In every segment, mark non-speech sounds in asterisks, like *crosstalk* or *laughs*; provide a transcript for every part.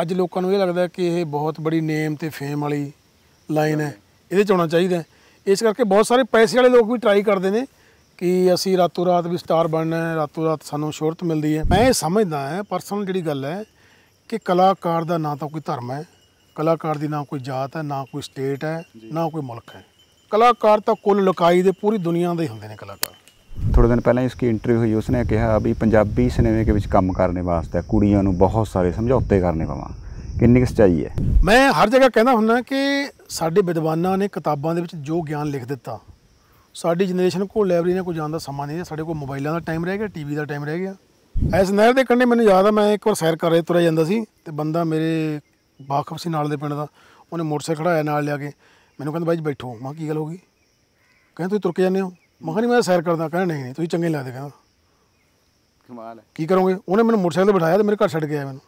ਅੱਜ ਲੋਕਾਂ ਨੂੰ ਇਹ ਲੱਗਦਾ ਕਿ ਇਹ ਬਹੁਤ ਬੜੀ ਨੇਮ ਤੇ ਫੇਮ ਵਾਲੀ ਲਾਈਨ ਹੈ ਇਹਦੇ ਚ ਹੋਣਾ ਚਾਹੀਦਾ ਇਸ ਕਰਕੇ ਬਹੁਤ ਸਾਰੇ ਪੈਸੇ ਵਾਲੇ ਲੋਕ ਵੀ ਟਰਾਈ ਕਰਦੇ ਨੇ ਕਿ ਅਸੀਂ ਰਾਤੋਂ ਰਾਤ ਵੀ ਸਟਾਰ ਬਣਨਾ ਹੈ ਰਾਤੋਂ ਰਾਤ ਸਾਨੂੰ ਸ਼ੋਹਰਤ ਮਿਲਦੀ ਹੈ ਮੈਂ ਇਹ ਸਮਝਦਾ ਹਾਂ ਪਰਸਨਲ ਜਿਹੜੀ ਗੱਲ ਹੈ ਕਿ ਕਲਾਕਾਰ ਦਾ ਨਾ ਤਾਂ ਕੋਈ ਧਰਮ ਹੈ ਕਲਾਕਾਰ ਦੀ ਨਾ ਕੋਈ ਜਾਤ ਹੈ ਨਾ ਕੋਈ ਸਟੇਟ ਹੈ ਨਾ ਕੋਈ ਮੁਲਕ ਹੈ ਕਲਾਕਾਰ ਤਾਂ ਕੁੱਲ ਲੋਕਾਈ ਦੇ ਪੂਰੀ ਦੁਨੀਆ ਦੇ ਹੁੰਦੇ ਨੇ ਕਲਾਕਾਰ ਥੋੜੇ ਦਿਨ ਪਹਿਲਾਂ ਕੀ ਇੰਟਰਵਿਊ ਹੋਈ ਉਸਨੇ ਕਿਹਾ ਵੀ ਪੰਜਾਬੀ ਸਿਨੇਮੇ ਦੇ ਵਿੱਚ ਕੰਮ ਕਰਨੇ ਵਾਸਤੇ ਕੁੜੀਆਂ ਨੂੰ ਬਹੁਤ ਸਾਰੇ ਸਮਝੌਤੇ ਕਰਨੇ ਪਵਾਂ ਕਿੰਨੀ ਕੁ ਸਚਾਈ ਹੈ ਮੈਂ ਹਰ ਜਗ੍ਹਾ ਕਹਿੰਦਾ ਹੁੰਦਾ ਕਿ ਸਾਡੇ ਵਿਦਵਾਨਾਂ ਨੇ ਕਿਤਾਬਾਂ ਦੇ ਵਿੱਚ ਜੋ ਗਿਆਨ ਲਿਖ ਦਿੱਤਾ ਸਾਡੀ ਜਨਰੇਸ਼ਨ ਕੋਲ ਲਾਇਬ੍ਰੇਰੀ ਨਾਲ ਕੋਈ ਜਾਣ ਦਾ ਸਮਾਂ ਨਹੀਂ ਹੈ ਸਾਡੇ ਕੋਲ ਮੋਬਾਈਲਾਂ ਦਾ ਟਾਈਮ ਰਹਿ ਗਿਆ ਟੀਵੀ ਦਾ ਟਾਈਮ ਰਹਿ ਗਿਆ ਐਸ ਨਹਿਰ ਦੇ ਕੰਢੇ ਮੈਨੂੰ ਯਾਦ ਆ ਮੈਂ ਇੱਕ ਵਾਰ ਸੈਰ ਕਰ ਰਿਹਾ ਤੁਰਿਆ ਜਾਂਦਾ ਸੀ ਤੇ ਬੰਦਾ ਮੇਰੇ ਬਾਖਬ ਸੀ ਨਾਲ ਦੇ ਪਿੰਡ ਦਾ ਉਹਨੇ ਮੋਟਰਸਾਈਕਲ ਖੜਾਇਆ ਨਾਲ ਲਿਆ ਕੇ ਮੈਨੂੰ ਕਹਿੰਦਾ ਬਾਈ ਜੀ ਬੈਠੋ ਮਾਂ ਕੀ ਗੱਲ ਹੋ ਗਈ ਕਹਿੰਦਾ ਤੁਸੀਂ ਤੁਰ ਕੇ ਜਾਂਦੇ ਹੋ ਮੈਂ ਨਹੀਂ ਮੈਂ ਸੈਰ ਕਰਦਾ ਕਹਿੰਦਾ ਨਹੀਂ ਨਹੀਂ ਤੁਸੀਂ ਚੰਗੇ ਲੱਗਦੇ ਕਹਿੰਦਾ ਕਮਾਲ ਹੈ ਕੀ ਕਰੋਗੇ ਉਹਨੇ ਮੈਨੂੰ ਮੋਟਰਸਾਈਕਲ ਤੇ ਬਿਠਾਇਆ ਤੇ ਮੇਰੇ ਘਰ ਛੱਡ ਕੇ ਆਇਆ ਮੈਨੂੰ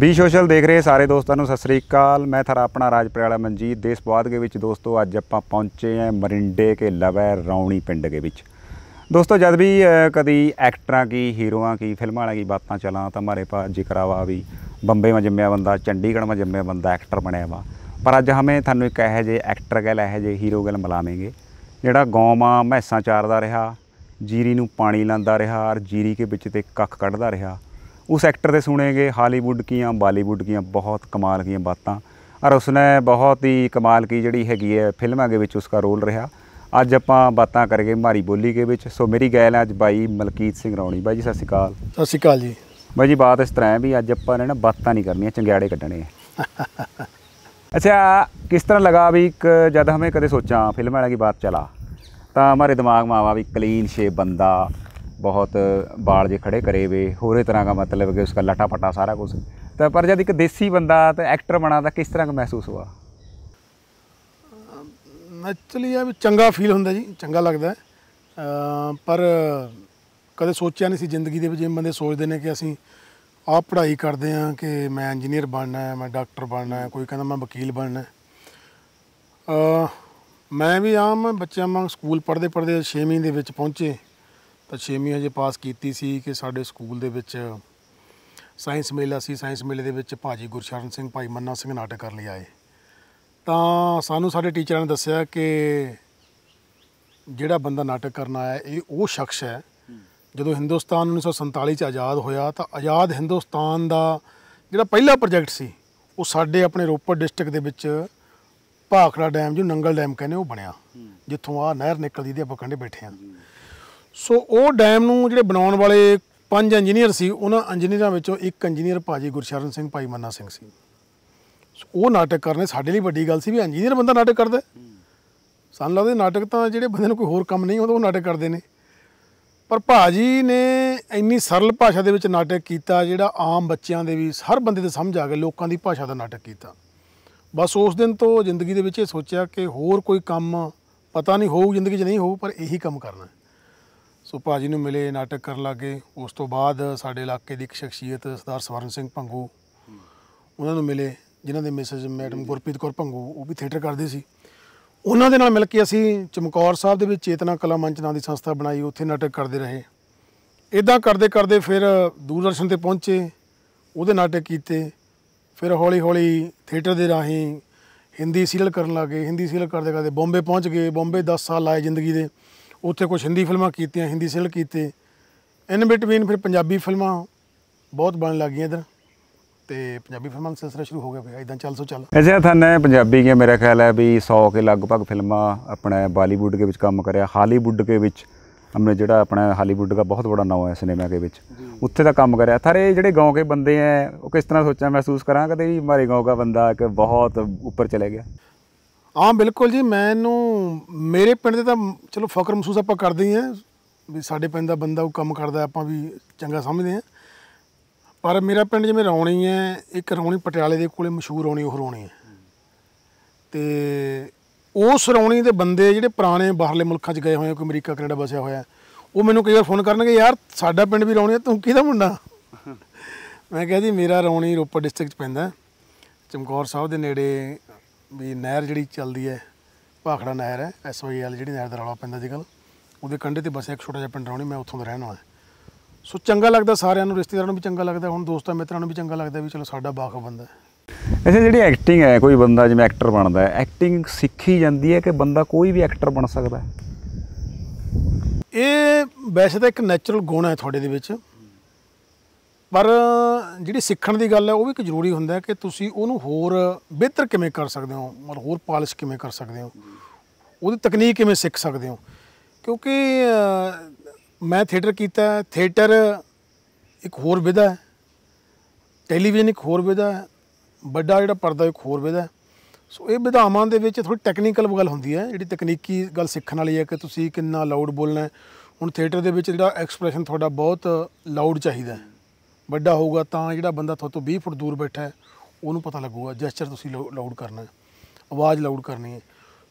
ਵੀ ਸੋਸ਼ਲ ਦੇਖ ਰਹੇ ਸਾਰੇ ਦੋਸਤਾਂ ਨੂੰ ਸਤਿ ਸ੍ਰੀ ਅਕਾਲ ਮੈਂ ਥਾਰਾ ਆਪਣਾ ਵਾਲਾ ਮਨਜੀਤ ਦੇਸ਼ ਦੇ ਵਿੱਚ ਦੋਸਤੋ ਅੱਜ ਆਪਾਂ ਪਹੁੰਚੇ ਆਂ ਮਰਿੰਡੇ ਕੇ ਲਵੈ ਰੌਣੀ ਪਿੰਡ ਦੇ ਵਿੱਚ ਦੋਸਤੋ ਜਦ ਵੀ ਕਦੀ ਐਕਟਰਾਂ ਕੀ ਹੀਰੋਆਂ ਕੀ ਫਿਲਮਾਂ ਵਾਲਿਆਂ ਕੀ ਬਾਤਾਂ ਚਲਾਂ ਤਾਂ ਮਾਰੇ ਪਾ ਜ਼ਿਕਰਾਵਾ ਵੀ ਬੰਬੇ ਮਾ ਜੰਮਿਆ ਬੰਦਾ ਚੰਡੀਗੜ੍ਹ ਮਾ ਜੰਮਿਆ ਬੰਦਾ ਐਕਟਰ ਬਣਿਆ ਵਾ ਪਰ ਅੱਜ ਹਮੇ ਤੁਹਾਨੂੰ ਇੱਕ ਇਹੋ ਜਿਹੇ ਐਕਟਰ ਗੱਲ ਇਹੋ ਜਿਹੇ ਹੀਰੋ ਗੱਲ ਮਿਲਾਵੇਂਗੇ ਜਿਹੜਾ ਗੌਮਾ ਮਹਿਸਾਂ ਚਾਰਦਾ ਰਿਹਾ ਜੀਰੀ ਨੂੰ ਪਾਣੀ ਲਾਂਦਾ ਰਿਹਾ ਔਰ ਜੀਰੀ ਕੇ ਵਿੱਚ ਤੇ ਕੱਖ ਕੱਢਦਾ ਰਿਹਾ ਉਸ ਐਕਟਰ ਦੇ ਸੁਣੇਗੇ ਹਾਲੀਵੁੱਡ ਕੀਆਂ ਬਾਲੀਵੁੱਡ ਕੀਆਂ ਬਹੁਤ ਕਮਾਲ ਕੀਆਂ ਬਾਤਾਂ ਔਰ ਉਸਨੇ ਬਹੁਤ ਹੀ ਕਮਾਲ ਕੀ ਜਿਹੜੀ ਹੈਗੀ ਹੈ ਫਿਲਮਾਂ ਦੇ ਵਿੱਚ ਉਸਕਾ ਰੋਲ ਰਿਹਾ ਅੱਜ ਆਪਾਂ ਬਾਤਾਂ ਕਰਗੇ ਮਾਰੀ ਬੋਲੀ ਦੇ ਵਿੱਚ ਸੋ ਮੇਰੀ ਗੈਲ ਹੈ ਅੱਜ ਬਾਈ ਮਲਕੀਤ ਸਿੰਘ ਰੌਣੀ ਬਾਈ ਜੀ ਸਤਿ ਸ਼੍ਰੀ ਅਕਾਲ ਸਤਿ ਸ਼੍ਰੀ ਅਕਾਲ ਜੀ ਬਾਈ ਜੀ ਬਾਤ ਇਸ ਤਰ੍ਹਾਂ ਹੈ ਵੀ ਅੱਜ ਆਪਾਂ ਨੇ ਨਾ ਬਾਤਾਂ ਨਹੀਂ ਕਰਨੀਆਂ ਚੰਗਿਆੜੇ ਕੱਢਣੇ ਆ *laughs* अच्छा किस तरह लगा अभी ज़्यादा हमें कदे सोचा फिल्म वाला की बात चला तो हमारे दिमाग में आवा भी क्लीन शेप बंदा बहुत बाल जे खड़े करे हुए होरे तरह का मतलब कि उसका लटा पटा सारा कुछ तो पर जब एक देसी बंदा तो एक्टर बना तो किस तरह का महसूस हुआ ਐਕਚੁਅਲੀ ਇਹ ਚੰਗਾ ਫੀਲ ਹੁੰਦਾ ਜੀ ਚੰਗਾ ਲੱਗਦਾ ਪਰ ਕਦੇ ਸੋਚਿਆ ਨਹੀਂ ਸੀ ਜ਼ਿੰਦਗੀ ਦੇ ਵਿੱਚ ਜਿਵੇਂ ਬੰਦੇ ਸੋਚਦੇ ਨੇ ਕਿ ਅਸੀਂ ਆਪ ਪੜ੍ਹਾਈ ਕਰਦੇ ਆ ਕਿ ਮੈਂ ਇੰਜੀਨੀਅਰ ਬਣਨਾ ਹੈ ਮੈਂ ਡਾਕਟਰ ਬਣਨਾ ਹੈ ਕੋਈ ਕਹਿੰਦਾ ਮੈਂ ਵਕੀਲ ਬਣਨਾ ਹੈ ਮੈਂ ਵੀ ਆਮ ਬੱਚਿਆਂ ਵਾਂਗ ਸਕੂਲ ਪੜ੍ਹਦੇ ਪੜ੍ਹਦੇ 6ਵੀਂ ਦੇ ਵਿੱਚ ਪਹੁੰਚੇ ਤਾਂ 6ਵੀਂ ਹਜੇ ਪਾਸ ਕੀਤੀ ਸੀ ਕਿ ਸਾਡੇ ਸਕੂਲ ਦੇ ਵਿੱਚ ਸਾਇੰਸ ਮੇਲਾ ਸੀ ਸਾਇੰਸ ਮੇਲੇ ਦੇ ਵਿੱਚ ਭਾਜੀ ਗੁਰਸ਼ਰਨ ਸਿੰਘ ਭਾਈ ਮੰਨਾ ਸਿੰਘ ਨਾਟਕ ਕਰਨ ਲਈ ਆਏ ਤਾਂ ਸਾਨੂੰ ਸਾਡੇ ਟੀਚਰਾਂ ਨੇ ਦੱਸਿਆ ਕਿ ਜਿਹੜਾ ਬੰਦਾ ਨਾਟਕ ਕਰਨ ਆਇਆ ਇਹ ਉਹ ਸ਼ਖਸ ਹੈ ਜਦੋਂ ਹਿੰਦੁਸਤਾਨ 1947 ਚ ਆਜ਼ਾਦ ਹੋਇਆ ਤਾਂ ਆਜ਼ਾਦ ਹਿੰਦੁਸਤਾਨ ਦਾ ਜਿਹੜਾ ਪਹਿਲਾ ਪ੍ਰੋਜੈਕਟ ਸੀ ਉਹ ਸਾਡੇ ਆਪਣੇ ਰੋਪੜ ਡਿਸਟ੍ਰਿਕਟ ਦੇ ਵਿੱਚ ਭਾਖੜਾ ਡੈਮ ਜੋ ਨੰਗਲ ਡੈਮ ਕਹਿੰਦੇ ਉਹ ਬਣਿਆ ਜਿੱਥੋਂ ਆ ਨਹਿਰ ਨਿਕਲਦੀ ਦੀ ਆਪਾਂ ਕੰਢੇ ਬੈਠੇ ਆ ਸੋ ਉਹ ਡੈਮ ਨੂੰ ਜਿਹੜੇ ਬਣਾਉਣ ਵਾਲੇ ਪੰਜ ਇੰਜੀਨੀਅਰ ਸੀ ਉਹਨਾਂ ਇੰਜੀਨੀਅਰਾਂ ਵਿੱਚੋਂ ਇੱਕ ਇੰਜੀਨੀਅਰ ਭਾਜੀ ਗੁਰਸ਼ਰਨ ਸਿੰਘ ਭਾਈ ਮੰਨਾ ਸਿੰਘ ਸੀ ਉਹ ਨਾਟਕ ਕਰਨੇ ਸਾਡੇ ਲਈ ਵੱਡੀ ਗੱਲ ਸੀ ਵੀ ਇੰਜੀਨੀਅਰ ਬੰਦਾ ਨਾਟਕ ਕਰਦਾ ਸਾਨੂੰ ਲੱਗਦਾ ਨਾਟਕ ਤਾਂ ਜਿਹੜੇ ਬੰਦੇ ਨੂੰ ਕੋਈ ਹੋਰ ਕੰਮ ਨਹੀਂ ਹੁੰਦਾ ਉਹ ਨਾਟਕ ਕਰਦੇ ਨੇ ਪਰ ਭਾਜੀ ਨੇ ਇੰਨੀ ਸਰਲ ਭਾਸ਼ਾ ਦੇ ਵਿੱਚ ਨਾਟਕ ਕੀਤਾ ਜਿਹੜਾ ਆਮ ਬੱਚਿਆਂ ਦੇ ਵੀ ਹਰ ਬੰਦੇ ਦੇ ਸਮਝ ਆ ਗਏ ਲੋਕਾਂ ਦੀ ਭਾਸ਼ਾ ਦਾ ਨਾਟਕ ਕੀਤਾ ਬਸ ਉਸ ਦਿਨ ਤੋਂ ਜ਼ਿੰਦਗੀ ਦੇ ਵਿੱਚ ਇਹ ਸੋਚਿਆ ਕਿ ਹੋਰ ਕੋਈ ਕੰਮ ਪਤਾ ਨਹੀਂ ਹੋਊ ਜ਼ਿੰਦਗੀ 'ਚ ਨਹੀਂ ਹੋਊ ਪਰ ਇਹੀ ਕੰਮ ਕਰਨਾ ਸੋ ਭਾਜੀ ਨੂੰ ਮਿਲੇ ਨਾਟਕ ਕਰਨ ਲੱਗੇ ਉਸ ਤੋਂ ਬਾਅਦ ਸਾਡੇ ਇਲਾਕੇ ਦੀ ਇੱਕ ਸ਼ਖਸੀਅਤ ਸਰਦਾਰ ਸਵਰਨ ਸਿੰਘ ਭੰਗੂ ਉਹਨਾਂ ਨੂੰ ਮਿਲੇ ਜਿਨ੍ਹਾਂ ਦੇ ਮਿਸਿਸ ਮੈਡਮ ਗੁਰਪ੍ਰੀਤ ਕੌਰ ਭੰਗੂ ਉਹ ਵੀ ਥੀਏਟਰ ਕਰਦੇ ਸੀ ਉਹਨਾਂ ਦੇ ਨਾਲ ਮਿਲ ਕੇ ਅਸੀਂ ਚਮਕੌਰ ਸਾਹਿਬ ਦੇ ਵਿੱਚ ਚੇਤਨਾ ਕਲਾ ਮੰਚ ਨਾਂ ਦੀ ਸੰਸਥਾ ਬਣਾਈ ਉੱਥੇ ਨਾਟਕ ਕਰਦੇ ਰਹੇ ਇਦਾਂ ਕਰਦੇ ਕਰਦੇ ਫਿਰ ਦੂਰਦਰਸ਼ਨ ਤੇ ਪਹੁੰਚੇ ਉਹਦੇ ਨਾਟਕ ਕੀਤੇ ਫਿਰ ਹੌਲੀ ਹੌਲੀ ਥੀਏਟਰ ਦੇ ਰਾਹੀਂ ਹਿੰਦੀ ਸੀਰੀਅਲ ਕਰਨ ਲੱਗੇ ਹਿੰਦੀ ਸੀਰੀਅਲ ਕਰਦੇ ਕਰਦੇ ਬੰਬੇ ਪਹੁੰਚ ਗਏ ਬੰਬੇ 10 ਸਾਲ ਲਾਏ ਜ਼ਿੰਦਗੀ ਦੇ ਉੱਥੇ ਕੁਝ ਹਿੰਦੀ ਫਿਲਮਾਂ ਕੀਤੀਆਂ ਹਿੰਦੀ ਸੀਰੀਅਲ ਕੀਤੇ ਇਨ ਬਿਟਵੀਨ ਫਿਰ ਪੰਜਾਬੀ ਫਿਲਮਾਂ ਬਹੁਤ ਬਣਨ ਲੱਗੀਆਂ ਇਧਰ ਤੇ ਪੰਜਾਬੀ ਫਿਲਮਾਂ ਦਾ ਸਿਲਸਿਲਾ ਸ਼ੁਰੂ ਹੋ ਗਿਆ ਪਿਆ ਇਦਾਂ ਚੱਲ ਸੋ ਚੱਲ ਅਜੇ ਖਾਨ ਨੇ ਪੰਜਾਬੀ ਕੇ ਮੇਰਾ ਖਿਆਲ ਹੈ ਵੀ 100 ਕੇ ਲਗਭਗ ਫਿਲਮਾਂ ਆਪਣੇ ਬਾਲੀਵੁੱਡ ਦੇ ਵਿੱਚ ਕੰਮ ਕਰਿਆ ਹਾਲੀਵੁੱਡ ਕੇ ਵਿੱਚ ਅਮਨੇ ਜਿਹੜਾ ਆਪਣਾ ਹਾਲੀਵੁੱਡ ਦਾ ਬਹੁਤ ਵੱਡਾ ਨਾਮ ਹੈ ਸਿਨੇਮਾ ਕੇ ਵਿੱਚ ਉੱਥੇ ਦਾ ਕੰਮ ਕਰਿਆ ਥਾਰੇ ਜਿਹੜੇ گاؤں ਕੇ ਬੰਦੇ ਐ ਉਹ ਕਿਸ ਤਰ੍ਹਾਂ ਸੋਚਾਂ ਮਹਿਸੂਸ ਕਰਾਂ ਕਦੇ ਵੀ ਮਾਰੇ گاؤں ਦਾ ਬੰਦਾ ਕਿ ਬਹੁਤ ਉੱਪਰ ਚਲੇ ਗਿਆ ਹਾਂ ਬਿਲਕੁਲ ਜੀ ਮੈਨੂੰ ਮੇਰੇ ਪਿੰਡ ਦੇ ਤਾਂ ਚਲੋ ਫਕਰ ਮਹਿਸੂਸ ਆਪਾਂ ਕਰਦੇ ਆਂ ਵੀ ਸਾਡੇ ਪਿੰਡ ਦਾ ਬੰਦਾ ਉਹ ਕੰਮ ਕਰਦਾ ਆਪਾਂ ਵੀ ਚੰਗਾ ਸਮਝਦੇ ਆਂ ਪਰ ਮੇਰਾ ਪਿੰਡ ਜਿਵੇਂ ਰੌਣੀ ਹੈ ਇੱਕ ਰੌਣੀ ਪਟਿਆਲੇ ਦੇ ਕੋਲੇ ਮਸ਼ਹੂਰ ਰੌਣੀ ਉਹ ਰੌਣੀ ਹੈ ਤੇ ਉਸ ਰੌਣੀ ਦੇ ਬੰਦੇ ਜਿਹੜੇ ਪੁਰਾਣੇ ਬਾਹਰਲੇ ਮੁਲਕਾਂ 'ਚ ਗਏ ਹੋਏ ਕੋਈ ਅਮਰੀਕਾ ਕੈਨੇਡਾ ਬਸਿਆ ਹੋਇਆ ਉਹ ਮੈਨੂੰ ਕਈ ਵਾਰ ਫੋਨ ਕਰਨਗੇ ਯਾਰ ਸਾਡਾ ਪਿੰਡ ਵੀ ਰੌਣੀ ਹੈ ਤੂੰ ਕਿਹਦਾ ਮੁੰਡਾ ਮੈਂ ਕਹਿੰਦੀ ਜੀ ਮੇਰਾ ਰੌਣੀ ਰੋਪੜ ਡਿਸਟ੍ਰਿਕਟ 'ਚ ਪੈਂਦਾ ਚਮਕੌਰ ਸਾਹਿਬ ਦੇ ਨੇੜੇ ਵੀ ਨਹਿਰ ਜਿਹੜੀ ਚੱਲਦੀ ਹੈ ਭਾਖੜਾ ਨਹਿਰ ਹੈ ਐਸਓਏਐਲ ਜਿਹੜੀ ਨਹਿਰ ਦਾ ਰੌਲਾ ਪੈਂਦਾ ਜਿਕਲ ਉਹਦੇ ਕੰਢੇ ਤੇ ਬਸਿਆ ਇੱਕ ਛੋਟਾ ਜਿਹਾ ਪਿੰਡ ਰੌਣੀ ਮੈਂ ਉੱਥੋਂ ਦਾ ਰਹਿਣ ਵਾਲਾ ਸੋ ਚੰਗਾ ਲੱਗਦਾ ਸਾਰਿਆਂ ਨੂੰ ਰਿਸ਼ਤੇਦਾਰਾਂ ਨੂੰ ਵੀ ਚੰਗਾ ਲੱਗਦਾ ਹੁਣ ਦੋਸਤਾਂ ਮਿੱਤਰਾਂ ਨੂੰ ਵੀ ਚੰਗਾ ਲੱਗਦਾ ਵੀ ਚਲੋ ਸਾਡਾ ਬਾਖ ਬੰਦਾ ਹੈ ਐਸੇ ਜਿਹੜੀ ਐਕਟਿੰਗ ਹੈ ਕੋਈ ਬੰਦਾ ਜਿਵੇਂ ਐਕਟਰ ਬਣਦਾ ਹੈ ਐਕਟਿੰਗ ਸਿੱਖੀ ਜਾਂਦੀ ਹੈ ਕਿ ਬੰਦਾ ਕੋਈ ਵੀ ਐਕਟਰ ਬਣ ਸਕਦਾ ਹੈ ਇਹ ਵੈਸੇ ਤਾਂ ਇੱਕ ਨੇਚਰਲ ਗੁਣ ਹੈ ਤੁਹਾਡੇ ਦੇ ਵਿੱਚ ਪਰ ਜਿਹੜੀ ਸਿੱਖਣ ਦੀ ਗੱਲ ਹੈ ਉਹ ਵੀ ਇੱਕ ਜ਼ਰੂਰੀ ਹੁੰਦਾ ਹੈ ਕਿ ਤੁਸੀਂ ਉਹਨੂੰ ਹੋਰ ਬਿਹਤਰ ਕਿਵੇਂ ਕਰ ਸਕਦੇ ਹੋ ਮਤਲਬ ਹੋਰ ਪਾਲਿਸ਼ ਕਿਵੇਂ ਕਰ ਸਕਦੇ ਹੋ ਉਹਦੀ ਤਕਨੀਕ ਕਿਵੇਂ ਸਿੱਖ ਸਕਦੇ ਹੋ ਕਿਉਂਕਿ ਮੈਂ ਥੀਏਟਰ ਕੀਤਾ ਥੀਏਟਰ ਇੱਕ ਹੋਰ ਵਿਧਾ ਹੈ ਟੈਲੀਵਿਜ਼ਨ ਇੱਕ ਹੋਰ ਵਿਧਾ ਹੈ ਵੱਡਾ ਜਿਹੜਾ ਪਰਦਾ ਇੱਕ ਹੋਰ ਵਿਧਾ ਹੈ ਸੋ ਇਹ ਵਿਧਾਵਾਂ ਦੇ ਵਿੱਚ ਥੋੜੀ ਟੈਕਨੀਕਲ ਗੱਲ ਹੁੰਦੀ ਹੈ ਜਿਹੜੀ ਤਕਨੀਕੀ ਗੱਲ ਸਿੱਖਣ ਵਾਲੀ ਹੈ ਕਿ ਤੁਸੀਂ ਕਿੰਨਾ ਲਾਊਡ ਬੋਲਣਾ ਹੈ ਹੁਣ ਥੀਏਟਰ ਦੇ ਵਿੱਚ ਜਿਹੜਾ ਐਕਸਪ੍ਰੈਸ਼ਨ ਤੁਹਾਡਾ ਬਹੁਤ ਲਾਊਡ ਚਾਹੀਦਾ ਵੱਡਾ ਹੋਊਗਾ ਤਾਂ ਜਿਹੜਾ ਬੰਦਾ ਤੁਹਾਡੇ ਤੋਂ 20 ਫੁੱਟ ਦੂਰ ਬੈਠਾ ਹੈ ਉਹਨੂੰ ਪਤਾ ਲੱਗੂਗਾ ਜੈਸਚਰ ਤੁਸੀਂ ਲਾਊਡ ਕਰਨਾ ਹੈ ਆਵਾਜ਼ ਲਾਊਡ ਕਰਨੀ ਹੈ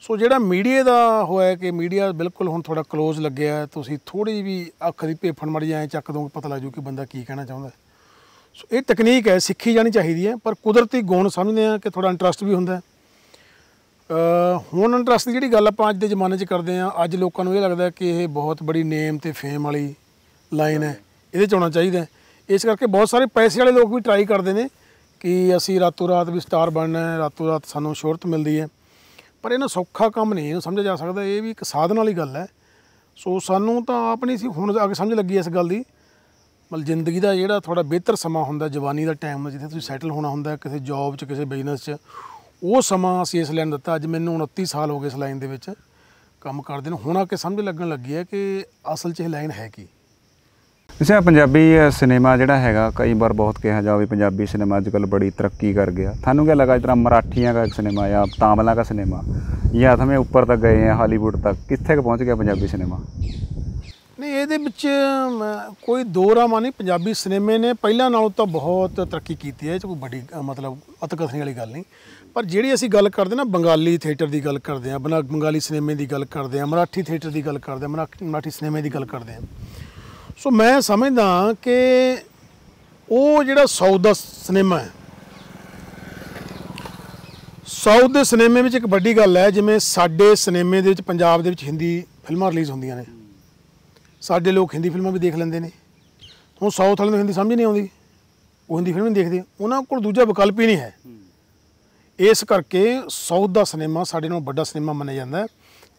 ਸੋ ਜਿਹੜਾ ਮੀਡੀਆ ਦਾ ਹੋਇਆ ਕਿ ਮੀਡੀਆ ਬਿਲਕੁਲ ਹੁਣ ਥੋੜਾ ক্লোਜ਼ ਲੱਗਿਆ ਤੁਸੀਂ ਥੋੜੀ ਵੀ ਅੱਖ ਦੀ ਪੇਫਣ ਮੜ ਜਾਏ ਚੱਕ ਦੋ ਪਤਾ ਲੱਗ ਜੂ ਕਿ ਬੰਦਾ ਕੀ ਕਹਿਣਾ ਚਾਹੁੰਦਾ ਸੋ ਇਹ ਤਕਨੀਕ ਹੈ ਸਿੱਖੀ ਜਾਣੀ ਚਾਹੀਦੀ ਹੈ ਪਰ ਕੁਦਰਤੀ ਗੁਣ ਸਮਝਦੇ ਆ ਕਿ ਥੋੜਾ ਇੰਟਰਸਟ ਵੀ ਹੁੰਦਾ ਹੁਣ ਇੰਟਰਸਟ ਦੀ ਜਿਹੜੀ ਗੱਲ ਆਪਾਂ ਅੱਜ ਦੇ ਜ਼ਮਾਨੇ 'ਚ ਕਰਦੇ ਆ ਅੱਜ ਲੋਕਾਂ ਨੂੰ ਇਹ ਲੱਗਦਾ ਕਿ ਇਹ ਬਹੁਤ ਬੜੀ ਨੇਮ ਤੇ ਫੇਮ ਵਾਲੀ ਲਾਈਨ ਹੈ ਇਹਦੇ 'ਚ ਆਉਣਾ ਚਾਹੀਦਾ ਇਸ ਕਰਕੇ ਬਹੁਤ ਸਾਰੇ ਪੈਸੇ ਵਾਲੇ ਲੋਕ ਵੀ ਟਰਾਈ ਕਰਦੇ ਨੇ ਕਿ ਅਸੀਂ ਰਾਤੋਂ ਰਾਤ ਵੀ ਸਟਾਰ ਬਣਨਾ ਹੈ ਰਾਤੋਂ ਰਾਤ ਸਾਨੂੰ ਸ਼ੋਹਰਤ ਮਿਲਦੀ ਹੈ ਪਰ ਇਹਨਾਂ ਸੌਖਾ ਕੰਮ ਨਹੀਂ ਇਹਨੂੰ ਸਮਝਿਆ ਜਾ ਸਕਦਾ ਇਹ ਵੀ ਇੱਕ ਸਾਧਨ ਵਾਲੀ ਗੱਲ ਹੈ ਸੋ ਸਾਨੂੰ ਤਾਂ ਆਪ ਨਹੀਂ ਸੀ ਹੁਣ ਅੱਗੇ ਸਮਝ ਲੱਗੀ ਇਸ ਗੱਲ ਦੀ ਮਤਲਬ ਜ਼ਿੰਦਗੀ ਦਾ ਜਿਹੜਾ ਥੋੜਾ ਬਿਹਤਰ ਸਮਾਂ ਹੁੰਦਾ ਜਵਾਨੀ ਦਾ ਟਾਈਮ ਜਿੱਥੇ ਤੁਸੀਂ ਸੈਟਲ ਹੋਣਾ ਹੁੰਦਾ ਕਿਸੇ ਜੌਬ 'ਚ ਕਿਸੇ ਬਿਜ਼ਨਸ 'ਚ ਉਹ ਸਮਾਂ ਅਸੀਂ ਇਸ ਲਾਈਨ ਦਿੱਤਾ ਅੱਜ ਮੈਨੂੰ 29 ਸਾਲ ਹੋ ਗਏ ਇਸ ਲਾਈਨ ਦੇ ਵਿੱਚ ਕੰਮ ਕਰਦੇ ਨੂੰ ਹੁਣ ਆ ਕੇ ਸਮਝ ਲੱਗਣ ਲੱਗੀ ਹੈ ਕਿ ਅਸਲ 'ਚ ਇਹ ਲਾਈਨ ਹੈ ਕੀ ਇਸੇ ਪੰਜਾਬੀ ਸਿਨੇਮਾ ਜਿਹੜਾ ਹੈਗਾ ਕਈ ਵਾਰ ਬਹੁਤ ਕਿਹਾ ਜਾਵੇ ਪੰਜਾਬੀ ਸਿਨੇਮਾ ਅੱਜਕੱਲ ਬੜੀ ਤਰੱਕੀ ਕਰ ਗਿਆ ਤੁਹਾਨੂੰ ਕੀ लगा इतना मराठियाँ ਦਾ ਸਿਨੇਮਾ ਜਾਂ तामला ਦਾ ਸਿਨੇਮਾ या आप हमें ऊपर तक गए हैं हॉलीवुड तक कितने ਪਹੁੰਚ ਗਿਆ ਪੰਜਾਬੀ ਸਿਨੇਮਾ ਨਹੀਂ ਇਹਦੇ ਵਿੱਚ ਕੋਈ ਦੋਰਾ ਰਾਮਾ ਨਹੀਂ ਪੰਜਾਬੀ ਸਿਨੇਮੇ ਨੇ ਪਹਿਲਾਂ ਨਾਲੋਂ ਤਾਂ ਬਹੁਤ ਤਰੱਕੀ ਕੀਤੀ ਹੈ ਇਹ 'ਚ ਕੋਈ ਵੱਡੀ ਮਤਲਬ ਅਤਕਥਨੀ ਵਾਲੀ ਗੱਲ ਨਹੀਂ ਪਰ ਜਿਹੜੀ ਅਸੀਂ ਗੱਲ ਕਰਦੇ ਨਾ ਬੰਗਾਲੀ ਥੀਏਟਰ ਦੀ ਗੱਲ ਕਰਦੇ ਆ ਬੰਗਾਲੀ ਸਿਨੇਮੇ ਦੀ ਗੱਲ ਕਰਦੇ ਆ ਮਰਾਠੀ ਥੀਏਟਰ ਦੀ ਗੱਲ ਕਰਦੇ ਆ ਮਰਾਠੀ ਸਿਨੇਮੇ ਦੀ ਗੱਲ ਕਰਦੇ ਆ ਸੋ ਮੈਂ ਸਮਝਦਾ ਕਿ ਉਹ ਜਿਹੜਾ ਸੌਦਾ ਦਾ ਸਿਨੇਮਾ ਹੈ ਸਾਊਥ ਦੇ ਸਿਨੇਮੇ ਵਿੱਚ ਇੱਕ ਵੱਡੀ ਗੱਲ ਹੈ ਜਿਵੇਂ ਸਾਡੇ ਸਿਨੇਮੇ ਦੇ ਵਿੱਚ ਪੰਜਾਬ ਦੇ ਵਿੱਚ ਹਿੰਦੀ ਫਿਲਮਾਂ ਰਿਲੀਜ਼ ਹੁੰਦੀਆਂ ਨੇ ਸਾਡੇ ਲੋਕ ਹਿੰਦੀ ਫਿਲਮਾਂ ਵੀ ਦੇਖ ਲੈਂਦੇ ਨੇ ਹੁਣ ਸਾਊਥ ਵਾਲਿਆਂ ਨੂੰ ਹਿੰਦੀ ਸਮਝ ਨਹੀਂ ਆਉਂਦੀ ਉਹ ਹਿੰਦੀ ਫਿਲਮ ਨਹੀਂ ਦੇਖਦੇ ਉਹਨਾਂ ਕੋਲ ਦੂਜਾ ਵਿਕਲਪ ਹੀ ਨਹੀਂ ਹੈ ਇਸ ਕਰਕੇ ਸਾਊਥ ਦਾ ਸਿਨੇਮਾ ਸਾਡੇ ਨਾਲੋਂ ਵੱਡਾ ਸਿਨੇਮਾ ਮੰਨਿਆ ਜਾਂਦਾ ਹੈ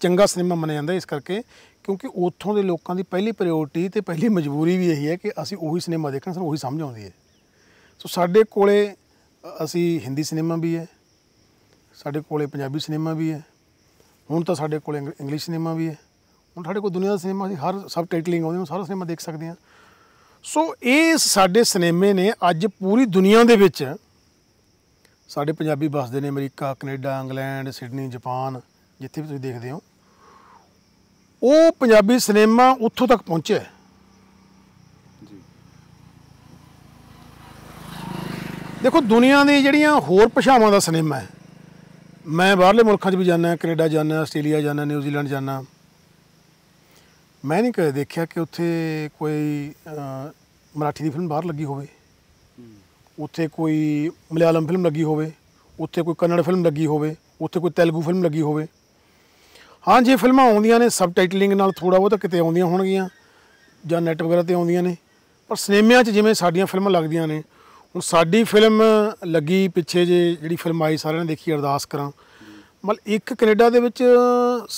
ਚੰਗਾ ਸਿਨੇਮਾ ਮੰਨਿਆ ਜਾਂਦਾ ਇਸ ਕਰਕੇ ਕਿਉਂਕਿ ਉੱਥੋਂ ਦੇ ਲੋਕਾਂ ਦੀ ਪਹਿਲੀ ਪ੍ਰਾਇੋਰਟੀ ਤੇ ਪਹਿਲੀ ਮਜਬੂਰੀ ਵੀ ਇਹੀ ਹੈ ਕਿ ਅਸੀਂ ਉਹੀ ਸਿਨੇਮਾ ਦੇਖਣਾ ਸਾਨੂੰ ਉਹੀ ਸਮਝ ਆਉਂਦੀ ਹੈ ਸੋ ਸਾਡੇ ਕੋਲੇ ਅਸੀਂ ਹਿੰਦੀ ਸਿਨੇਮਾ ਵੀ ਹੈ ਸਾਡੇ ਕੋਲੇ ਪੰਜਾਬੀ ਸਿਨੇਮਾ ਵੀ ਹੈ ਹੁਣ ਤਾਂ ਸਾਡੇ ਕੋਲੇ ਇੰਗਲਿਸ਼ ਸਿਨੇਮਾ ਵੀ ਹੈ ਹੁਣ ਸਾਡੇ ਕੋਲ ਦੁਨੀਆ ਦਾ ਸਿਨੇਮਾ ਅਸੀਂ ਹਰ ਸਬ ਟਾਈਟਲਿੰਗ ਆਉਂਦੇ ਨੂੰ ਸਾਰਾ ਸਿਨੇਮਾ ਦੇਖ ਸਕਦੇ ਹਾਂ ਸੋ ਇਹ ਸਾਡੇ ਸਿਨੇਮੇ ਨੇ ਅੱਜ ਪੂਰੀ ਦੁਨੀਆ ਦੇ ਵਿੱਚ ਸਾਡੇ ਪੰਜਾਬੀ ਵਸਦੇ ਨੇ America Canada England Sydney Japan ਜਿੱਥੇ ਵੀ ਤੁਸੀਂ ਦੇਖਦੇ ਹੋ ਉਹ ਪੰਜਾਬੀ ਸਿਨੇਮਾ ਉੱਥੋਂ ਤੱਕ ਪਹੁੰਚਿਆ ਦੇਖੋ ਦੁਨੀਆ ਦੀ ਜਿਹੜੀਆਂ ਹੋਰ ਭਾਸ਼ਾਵਾਂ ਦਾ ਸਿਨੇਮਾ ਹੈ ਮੈਂ ਬਾਹਰਲੇ ਮੁਲਕਾਂ 'ਚ ਵੀ ਜਾਣਾ ਕੈਨੇਡਾ ਜਾਣਾ ਆਸਟ੍ਰੇਲੀਆ ਜਾਣਾ ਨਿਊਜ਼ੀਲੈਂਡ ਜਾਣਾ ਮੈਂ ਨਹੀਂ ਕਦੇ ਦੇਖਿਆ ਕਿ ਉੱਥੇ ਕੋਈ ਮਰਾਠੀ ਦੀ ਫਿਲਮ ਬਾਹਰ ਲੱਗੀ ਹੋਵੇ ਉੱਥੇ ਕੋਈ ਮਲਿਆਲਮ ਫਿਲਮ ਲੱਗੀ ਹੋਵੇ ਉੱਥੇ ਕੋਈ ਕੰਨੜ ਫਿਲਮ ਲੱਗੀ ਹੋਵੇ ਉੱਥੇ ਕੋਈ ਤੇਲਗੂ ਫਿਲਮ ਲੱਗੀ ਹੋਵੇ ਹਾਂ ਜੇ ਫਿਲਮਾਂ ਆਉਂਦੀਆਂ ਨੇ ਸਬਟਾਈਟਲਿੰਗ ਨਾਲ ਥੋੜਾ ਬਹੁਤ ਕਿਤੇ ਆਉਂਦੀਆਂ ਹੋਣਗੀਆਂ ਜਾਂ ਨੈਟ ਵਗੈਰਾ ਤੇ ਆਉਂਦੀਆਂ ਨੇ ਪਰ ਸਿਨੇਮਿਆਂ 'ਚ ਜਿਵੇਂ ਸਾਡੀਆਂ ਫਿਲਮਾਂ ਲੱਗਦੀਆਂ ਨੇ ਹੁਣ ਸਾਡੀ ਫਿਲਮ ਲੱਗੀ ਪਿੱਛੇ ਜੇ ਜਿਹੜੀ ਫਿਲਮ ਆਈ ਸਾਰਿਆਂ ਨੇ ਦੇਖੀ ਅਰਦਾਸ ਕਰਾਂ ਮਤਲਬ ਇੱਕ ਕੈਨੇਡਾ ਦੇ ਵਿੱਚ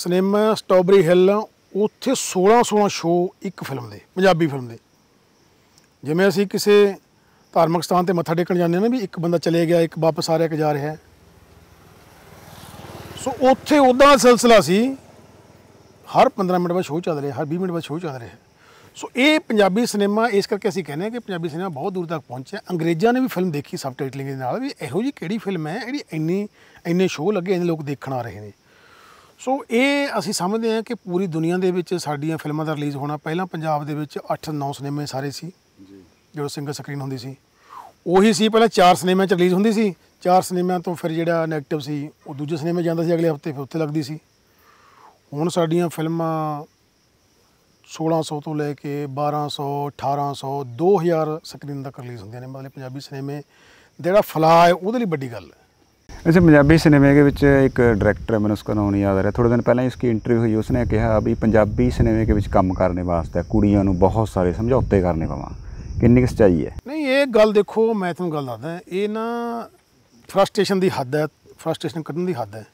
ਸਿਨੇਮਾ ਸਟ੍ਰਾਬਰੀ ਹਿੱਲ ਉੱਥੇ 16 16 ਸ਼ੋਅ ਇੱਕ ਫਿਲਮ ਦੇ ਪੰਜਾਬੀ ਫਿਲਮ ਦੇ ਜਿਵੇਂ ਅਸੀਂ ਕਿਸੇ ਧਾਰਮਿਕ ਸਥਾਨ ਤੇ ਮੱਥਾ ਟੇਕਣ ਜਾਂਦੇ ਨੇ ਵੀ ਇੱਕ ਬੰਦਾ ਚਲੇ ਗਿਆ ਇੱਕ ਵਾਪਸ ਆ ਰਿਹਾ ਕਿ ਜਾ ਰਿਹਾ ਸੋ ਉੱਥੇ ਉਦਾਂ ਸਿਲਸਿਲਾ ਸੀ ਹਰ 15 ਮਿੰਟ ਬਾਅਦ ਸ਼ੋਅ ਚੱਲ ਰਿਹਾ ਹਰ 20 ਮਿੰਟ ਬਾਅਦ ਸ਼ੋਅ ਚੱਲ ਰਿਹਾ ਸੋ ਇਹ ਪੰਜਾਬੀ ਸਿਨੇਮਾ ਇਸ ਕਰਕੇ ਅਸੀਂ ਕਹਿੰਦੇ ਆ ਕਿ ਪੰਜਾਬੀ ਸਿਨੇਮਾ ਬਹੁਤ ਦੂਰ ਤੱਕ ਪਹੁੰਚਿਆ ਅੰਗਰੇਜ਼ਾਂ ਨੇ ਵੀ ਫਿਲਮ ਦੇਖੀ ਸਬਟਾਈਟਲਿੰਗ ਦੇ ਨਾਲ ਵੀ ਇਹੋ ਜੀ ਕਿਹੜੀ ਫਿਲਮ ਹੈ ਜਿਹੜੀ ਇੰਨੀ ਇੰਨੇ ਸ਼ੋਅ ਲੱਗੇ ਇੰਨੇ ਲੋਕ ਦੇਖਣ ਆ ਰਹੇ ਨੇ ਸੋ ਇਹ ਅਸੀਂ ਸਮਝਦੇ ਹਾਂ ਕਿ ਪੂਰੀ ਦੁਨੀਆ ਦੇ ਵਿੱਚ ਸਾਡੀਆਂ ਫਿਲਮਾਂ ਦਾ ਰਿਲੀਜ਼ ਹੋਣਾ ਪਹਿਲਾਂ ਪੰਜਾਬ ਦੇ ਵਿੱਚ 8-9 ਸਿਨੇਮੇ ਸਾਰੇ ਸੀ ਜੀ ਜੋ ਸਿੰਗਲ ਸਕਰੀਨ ਹੁੰਦੀ ਸੀ ਉਹੀ ਸੀ ਪਹਿਲਾਂ 4 ਸਿਨੇਮੇ ਚ ਰਿਲੀਜ਼ ਹੁੰਦੀ ਸੀ ਚਾਰ ਸਿਨੇਮਿਆਂ ਤੋਂ ਫਿਰ ਜਿਹੜਾ 네ਗੇਟਿਵ ਸੀ ਉਹ ਦੂਜੇ ਸਿਨੇਮੇ ਜਾਂਦਾ ਸੀ ਅਗਲੇ ਹਫਤੇ ਫਿਰ ਉੱਥੇ ਲੱਗਦੀ ਸੀ ਹੁਣ ਸਾਡੀਆਂ ਫਿਲਮਾਂ 1600 ਤੋਂ ਲੈ ਕੇ 1200 1800 2000 ਸਕਰੀਨ ਤੱਕ ਰਿਲੀਜ਼ ਹੁੰਦੀਆਂ ਨੇ ਮਤਲਬ ਪੰਜਾਬੀ ਸਿਨੇਮੇ ਜਿਹੜਾ ਫਲਾ ਹੈ ਉਹਦੇ ਲਈ ਵੱਡੀ ਗੱਲ ਹੈ ਅੱਛਾ ਪੰਜਾਬੀ ਸਿਨੇਮੇ ਦੇ ਵਿੱਚ ਇੱਕ ਡਾਇਰੈਕਟਰ ਹੈ ਮਨੁਸਕਾ ਨਾਮ ਨਹੀਂ ਯਾਦ ਆ ਰਿਹਾ ਥੋੜੇ ਦਿਨ ਪਹਿਲਾਂ ਇਸकी ਇੰਟਰਵਿਊ ਹੋਈ ਉਸਨੇ ਕਿਹਾ ਵੀ ਪੰਜਾਬੀ ਸਿਨੇਮੇ ਦੇ ਵਿੱਚ ਕੰਮ ਕਰਨੇ ਵਾਸਤੇ ਕੁੜੀਆਂ ਨੂੰ ਬਹੁਤ ਸਾਰੇ ਸਮਝੌਤੇ ਕਰਨੇ ਪਵਾਂ ਕਿੰਨੀ ਕੁ ਸਚਾਈ ਹੈ ਨਹੀਂ ਇਹ ਗੱਲ ਦੇਖੋ ਮੈਂ ਤੁਹਾਨੂੰ ਗੱਲ ਦੱਸਦਾ ਇਹ ਨਾ ਫਰਸਟ੍ਰੇਸ਼ਨ ਦੀ ਹੱਦ ਹੈ ਫਰਸਟ੍ਰੇਸ਼ਨ ਕੱਢਣ ਦੀ ਹੱਦ ਹੈ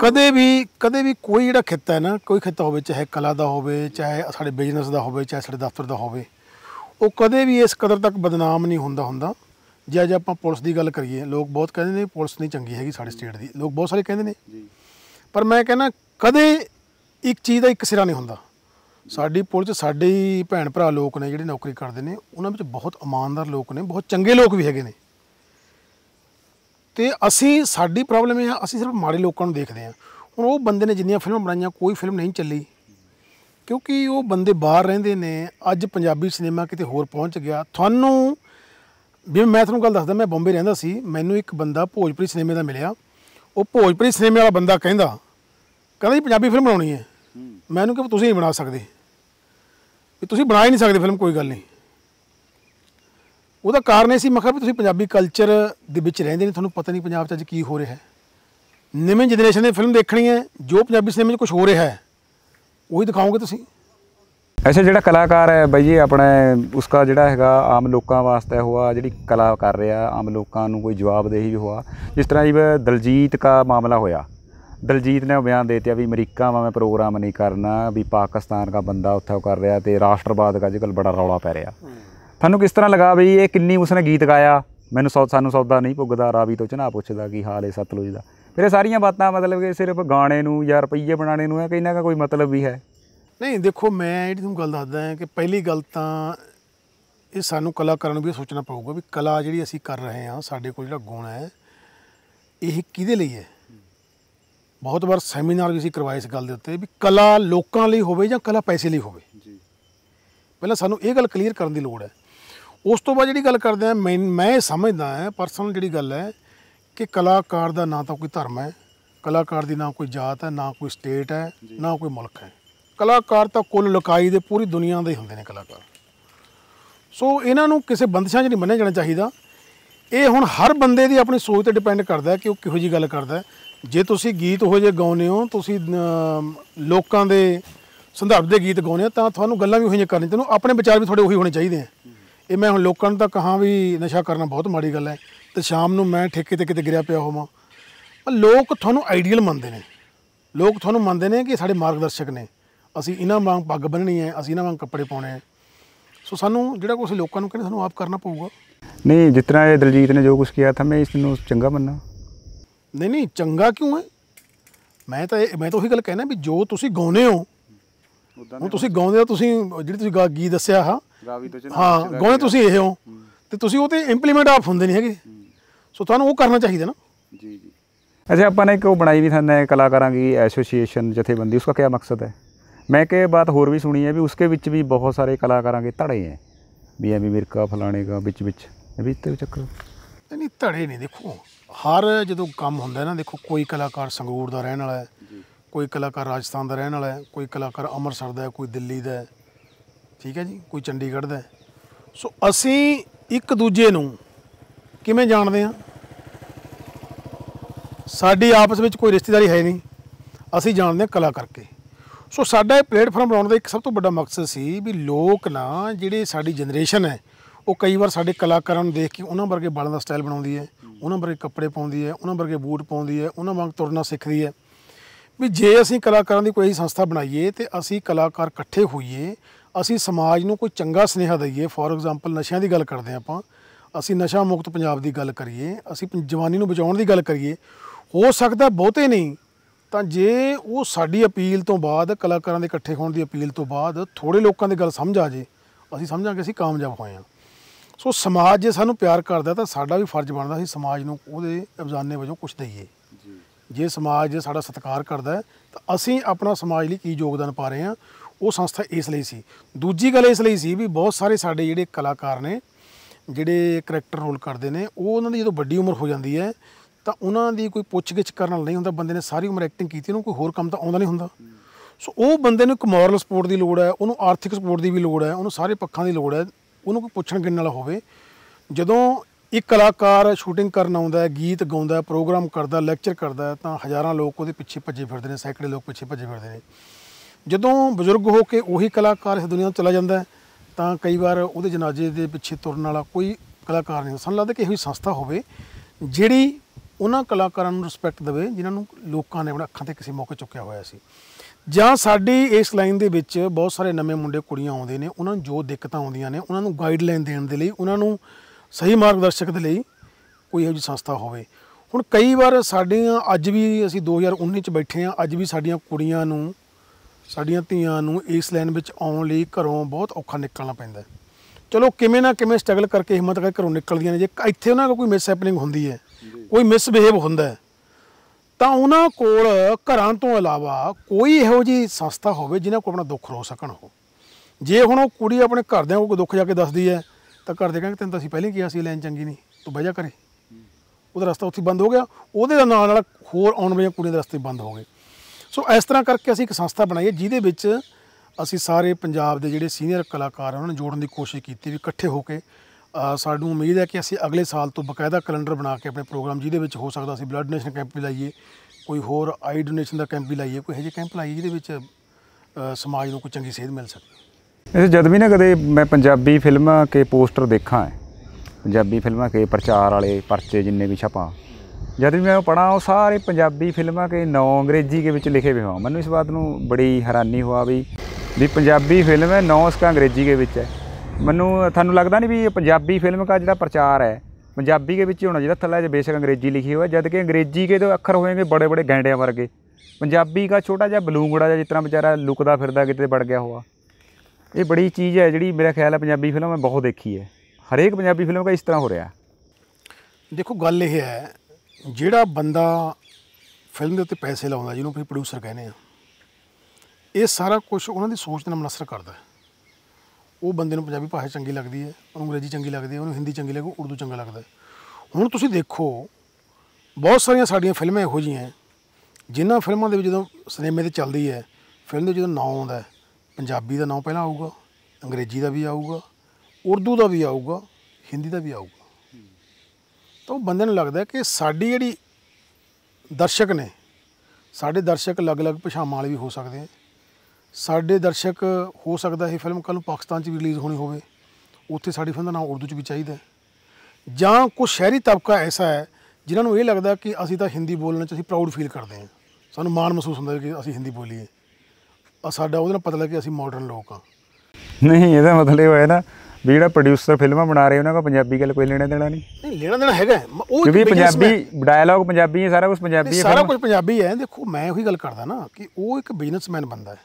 ਕਦੇ ਵੀ ਕਦੇ ਵੀ ਕੋਈ ਜਿਹੜਾ ਖਿੱਤਾ ਹੈ ਨਾ ਕੋਈ ਖਿੱਤਾ ਹੋਵੇ ਚਾਹੇ ਕਲਾ ਦਾ ਹੋਵੇ ਚਾਹੇ ਸਾਡੇ ਬਿਜ਼ਨਸ ਦਾ ਹੋਵੇ ਚਾਹੇ ਸਾਡੇ ਦਫ਼ਤਰ ਦਾ ਹੋਵੇ ਉਹ ਕਦੇ ਵੀ ਇਸ ਕਦਰ ਤੱਕ ਬਦਨਾਮ ਨਹੀਂ ਹੁੰਦਾ ਹੁੰਦਾ ਜੇ ਅੱਜ ਆਪਾਂ ਪੁਲਿਸ ਦੀ ਗੱਲ ਕਰੀਏ ਲੋਕ ਬਹੁਤ ਕਹਿੰਦੇ ਨੇ ਪੁਲਿਸ ਨਹੀਂ ਚੰਗੀ ਹੈਗੀ ਸਾਡੇ ਸਟੇਟ ਦੀ ਲੋਕ ਬਹੁਤ ਸਾਰੇ ਕਹਿੰਦੇ ਨੇ ਪਰ ਮੈਂ ਕਹਿੰਦਾ ਕਦੇ ਇੱਕ ਚੀਜ਼ ਦਾ ਇੱਕ ਸਿਰਾ ਨਹੀਂ ਹੁੰਦਾ ਸਾਡੀ ਪੁਲਿਸ ਸਾਡੇ ਭੈਣ ਭਰਾ ਲੋਕ ਨੇ ਜਿਹੜੇ ਨੌਕਰੀ ਕਰਦੇ ਨੇ ਉਹਨਾਂ ਵਿੱਚ ਬਹੁਤ ਇਮਾਨਦਾਰ ਲੋਕ ਨੇ ਬਹੁਤ ਚੰਗੇ ਲੋਕ ਵੀ ਹੈਗੇ ਨੇ ਤੇ ਅਸੀਂ ਸਾਡੀ ਪ੍ਰੋਬਲਮ ਇਹ ਆ ਅਸੀਂ ਸਿਰਫ ਮਾੜੇ ਲੋਕਾਂ ਨੂੰ ਦੇਖਦੇ ਆ ਹੁਣ ਉਹ ਬੰਦੇ ਨੇ ਜਿੰਨੀਆਂ ਫਿਲਮਾਂ ਬਣਾਈਆਂ ਕੋਈ ਫਿਲਮ ਨਹੀਂ ਚੱਲੀ ਕਿਉਂਕਿ ਉਹ ਬੰਦੇ ਬਾਹਰ ਰਹਿੰਦੇ ਨੇ ਅੱਜ ਪੰਜਾਬੀ ਸਿਨੇਮਾ ਕਿਤੇ ਹੋਰ ਪਹੁੰਚ ਗਿਆ ਤੁਹਾਨੂੰ ਵੀ ਮੈਂ ਤੁਹਾਨੂੰ ਗੱਲ ਦੱਸਦਾ ਮੈਂ ਬੰਬੇ ਰਹਿੰਦਾ ਸੀ ਮੈਨੂੰ ਇੱਕ ਬੰਦਾ ਭੋਜਪੁਰੀ ਸਿਨੇਮੇ ਦਾ ਮਿਲਿਆ ਉਹ ਭੋਜਪੁਰੀ ਸਿਨੇਮੇ ਵਾਲਾ ਬੰਦਾ ਕਹਿੰਦਾ ਕਹਿੰਦਾ ਜੀ ਪੰਜਾਬੀ ਫਿਲਮ ਬਣਾਉਣੀ ਹੈ ਮੈਨੂੰ ਕਿਹਾ ਤੁਸੀਂ ਨਹੀਂ ਬਣਾ ਸਕਦੇ ਵੀ ਤੁਸੀਂ ਬਣਾ ਹੀ ਨਹੀਂ ਸਕਦੇ ਫਿਲਮ ਕੋਈ ਗੱਲ ਨਹੀਂ ਉਹਦਾ ਕਾਰਨ ਇਹ ਸੀ ਮੈਂ ਕਿਹਾ ਵੀ ਤੁਸੀਂ ਪੰਜਾਬੀ ਕਲਚਰ ਦੇ ਵਿੱਚ ਰਹਿੰਦੇ ਨੇ ਤੁਹਾਨੂੰ ਪਤਾ ਨਹੀਂ ਪੰਜਾਬ 'ਚ ਅੱਜ ਕੀ ਹੋ ਰਿਹਾ ਹੈ ਨਵੇਂ ਜਨਰੇਸ਼ਨ ਨੇ ਫਿਲਮ ਦੇਖਣੀ ਹੈ ਜੋ ਪੰਜਾਬੀ ਸਿਨੇਮੇ 'ਚ ਕੁਝ ਹੋ ਰਿਹਾ ਹੈ ਉਹੀ ਦਿਖਾਓਗੇ ਤੁਸੀਂ ਐਸੇ ਜਿਹੜਾ ਕਲਾਕਾਰ ਹੈ ਬਈਏ ਇਹ ਆਪਣੇ ਉਸਕਾ ਜਿਹੜਾ ਹੈਗਾ ਆਮ ਲੋਕਾਂ ਵਾਸਤੇ ਹੋਆ ਜਿਹੜੀ ਕਲਾ ਕਰ ਰਿਹਾ ਆਮ ਲੋਕਾਂ ਨੂੰ ਕੋਈ ਜਵਾਬ ਵੀ ਹੋਆ ਜਿਸ ਤਰ੍ਹਾਂ ਜਿਵੇਂ ਦਲਜੀਤ ਦਾ ਮਾਮਲਾ ਹੋਇਆ ਦਲਜੀਤ ਨੇ ਬਿਆਨ ਦਿੱਤਾ ਵੀ ਅਮਰੀਕਾ ਵਾਂ ਮੈਂ ਪ੍ਰੋਗਰਾਮ ਨਹੀਂ ਕਰਨਾ ਵੀ ਪਾਕਿਸਤਾਨ ਦਾ ਬੰਦਾ ਉੱਥੇ ਕਰ ਰਿਹਾ ਤੇ ਰਾਸ਼ਟਰਵਾਦ ਦਾ ਅੱਜਕੱਲ ਬੜਾ ਰੌਲਾ ਪੈ ਰਿਹਾ ਤੁਹਾਨੂੰ ਕਿਸ ਤਰ੍ਹਾਂ ਲਗਾ ਬਈ ਇਹ ਕਿੰਨੀ ਉਸਨੇ ਗੀਤ ਗਾਇਆ ਮੈਨੂੰ ਸੌ ਸਾਨੂੰ ਸੌਦਾ ਨਹੀਂ ਪੁੱਗਦਾ ਰਾਵੀ ਤੋਂ ਚਨਾ ਪੁੱਛਦਾ ਕੀ ਹਾਲ ਹੈ ਸਤਲੁਜ ਦਾ ਫਿਰ ਇਹ ਸਾਰੀਆਂ ਬਾਤਾਂ ਮਤਲਬ ਕਿ ਸਿਰਫ ਗਾਣੇ ਨੂੰ ਜਾਂ ਰੁਪਈਏ ਬਣਾਣੇ ਨੂੰ ਹੈ ਕਿ ਇਹਨਾਂ ਦਾ ਕੋਈ ਮਤਲਬ ਵੀ ਹੈ ਨਹੀਂ ਦੇਖੋ ਮੈਂ ਜਿਹੜੀ ਤੁਹਾਨੂੰ ਗੱਲ ਦੱਸਦਾ ਹਾਂ ਕਿ ਪਹਿਲੀ ਗੱਲ ਤਾਂ ਇਹ ਸਾਨੂੰ ਕਲਾਕਾਰ ਨੂੰ ਵੀ ਸੋਚਣਾ ਪਊਗਾ ਵੀ ਕਲਾ ਜਿਹੜੀ ਅਸੀਂ ਕਰ ਰਹੇ ਹਾਂ ਸਾਡੇ ਕੋਲ ਜਿਹੜਾ ਗੁਣ ਹੈ ਇਹ ਕਿਹਦੇ ਲਈ ਹੈ ਬਹੁਤ ਵਾਰ ਸੈਮੀਨਾਰ ਵੀ ਅਸੀਂ ਕਰਵਾਏ ਇਸ ਗੱਲ ਦੇ ਉੱਤੇ ਵੀ ਕਲਾ ਲੋਕਾਂ ਲਈ ਹੋਵੇ ਜਾਂ ਕਲਾ ਪੈਸੇ ਲਈ ਹੋਵੇ ਜੀ ਪਹਿਲਾਂ ਸਾਨੂੰ ਇਹ ਗੱਲ ਕਲੀਅਰ ਕਰਨ ਦੀ ਲੋੜ ਹੈ ਉਸ ਤੋਂ ਬਾਅਦ ਜਿਹੜੀ ਗੱਲ ਕਰਦੇ ਆ ਮੈਂ ਮੈਂ ਸਮਝਦਾ ਹਾਂ ਪਰਸਨਲ ਜਿਹੜੀ ਗੱਲ ਹੈ ਕਿ ਕਲਾਕਾਰ ਦਾ ਨਾ ਤਾਂ ਕੋਈ ਧਰਮ ਹੈ ਕਲਾਕਾਰ ਦੀ ਨਾ ਕੋਈ ਜਾਤ ਹੈ ਨਾ ਕੋਈ ਸਟੇਟ ਹੈ ਨਾ ਕੋਈ ਮੁਲਕ ਹੈ ਕਲਾਕਾਰ ਤਾਂ ਕੁੱਲ ਲੋਕਾਈ ਦੇ ਪੂਰੀ ਦੁਨੀਆ ਦੇ ਹੁੰਦੇ ਨੇ ਕਲਾਕਾਰ ਸੋ ਇਹਨਾਂ ਨੂੰ ਕਿਸੇ ਬੰਦਸ਼ਾਂ 'ਚ ਨਹੀਂ ਮੰਨਿਆ ਜਾਣਾ ਚਾਹੀਦਾ ਇਹ ਹੁਣ ਹਰ ਬੰਦੇ ਦੀ ਆਪਣੀ ਸੋਚ ਤੇ ਡਿਪੈਂਡ ਕਰਦਾ ਕਿ ਉਹ ਕਿਹੋ ਜੀ ਗੱਲ ਕਰਦਾ ਜੇ ਤੁਸੀਂ ਗੀਤ ਹੋ ਜੇ ਗਾਉਨੇ ਹੋ ਤੁਸੀਂ ਲੋਕਾਂ ਦੇ ਸੰਦਰਭ ਦੇ ਗੀਤ ਗਾਉਨੇ ਤਾਂ ਤੁਹਾਨੂੰ ਗੱਲਾਂ ਵੀ ਹੋਈਆਂ ਕਰਨੀਆਂ ਤੈਨੂੰ ਆਪਣੇ ਵਿਚਾਰ ਵੀ ਤੁਹਾਡੇ ਉਹੀ ਹੋਣੇ ਚਾਹੀਦੇ ਆ ਇਹ ਮੈਂ ਹੁਣ ਲੋਕਾਂ ਨੂੰ ਤਾਂ ਕਹਾਂ ਵੀ ਨਸ਼ਾ ਕਰਨਾ ਬਹੁਤ ਮਾੜੀ ਗੱਲ ਹੈ ਤੇ ਸ਼ਾਮ ਨੂੰ ਮੈਂ ਠੇਕੇ ਤੇ ਕਿਤੇ ਗਿਰਿਆ ਪਿਆ ਹੋਵਾਂ ਲੋਕ ਤੁਹਾਨੂੰ ਆਈਡੀਅਲ ਮੰਨਦੇ ਨੇ ਲੋਕ ਤੁਹਾਨੂੰ ਮੰਨਦੇ ਨੇ ਕਿ ਸਾਡੇ ਮਾਰਗਦਰਸ਼ਕ ਨੇ ਅਸੀਂ ਇਹਨਾਂ ਵਾਂਗ ਪੱਗ ਬੰਨਣੀ ਹੈ ਅਸੀਂ ਇਹਨਾਂ ਵਾਂਗ ਕੱਪੜੇ ਪਾਉਣੇ ਸੋ ਸਾਨੂੰ ਜਿਹੜਾ ਕੁਝ ਲੋਕਾਂ ਨੂੰ ਕਹਿੰਦੇ ਸਾਨੂੰ ਆਪ ਕਰਨਾ ਪਊਗਾ ਨਹੀਂ ਜਿਸ ਇਹ ਦਲਜੀਤ ਨੇ ਜੋ ਕੁਝ ਕੀਤਾ ਤਾਂ ਮੈਂ ਇਸ ਨੂੰ ਚੰਗਾ ਮੰਨਾਂ ਨਹੀਂ ਨਹੀਂ ਚੰਗਾ ਕਿਉਂ ਹੈ ਮੈਂ ਤਾਂ ਮੈਂ ਤਾਂ ਉਹੀ ਗੱਲ ਕਹਿਣਾ ਵੀ ਜੋ ਤੁਸੀਂ ਗਾਉਨੇ ਹੋ ਉਹ ਤੁਸੀਂ ਗਾਉਂਦੇ ਹੋ ਤੁਸੀਂ ਜਿਹੜੀ ਤੁਸੀਂ ਗੀ ਦੱਸਿਆ ਹਾਂ ਰਾਵੀ ਤੋਂ ਹਾਂ ਗੋਣੇ ਤੁਸੀਂ ਇਹ ਹੋ ਤੇ ਤੁਸੀਂ ਉਹ ਤੇ ਇੰਪਲੀਮੈਂਟ ਆਪ ਹੁੰਦੇ ਨਹੀਂ ਹੈਗੇ ਸੋ ਤੁਹਾਨੂੰ ਉਹ ਕਰਨਾ ਚਾਹੀਦਾ ਨਾ ਜੀ ਜੀ ਆਪਾਂ अच्छा अपन एक वो बनाई भी थी कलाकारा की एसोसिएशन जथेबंदी उसका क्या मकसद है मैं के बात ਵੀ भी सुनी है ਵੀ उसके बीच भी बहुत सारे कलाकारा के धड़े ਵੀ भी एम ਮਿਰਕਾ ਫਲਾਣੇ ਦਾ ਵਿੱਚ ਵਿੱਚ ਵੀ ਤੇ ਚੱਕਰ ਨਹੀਂ ਧੜੇ ਨਹੀਂ ਦੇਖੋ ਹਰ ਜਦੋਂ ਕੰਮ ਹੁੰਦਾ ਨਾ ਦੇਖੋ ਕੋਈ ਕਲਾਕਾਰ ਸੰਗੂਰ ਦਾ ਰਹਿਣ ਵਾਲਾ ਹੈ ਕੋਈ ਕਲਾਕਾਰ ਰਾਜਸਥਾਨ ਦਾ ਰਹਿਣ ਵਾਲਾ ਹੈ ਕੋਈ ਕਲਾਕਾਰ ਅੰਮ੍ਰਿਤਸਰ ਦਾ ਹੈ ਕੋਈ ਦਿੱਲੀ ਦਾ ਹੈ ਠੀਕ ਹੈ ਜੀ ਕੋਈ ਚੰਡੀਗੜ੍ਹ ਦਾ ਸੋ ਅਸੀਂ ਇੱਕ ਦੂਜੇ ਨੂੰ ਕਿਵੇਂ ਜਾਣਦੇ ਆ ਸਾਡੀ ਆਪਸ ਵਿੱਚ ਕੋਈ ਰਿਸ਼ਤੇਦਾਰੀ ਹੈ ਨਹੀਂ ਅਸੀਂ ਜਾਣਦੇ ਹਾਂ ਕਲਾ ਕਰਕੇ ਸੋ ਸਾਡਾ ਇਹ ਪਲੇਟਫਾਰਮ ਬਣਾਉਣ ਦਾ ਇੱਕ ਸਭ ਤੋਂ ਵੱਡਾ ਮਕਸਦ ਸੀ ਵੀ ਲੋਕ ਨਾ ਜਿਹੜੇ ਸਾਡੀ ਜਨਰੇਸ਼ਨ ਹੈ ਉਹ ਕਈ ਵਾਰ ਸਾਡੇ ਕਲਾਕਾਰਾਂ ਨੂੰ ਦੇਖ ਕੇ ਉਹਨਾਂ ਵਰਗੇ ਬਾਲਾਂ ਦਾ ਸਟਾਈਲ ਬਣਾਉਂਦੀ ਹੈ ਉਹਨਾਂ ਵਰਗੇ ਕੱਪੜੇ ਪਾਉਂਦੀ ਹੈ ਉਹਨਾਂ ਵਰਗੇ ਬੂਟ ਪਾਉਂਦੀ ਹੈ ਉਹਨਾਂ ਵਾਂਗ ਤੁਰਨਾ ਸਿੱਖਦੀ ਹੈ ਵੀ ਜੇ ਅਸੀਂ ਕਲਾਕਾਰਾਂ ਦੀ ਕੋਈ ਸੰਸਥਾ ਬਣਾਈਏ ਤੇ ਅਸੀਂ ਕਲਾਕਾਰ ਇਕੱਠੇ ਹੋਈਏ ਅਸੀਂ ਸਮਾਜ ਨੂੰ ਕੋਈ ਚੰਗਾ ਸਨੇਹਾ ਦਈਏ ਫੋਰ ਐਗਜ਼ਾਮਪਲ ਨਸ਼ਿਆਂ ਦੀ ਗੱਲ ਕਰਦੇ ਆਪਾਂ ਅਸੀਂ ਨਸ਼ਾ ਮੁਕਤ ਪੰਜਾਬ ਦੀ ਗੱਲ ਕਰੀਏ ਅਸੀਂ ਜਵਾਨੀ ਨੂੰ ਬਚਾਉਣ ਦੀ ਗੱਲ ਕਰੀਏ ਹੋ ਸਕਦਾ ਬਹੁਤੇ ਨਹੀਂ ਤਾਂ ਜੇ ਉਹ ਸਾਡੀ ਅਪੀਲ ਤੋਂ ਬਾਅਦ ਕਲਾਕਾਰਾਂ ਦੇ ਇਕੱਠੇ ਹੋਣ ਦੀ ਅਪੀਲ ਤੋਂ ਬਾਅਦ ਥੋੜੇ ਲੋਕਾਂ ਦੀ ਗੱਲ ਸਮਝ ਆ ਜੇ ਅਸੀਂ ਸਮਝਾਂਗੇ ਅਸੀਂ ਕਾਮਯਾਬ ਹੋਏ ਹਾਂ ਸੋ ਸਮਾਜ ਜੇ ਸਾਨੂੰ ਪਿਆਰ ਕਰਦਾ ਤਾਂ ਸਾਡਾ ਵੀ ਫਰਜ਼ ਬਣਦਾ ਸੀ ਸਮਾਜ ਨੂੰ ਉਹਦੇ ਅਫਜ਼ਾਨੇ ਵਜੋਂ ਕੁਝ ਦਈਏ ਜੇ ਸਮਾਜ ਸਾਡਾ ਸਤਿਕਾਰ ਕਰਦਾ ਤਾਂ ਅਸੀਂ ਆਪਣਾ ਸਮਾਜ ਲਈ ਕੀ ਯੋਗਦਾਨ ਪਾ ਰਹੇ ਹਾਂ ਉਹ ਸੰਸਥਾ ਇਸ ਲਈ ਸੀ ਦੂਜੀ ਗੱਲ ਇਸ ਲਈ ਸੀ ਵੀ ਬਹੁਤ ਸਾਰੇ ਸਾਡੇ ਜਿਹੜੇ ਕਲਾਕਾਰ ਨੇ ਜਿਹੜੇ ਕਰੈਕਟਰ ਰੋਲ ਕਰਦੇ ਨੇ ਉਹ ਉਹਨਾਂ ਦੀ ਜਦੋਂ ਵੱਡੀ ਉਮਰ ਹੋ ਜਾਂਦੀ ਹੈ ਤਾਂ ਉਹਨਾਂ ਦੀ ਕੋਈ ਪੁੱਛਗਿੱਛ ਕਰਨ ਨਾਲ ਨਹੀਂ ਹੁੰਦਾ ਬੰਦੇ ਨੇ ਸਾਰੀ ਉਮਰ ਐਕਟਿੰਗ ਕੀਤੀ ਉਹਨੂੰ ਕੋਈ ਹੋਰ ਕੰਮ ਤਾਂ ਆਉਂਦਾ ਨਹੀਂ ਹੁੰਦਾ ਸੋ ਉਹ ਬੰਦੇ ਨੂੰ ਇੱਕ ਮੋਰਲ ਸਪੋਰਟ ਦੀ ਲੋੜ ਹੈ ਉਹਨੂੰ ਆਰਥਿਕ ਸਪੋਰਟ ਦੀ ਵੀ ਲੋੜ ਹੈ ਉਹਨੂੰ ਸਾਰੇ ਪੱਖਾਂ ਦੀ ਲੋੜ ਹੈ ਉਹਨੂੰ ਕੋਈ ਪੁੱਛਣ ਗਿਣਨ ਵਾਲਾ ਹੋਵੇ ਜਦੋਂ ਇੱਕ ਕਲਾਕਾਰ ਸ਼ੂਟਿੰਗ ਕਰਨ ਆਉਂਦਾ ਗੀਤ ਗਾਉਂਦਾ ਪ੍ਰੋਗਰਾਮ ਕਰਦਾ ਲੈਕਚਰ ਕਰਦਾ ਤਾਂ ਹਜ਼ਾਰਾਂ ਲੋਕ ਉਹਦੇ ਪਿੱਛੇ ਭੱਜੇ ਫਿਰਦੇ ਨੇ ਸੈਂਕੜੇ ਲੋਕ ਪਿੱਛੇ ਭੱਜੇ ਫਿਰਦੇ ਨੇ ਜਦੋਂ ਬਜ਼ੁਰਗ ਹੋ ਕੇ ਉਹੀ ਕਲਾਕਾਰ ਇਸ ਦੁਨੀਆ ਤੋਂ ਚਲਾ ਜਾਂਦਾ ਤਾਂ ਕਈ ਵਾਰ ਉਹਦੇ ਜਨਾਜ਼ੇ ਦੇ ਪਿੱਛੇ ਤੁਰਨ ਵਾਲਾ ਕੋਈ ਕਲਾਕਾਰ ਨਹੀਂ ਸਾਨੂੰ ਲੱਗਦਾ ਕਿ ਇਹੋ ਵੀ ਸੰਸਥਾ ਹੋਵੇ ਜਿਹੜੀ ਉਹਨਾਂ ਕਲਾਕਾਰਾਂ ਨੂੰ ਰਿਸਪੈਕਟ ਦੇਵੇ ਜਿਨ੍ਹਾਂ ਨੂੰ ਲੋਕਾਂ ਨੇ ਆਪਣੇ ਅੱਖਾਂ ਤੇ ਕਿਸੇ ਮੌਕੇ ਚੁੱਕਿਆ ਹੋਇਆ ਸੀ ਜਾਂ ਸਾਡੀ ਇਸ ਲਾਈਨ ਦੇ ਵਿੱਚ ਬਹੁਤ ਸਾਰੇ ਨਵੇਂ ਮੁੰਡੇ ਕੁੜੀਆਂ ਆਉਂਦੇ ਨੇ ਉਹਨਾਂ ਨੂੰ ਜੋ ਦਿੱਕਤਾਂ ਆਉਂਦੀਆਂ ਨੇ ਉਹਨਾਂ ਨੂੰ ਗਾਈਡਲਾਈਨ ਦੇਣ ਦੇ ਲਈ ਉਹਨਾਂ ਨੂੰ ਸਹੀ ਮਾਰਗਦਰਸ਼ਕ ਦੇ ਲਈ ਕੋਈ ਇਹੋ ਜਿਹੀ ਸੰਸਥਾ ਹੋਵੇ ਹੁਣ ਕਈ ਵਾਰ ਸਾਡੀਆਂ ਅੱਜ ਵੀ ਅਸੀਂ 2019 ਚ ਬੈਠੇ ਆ ਅੱਜ ਵੀ ਸਾਡੀਆਂ ਕੁੜੀਆਂ ਨੂੰ ਸਾਡੀਆਂ ਧੀਆਂ ਨੂੰ ਇਸ ਲਾਈਨ ਵਿੱਚ ਆਉਣ ਲਈ ਘਰੋਂ ਬਹੁਤ ਔਖਾ ਨਿਕਲਣਾ ਪੈਂਦਾ ਹੈ ਚਲੋ ਕਿਵੇਂ ਨਾ ਕਿਵੇਂ ਸਟਰਗਲ ਕਰਕੇ ਹਿੰਮਤ ਕਰਕੇ ਘਰੋਂ ਨਿਕਲਦੀਆਂ ਨੇ ਜੇ ਇੱਥੇ ਉਹਨਾਂ ਕੋਲ ਕੋਈ ਮਿਸ ਹੈਪਨਿੰਗ ਹੁੰਦੀ ਹੈ ਕੋਈ ਮਿਸ ਬਿਹੇਵ ਹੁੰਦਾ ਹੈ ਤਾਂ ਉਹਨਾਂ ਕੋਲ ਘਰਾਂ ਤੋਂ ਇਲਾਵਾ ਕੋਈ ਇਹੋ ਜੀ ਸੰਸਥਾ ਹੋਵੇ ਜਿਨ੍ਹਾਂ ਕੋਲ ਆਪਣਾ ਦੁੱਖ ਰੋ ਸਕਣ ਉਹ ਜੇ ਹੁਣ ਉਹ ਕੁੜੀ ਆਪਣੇ ਘਰਦਿਆਂ ਕੋਲ ਦੁੱਖ ਜਾ ਕੇ ਦੱਸਦੀ ਹੈ ਤਾਂ ਘਰਦੇ ਕਹਿੰਦੇ ਤੈਨੂੰ ਤਾਂ ਅਸੀਂ ਪਹਿਲਾਂ ਹੀ ਕਿਹਾ ਸੀ ਲੈਣ ਚੰਗੀ ਨਹੀਂ ਤੂੰ ਵਜਾ ਕਰੇ ਉਹਦਾ ਰਸਤਾ ਉੱਥੇ ਬੰਦ ਹੋ ਗਿਆ ਉਹਦੇ ਨਾਲ ਨਾਲ ਹੋਰ ਆਉਣ ਵਾਲੀਆਂ ਕੁੜੀਆਂ ਦੇ ਰਸਤੇ ਬੰਦ ਹੋ ਗਏ ਸੋ ਇਸ ਤਰ੍ਹਾਂ ਕਰਕੇ ਅਸੀਂ ਇੱਕ ਸੰਸਥਾ ਬਣਾਈ ਹੈ ਜਿਹਦੇ ਵਿੱਚ ਅਸੀਂ ਸਾਰੇ ਪੰਜਾਬ ਦੇ ਜਿਹੜੇ ਸੀਨੀਅਰ ਕਲਾਕਾਰ ਉਹਨਾਂ ਨੂੰ ਜੋੜਨ ਦੀ ਕੋਸ਼ਿਸ਼ ਕੀਤੀ ਵੀ ਇਕੱਠੇ ਹੋ ਕੇ ਸਾਨੂੰ ਉਮੀਦ ਹੈ ਕਿ ਅਸੀਂ ਅਗਲੇ ਸਾਲ ਤੋਂ ਬਕਾਇਦਾ ਕੈਲੰਡਰ ਬਣਾ ਕੇ ਆਪਣੇ ਪ੍ਰੋਗਰਾਮ ਜਿਹਦੇ ਵਿੱਚ ਹੋ ਸਕਦਾ ਅਸੀਂ ਬਲੱਡ ਡੋਨੇਸ਼ਨ ਕੈਂਪ ਵੀ ਲਾਈਏ ਕੋਈ ਹੋਰ ਆਈ ਡੋਨੇਸ਼ਨ ਦਾ ਕੈਂਪ ਵੀ ਲਾਈਏ ਕੋਈ ਇਹੋ ਕੈਂਪ ਲਾਈਏ ਜਿਹਦੇ ਵਿੱਚ ਸਮਾਜ ਨੂੰ ਕੋਈ ਚੰਗੀ ਸੇਧ ਮਿਲ ਸਕੇ ਇਹ ਜਦ ਵੀ ਨਾ ਕਦੇ ਮੈਂ ਪੰਜਾਬੀ ਫਿਲਮਾਂ ਕੇ ਪੋਸਟਰ ਦੇਖਾਂ ਪੰਜਾਬੀ ਫਿਲਮਾਂ ਕੇ ਪ੍ਰਚਾਰ ਵਾਲੇ ਪਰਚੇ ਜਿੰਨੇ ਵੀ ਛਪਾਂ ਜਦ ਵੀ ਮੈਂ ਉਹ ਪੜ੍ਹਾ ਉਹ ਸਾਰੇ ਪੰਜਾਬੀ ਫਿਲਮਾਂ ਕੇ ਨੌ ਅੰਗਰੇਜ਼ੀ ਕੇ ਵਿੱਚ ਲਿਖੇ ਹੋਏ ਹਾਂ ਮੈਨੂੰ ਇਸ ਬਾਤ ਨੂੰ ਬੜੀ ਹੈਰਾਨੀ ਹੋਆ ਵੀ ਵੀ ਪੰਜਾਬੀ ਫਿਲਮ ਹੈ ਨੌ ਸਕਾ ਅੰਗਰੇਜ਼ੀ ਕੇ ਵਿੱਚ ਹੈ ਮੈਨੂੰ ਤੁਹਾਨੂੰ ਲੱਗਦਾ ਨਹੀਂ ਵੀ ਇਹ ਪੰਜਾਬੀ ਫਿਲਮ ਦਾ ਜਿਹੜਾ ਪ੍ਰਚਾਰ ਹੈ ਪੰਜਾਬੀ ਕੇ ਵਿੱਚ ਹੋਣਾ ਜਿਹੜਾ ਥੱਲੇ ਜੇ ਬੇਸ਼ੱਕ ਅੰਗਰੇਜ਼ੀ ਲਿਖੀ ਹੋਇਆ ਜਦ ਕਿ ਅੰਗਰੇਜ਼ੀ ਕੇ ਤੋਂ ਅੱਖਰ ਹੋਏਗੇ ਬੜੇ ਬੜੇ ਗੈਂਡਿਆਂ ਵਰਗੇ ਪੰਜਾਬੀ ਦਾ ਛੋਟਾ ਜਿਹਾ ਬਲੂੰਗੜਾ ਜਿਹਾ ਜਿਤਨਾ ਵਿਚਾਰਾ ਲੁਕਦਾ ਫਿਰਦਾ ਕਿਤੇ ਵੜ ਗਿਆ ਹੋਆ ਇਹ ਬੜੀ ਚੀਜ਼ ਹੈ ਜਿਹੜੀ ਮੇਰਾ ਖਿਆਲ ਹੈ ਪੰਜਾਬੀ ਫਿਲਮ ਮੈਂ ਬਹੁਤ ਦੇਖੀ ਹੈ ਹਰੇਕ ਪੰਜਾਬੀ ਫਿਲਮ ਦਾ ਇਸ ਤਰ੍ਹਾਂ ਹੋ ਰਿਹਾ ਦੇਖੋ ਗੱਲ ਇਹ ਹੈ ਜਿਹੜਾ ਬੰਦਾ ਫਿਲਮ ਦੇ ਉੱਤੇ ਪੈਸੇ ਲਾਉਂਦਾ ਜਿਹਨੂੰ ਵੀ ਪ੍ਰੋਡਿਊਸਰ ਕਹਿੰਦੇ ਆ ਇਹ ਸਾਰਾ ਕੁਝ ਉਹਨਾਂ ਦੀ ਸੋਚ ਨਾਲ ਮਨਸਰ ਕਰਦਾ ਹੈ ਉਹ ਬੰਦੇ ਨੂੰ ਪੰਜਾਬੀ ਭਾਸ਼ਾ ਚੰਗੀ ਲੱਗਦੀ ਹੈ ਉਹਨੂੰ ਅੰਗਰੇਜ਼ੀ ਚੰਗੀ ਲੱਗਦੀ ਹੈ ਉਹਨੂੰ ਹਿੰਦੀ ਚੰਗੀ ਲੱਗਦੀ ਉਰਦੂ ਚੰਗਾ ਲੱਗਦਾ ਹੁਣ ਤੁਸੀਂ ਦੇਖੋ ਬਹੁਤ ਸਾਰੀਆਂ ਸਾਡੀਆਂ ਫਿਲਮਾਂ ਇਹੋ ਜੀਆਂ ਜਿਨ੍ਹਾਂ ਫਿਲਮਾਂ ਦੇ ਵਿੱਚ ਜਦੋਂ ਸਿਨੇਮੇ ਤੇ ਚੱਲਦੀ ਹੈ ਫਿਲਮ ਦੇ ਜਦੋਂ ਨਾਂ ਆਉਂਦਾ ਪੰਜਾਬੀ ਦਾ ਨਾਂ ਪਹਿਲਾਂ ਆਊਗਾ ਅੰਗਰੇਜ਼ੀ ਦਾ ਵੀ ਆਊਗਾ ਉਰਦੂ ਦਾ ਵੀ ਆਊਗਾ ਹਿੰਦੀ ਦਾ ਵੀ ਆਊਗਾ ਤਾਂ ਉਹ ਬੰਦੇ ਨੂੰ ਲੱਗਦਾ ਕਿ ਸਾਡੀ ਜਿਹੜੀ ਦਰਸ਼ਕ ਨੇ ਸਾਡੇ ਦਰਸ਼ਕ ਅਲੱਗ-ਅਲੱਗ ਭਾਸ਼ਾਵਾਂ ਵਾਲੇ ਵੀ ਹੋ ਸਕਦੇ ਆ ਸਾਡੇ ਦਰਸ਼ਕ ਹੋ ਸਕਦਾ ਇਹ ਫਿਲਮ ਕੱਲ ਨੂੰ ਪਾਕਿਸਤਾਨ 'ਚ ਵੀ ਰਿਲੀਜ਼ ਹੋਣੀ ਹੋਵੇ ਉੱਥੇ ਸਾਡੀ ਫਿਲਮ ਦਾ ਨਾਮ ਉਰਦੂ 'ਚ ਵੀ ਚਾਹੀਦਾ ਜਾਂ ਕੋਈ ਸ਼ਹਿਰੀ ਤਬਕਾ ਐਸਾ ਹੈ ਜਿਨ੍ਹਾਂ ਨੂੰ ਇਹ ਲੱਗਦਾ ਕਿ ਅਸੀਂ ਤਾਂ ਹਿੰਦੀ ਬੋਲਣ 'ਚ ਅਸੀਂ ਪ੍ਰਾਊਡ ਫੀਲ ਕਰਦੇ ਹਾਂ ਸਾਨੂੰ ਮਾਣ ਮਹਿਸੂਸ ਹੁੰਦਾ ਕਿ ਅਸੀਂ ਹਿੰਦੀ ਬੋਲੀਏ ਆ ਸਾਡਾ ਉਹਦੇ ਨਾਲ ਪਤਾ ਲੱਗਿਆ ਕਿ ਅਸੀਂ ਮਾਡਰਨ ਲੋਕ ਆ ਨਹੀਂ ਇਹਦਾ ਮਤਲਬ ਇਹ ਹੋਇਆ ਨਾ ਵੀ ਜਿਹੜਾ ਪ੍ਰੋਡਿਊਸਰ ਫਿਲਮਾਂ ਬਣਾ ਰਹੇ ਉਹਨਾਂ ਦਾ ਪੰਜਾਬੀ ਗੱਲ ਕੋਈ ਲੈਣਾ ਦੇਣਾ ਨਹੀਂ ਨਹੀਂ ਲੈਣਾ ਦੇਣਾ ਹੈਗਾ ਉਹ ਵੀ ਪੰਜਾਬੀ ਡਾਇਲੌਗ ਪੰਜਾਬੀ ਹੈ ਸਾਰਾ ਕੁਝ ਪੰਜਾਬੀ ਹੈ ਸਾਰਾ ਕੁਝ ਪੰਜਾਬੀ ਹੈ ਦੇਖੋ ਮੈਂ ਉਹੀ ਗੱਲ ਕਰਦਾ ਨਾ ਕਿ ਉਹ ਇੱਕ ਬਿਜ਼ਨਸਮੈਨ ਬੰਦਾ ਹੈ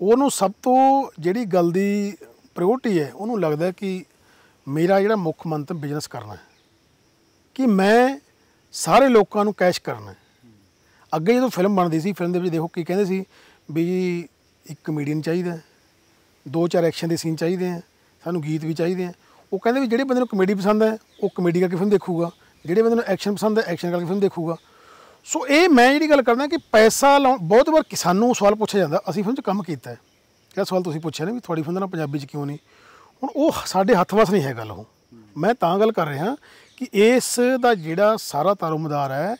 ਉਹਨੂੰ ਸਭ ਤੋਂ ਜਿਹੜੀ ਗੱਲ ਦੀ ਪ੍ਰਾਇੋਰਟੀ ਹੈ ਉਹਨੂੰ ਲੱਗਦਾ ਕਿ ਮੇਰਾ ਜਿਹੜਾ ਮੁੱਖ ਮੰਤਵ ਬਿਜ਼ਨਸ ਕਰਨਾ ਹੈ ਕਿ ਮੈਂ ਸਾਰੇ ਲੋਕਾਂ ਨੂੰ ਕੈਸ਼ ਕਰਨਾ ਹੈ ਅੱਗੇ ਜਦੋਂ ਫਿਲਮ ਬਣਦੀ ਸੀ ਫਿਲਮ ਦੇ ਵਿੱਚ ਦੇਖੋ ਕੀ ਕਹਿੰਦੇ ਸੀ ਵੀ ਇੱਕ ਕਮੇਡੀਅਨ ਚਾਹੀਦਾ ਦੋ ਚਾਰ ਐਕਸ਼ਨ ਦੇ ਸੀਨ ਚਾਹੀਦੇ ਆ ਸਾਨੂੰ ਗੀਤ ਵੀ ਚਾਹੀਦੇ ਆ ਉਹ ਕਹਿੰਦੇ ਵੀ ਜਿਹੜੇ ਬੰਦੇ ਨੂੰ ਕਮੇਡੀ ਪਸੰਦ ਹੈ ਉਹ ਕਮੇਡੀ ਕਰਕੇ ਫਿਲਮ ਦੇਖੂਗਾ ਜਿਹੜੇ ਬੰਦੇ ਨੂੰ ਐਕਸ਼ਨ ਪਸੰਦ ਹੈ ਐਕਸ਼ਨ ਕਰਕੇ ਫਿਲਮ ਦੇਖੂਗਾ ਸੋ ਇਹ ਮੈਂ ਜਿਹੜੀ ਗੱਲ ਕਰਦਾ ਕਿ ਪੈਸਾ ਬਹੁਤ ਵਾਰ ਕਿਸਾਨੋਂ ਸਵਾਲ ਪੁੱਛਿਆ ਜਾਂਦਾ ਅਸੀਂ ਫਿਲਮ 'ਚ ਕੰਮ ਕੀਤਾ ਹੈ ਕਿਹੜਾ ਸਵਾਲ ਤੁਸੀਂ ਪੁੱਛਿਆ ਨੇ ਵੀ ਤੁਹਾਡੀ ਫਿਲਮ ਪੰਜਾਬੀ 'ਚ ਕਿਉਂ ਨਹੀਂ ਹੁਣ ਉਹ ਸਾਡੇ ਹੱਥ ਵਸ ਨਹੀਂ ਹੈ ਗੱਲ ਉਹ ਮੈਂ ਤਾਂ ਗੱਲ ਕਰ ਰਿਹਾ ਕਿ ਇਸ ਦਾ ਜਿਹੜਾ ਸਾਰਾ ਤਾਰੂਮਦਾਰ ਹੈ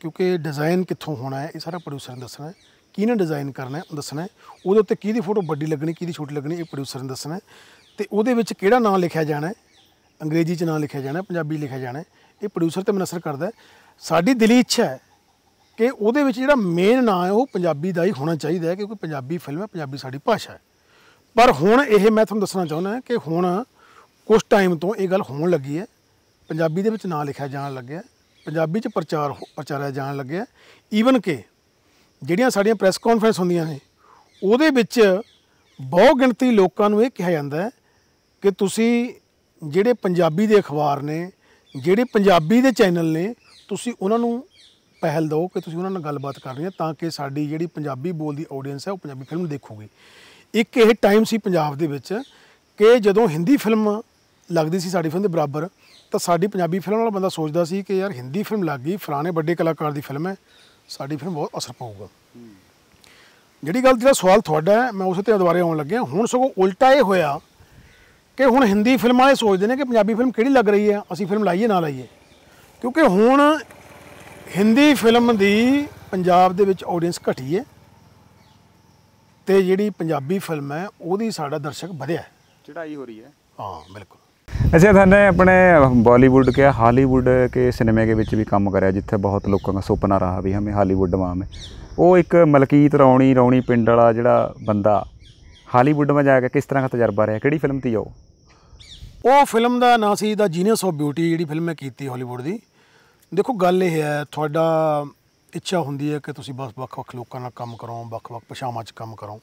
ਕਿਉਂਕਿ ਡਿਜ਼ਾਈਨ ਕਿੱਥੋਂ ਹੋਣਾ ਹੈ ਇਹ ਸਾਰਾ ਪ੍ਰੋਡਿਊਸਰ ਨੇ ਦੱਸਣਾ ਹੈ ਕਿਹਨੇ ਡਿਜ਼ਾਈਨ ਕਰਨਾ ਹੈ ਦੱਸਣਾ ਹੈ ਉਹਦੇ ਉੱਤੇ ਕਿਹਦੀ ਫੋਟੋ ਵੱਡੀ ਲੱਗਣੀ ਕਿਹਦੀ ਛੋਟੀ ਲੱਗਣੀ ਇਹ ਪ੍ਰੋਡਿਊਸਰ ਨੇ ਦੱਸਣਾ ਹੈ ਤੇ ਉਹਦੇ ਵਿੱਚ ਕਿਹੜਾ ਨਾਮ ਲਿਖਿਆ ਜਾਣਾ ਹੈ ਅੰਗਰੇਜ਼ੀ 'ਚ ਨਾਮ ਲਿਖਿਆ ਜਾਣਾ ਪੰਜਾਬੀ ਲਿਖਿਆ ਜਾਣਾ ਇਹ ਪ੍ਰੋਡਿਊਸਰ ਤੇ ਮਨਸਰ ਕਰਦਾ ਸਾਡੀ ਦਿਲੀ ਇੱਛਾ ਹੈ ਕਿ ਉਹਦੇ ਵਿੱਚ ਜਿਹੜਾ ਮੇਨ ਨਾਮ ਹੈ ਉਹ ਪੰਜਾਬੀ ਦਾ ਹੀ ਹੋਣਾ ਚਾਹੀਦਾ ਹੈ ਕਿਉਂਕਿ ਪੰਜਾਬੀ ਫਿਲਮ ਹੈ ਪੰਜਾਬੀ ਸਾਡੀ ਭਾਸ਼ਾ ਹੈ ਪਰ ਹੁਣ ਇਹ ਮੈਂ ਤੁਹਾਨੂੰ ਦੱਸਣਾ ਚਾਹੁੰਦਾ ਕਿ ਹੁਣ ਕੁਝ ਟਾਈਮ ਤੋਂ ਇਹ ਗੱਲ ਹੋਣ ਲੱਗੀ ਹੈ ਪੰਜਾਬੀ ਦੇ ਵਿੱਚ ਨਾਮ ਲਿਖਿਆ ਜਾਣ ਲੱਗਿਆ ਪੰਜਾਬੀ 'ਚ ਪ੍ਰਚਾਰ ਪ੍ਰਚਾਰਿਆ ਜਾਣ ਲੱਗਿਆ ਈਵਨ ਕਿ ਜਿਹੜੀਆਂ ਸਾਡੀਆਂ ਪ੍ਰੈਸ ਕਾਨਫਰੰਸ ਹੁੰਦੀਆਂ ਨੇ ਉਹਦੇ ਵਿੱਚ ਬਹੁ ਗਿਣਤੀ ਲੋਕਾਂ ਨੂੰ ਇਹ ਕਿਹਾ ਜਾਂਦਾ ਹੈ ਕਿ ਤੁਸੀਂ ਜਿਹੜੇ ਪੰਜਾਬੀ ਦੇ ਅਖਬਾਰ ਨੇ ਜਿਹੜੇ ਪੰਜਾਬੀ ਦੇ ਚੈਨਲ ਨੇ ਤੁਸੀਂ ਉਹਨਾਂ ਨੂੰ ਪਹਿਲ ਦਿਓ ਕਿ ਤੁਸੀਂ ਉਹਨਾਂ ਨਾਲ ਗੱਲਬਾਤ ਕਰਨੀ ਹੈ ਤਾਂ ਕਿ ਸਾਡੀ ਜਿਹੜੀ ਪੰਜਾਬੀ ਬੋਲਦੀ ਆਡੀਅנס ਹੈ ਉਹ ਪੰਜਾਬੀ ਫਿਲਮ ਦੇਖੂਗੀ ਇੱਕ ਇਹ ਟਾਈਮ ਸੀ ਪੰਜਾਬ ਦੇ ਵਿੱਚ ਕਿ ਜਦੋਂ ਹਿੰਦੀ ਫਿਲਮ ਲੱਗਦੀ ਸੀ ਸਾਡੀ ਫਿਲਮ ਦੇ ਬਰਾਬਰ ਤਾਂ ਸਾਡੀ ਪੰਜਾਬੀ ਫਿਲਮ ਵਾਲਾ ਬੰਦਾ ਸੋਚਦਾ ਸੀ ਕਿ ਯਾਰ ਹਿੰਦੀ ਫਿਲਮ ਲੱਗ ਗਈ ਫਰਾਣੇ ਵੱਡੇ ਕਲਾਕਾਰ ਦੀ ਫਿਲਮ ਹੈ ਸਾਡੀ ਫਿਲਮ ਬਹੁਤ ਅਸਰ ਪਾਊਗਾ ਜਿਹੜੀ ਗੱਲ ਜਿਹੜਾ ਸਵਾਲ ਤੁਹਾਡਾ ਹੈ ਮੈਂ ਉਸੇ ਤੇ ਦੁਬਾਰੇ ਆਉਣ ਲੱਗਿਆ ਹੁਣ ਸਗੋਂ ਉਲਟਾ ਇਹ ਹੋਇਆ ਕਿ ਹੁਣ ਹਿੰਦੀ ਫਿਲਮਾਂ ਵਾਲੇ ਸੋਚਦੇ ਨੇ ਕਿ ਪੰਜਾਬੀ ਫਿਲਮ ਕਿਹੜੀ ਲੱਗ ਰਹੀ ਹੈ ਅਸੀਂ ਫਿਲਮ ਲਾਈਏ ਨਾ ਲਾਈਏ ਕਿਉਂਕਿ ਹੁਣ ਹਿੰਦੀ ਫਿਲਮ ਦੀ ਪੰਜਾਬ ਦੇ ਵਿੱਚ ਆਡੀਅנס ਘਟੀ ਹੈ ਤੇ ਜਿਹੜੀ ਪੰਜਾਬੀ ਫਿਲਮ ਹੈ ਉਹਦੀ ਸਾਡਾ ਦਰਸ਼ਕ ਵਧਿਆ ਚੜਾਈ ਹੋ ਰਹੀ ਹੈ ਹਾਂ ਬਿਲਕੁਲ अच्छा ਤੁਹਾਨੂੰ ਆਪਣੇ ਬਾਲੀਵੁੱਡ ਕੇ ਹਾਲੀਵੁੱਡ ਕੇ ਸਿਨੇਮੇ ਦੇ ਵਿੱਚ ਵੀ ਕੰਮ ਕਰਿਆ ਜਿੱਥੇ ਬਹੁਤ ਲੋਕਾਂ ਦਾ ਸੁਪਨਾ ਰਹਾ ਵੀ ਹਮੇ ਹਾਲੀਵੁੱਡ ਮਾਂ ਹੈ ਉਹ ਇੱਕ ਮਲਕੀਤ ਰੌਣੀ ਰੌਣੀ ਪਿੰਡ ਵਾਲਾ ਜਿਹੜਾ ਬੰਦਾ ਹਾਲੀਵੁੱਡ ਮਾ ਜਾ ਕੇ ਕਿਸ ਤਰ੍ਹਾਂ ਦਾ ਤਜਰਬਾ ਰਿਹਾ ਕਿਹੜੀ ਫਿਲਮ ਤੇ ਉਹ ਉਹ ਫਿਲਮ ਦਾ ਨਾਂ ਸੀ ਦਾ ਜੀਨੀਅਸ ਆਫ ਬਿਊਟੀ ਜਿਹੜੀ ਫਿਲਮ ਮੈਂ ਕੀਤੀ ਹਾਲੀਵੁੱਡ ਦੀ ਦੇਖੋ ਗੱਲ ਇਹ ਹੈ ਤੁਹਾਡਾ ਇੱਛਾ ਹੁੰਦੀ ਹੈ ਕਿ ਤੁਸੀਂ ਬਸ ਵੱਖ-ਵੱਖ ਲੋਕਾਂ ਨਾਲ ਕੰਮ ਕਰੋ ਵੱਖ-ਵੱਖ ਪਛਾਵਾਂ 'ਚ ਕੰਮ ਕਰੋ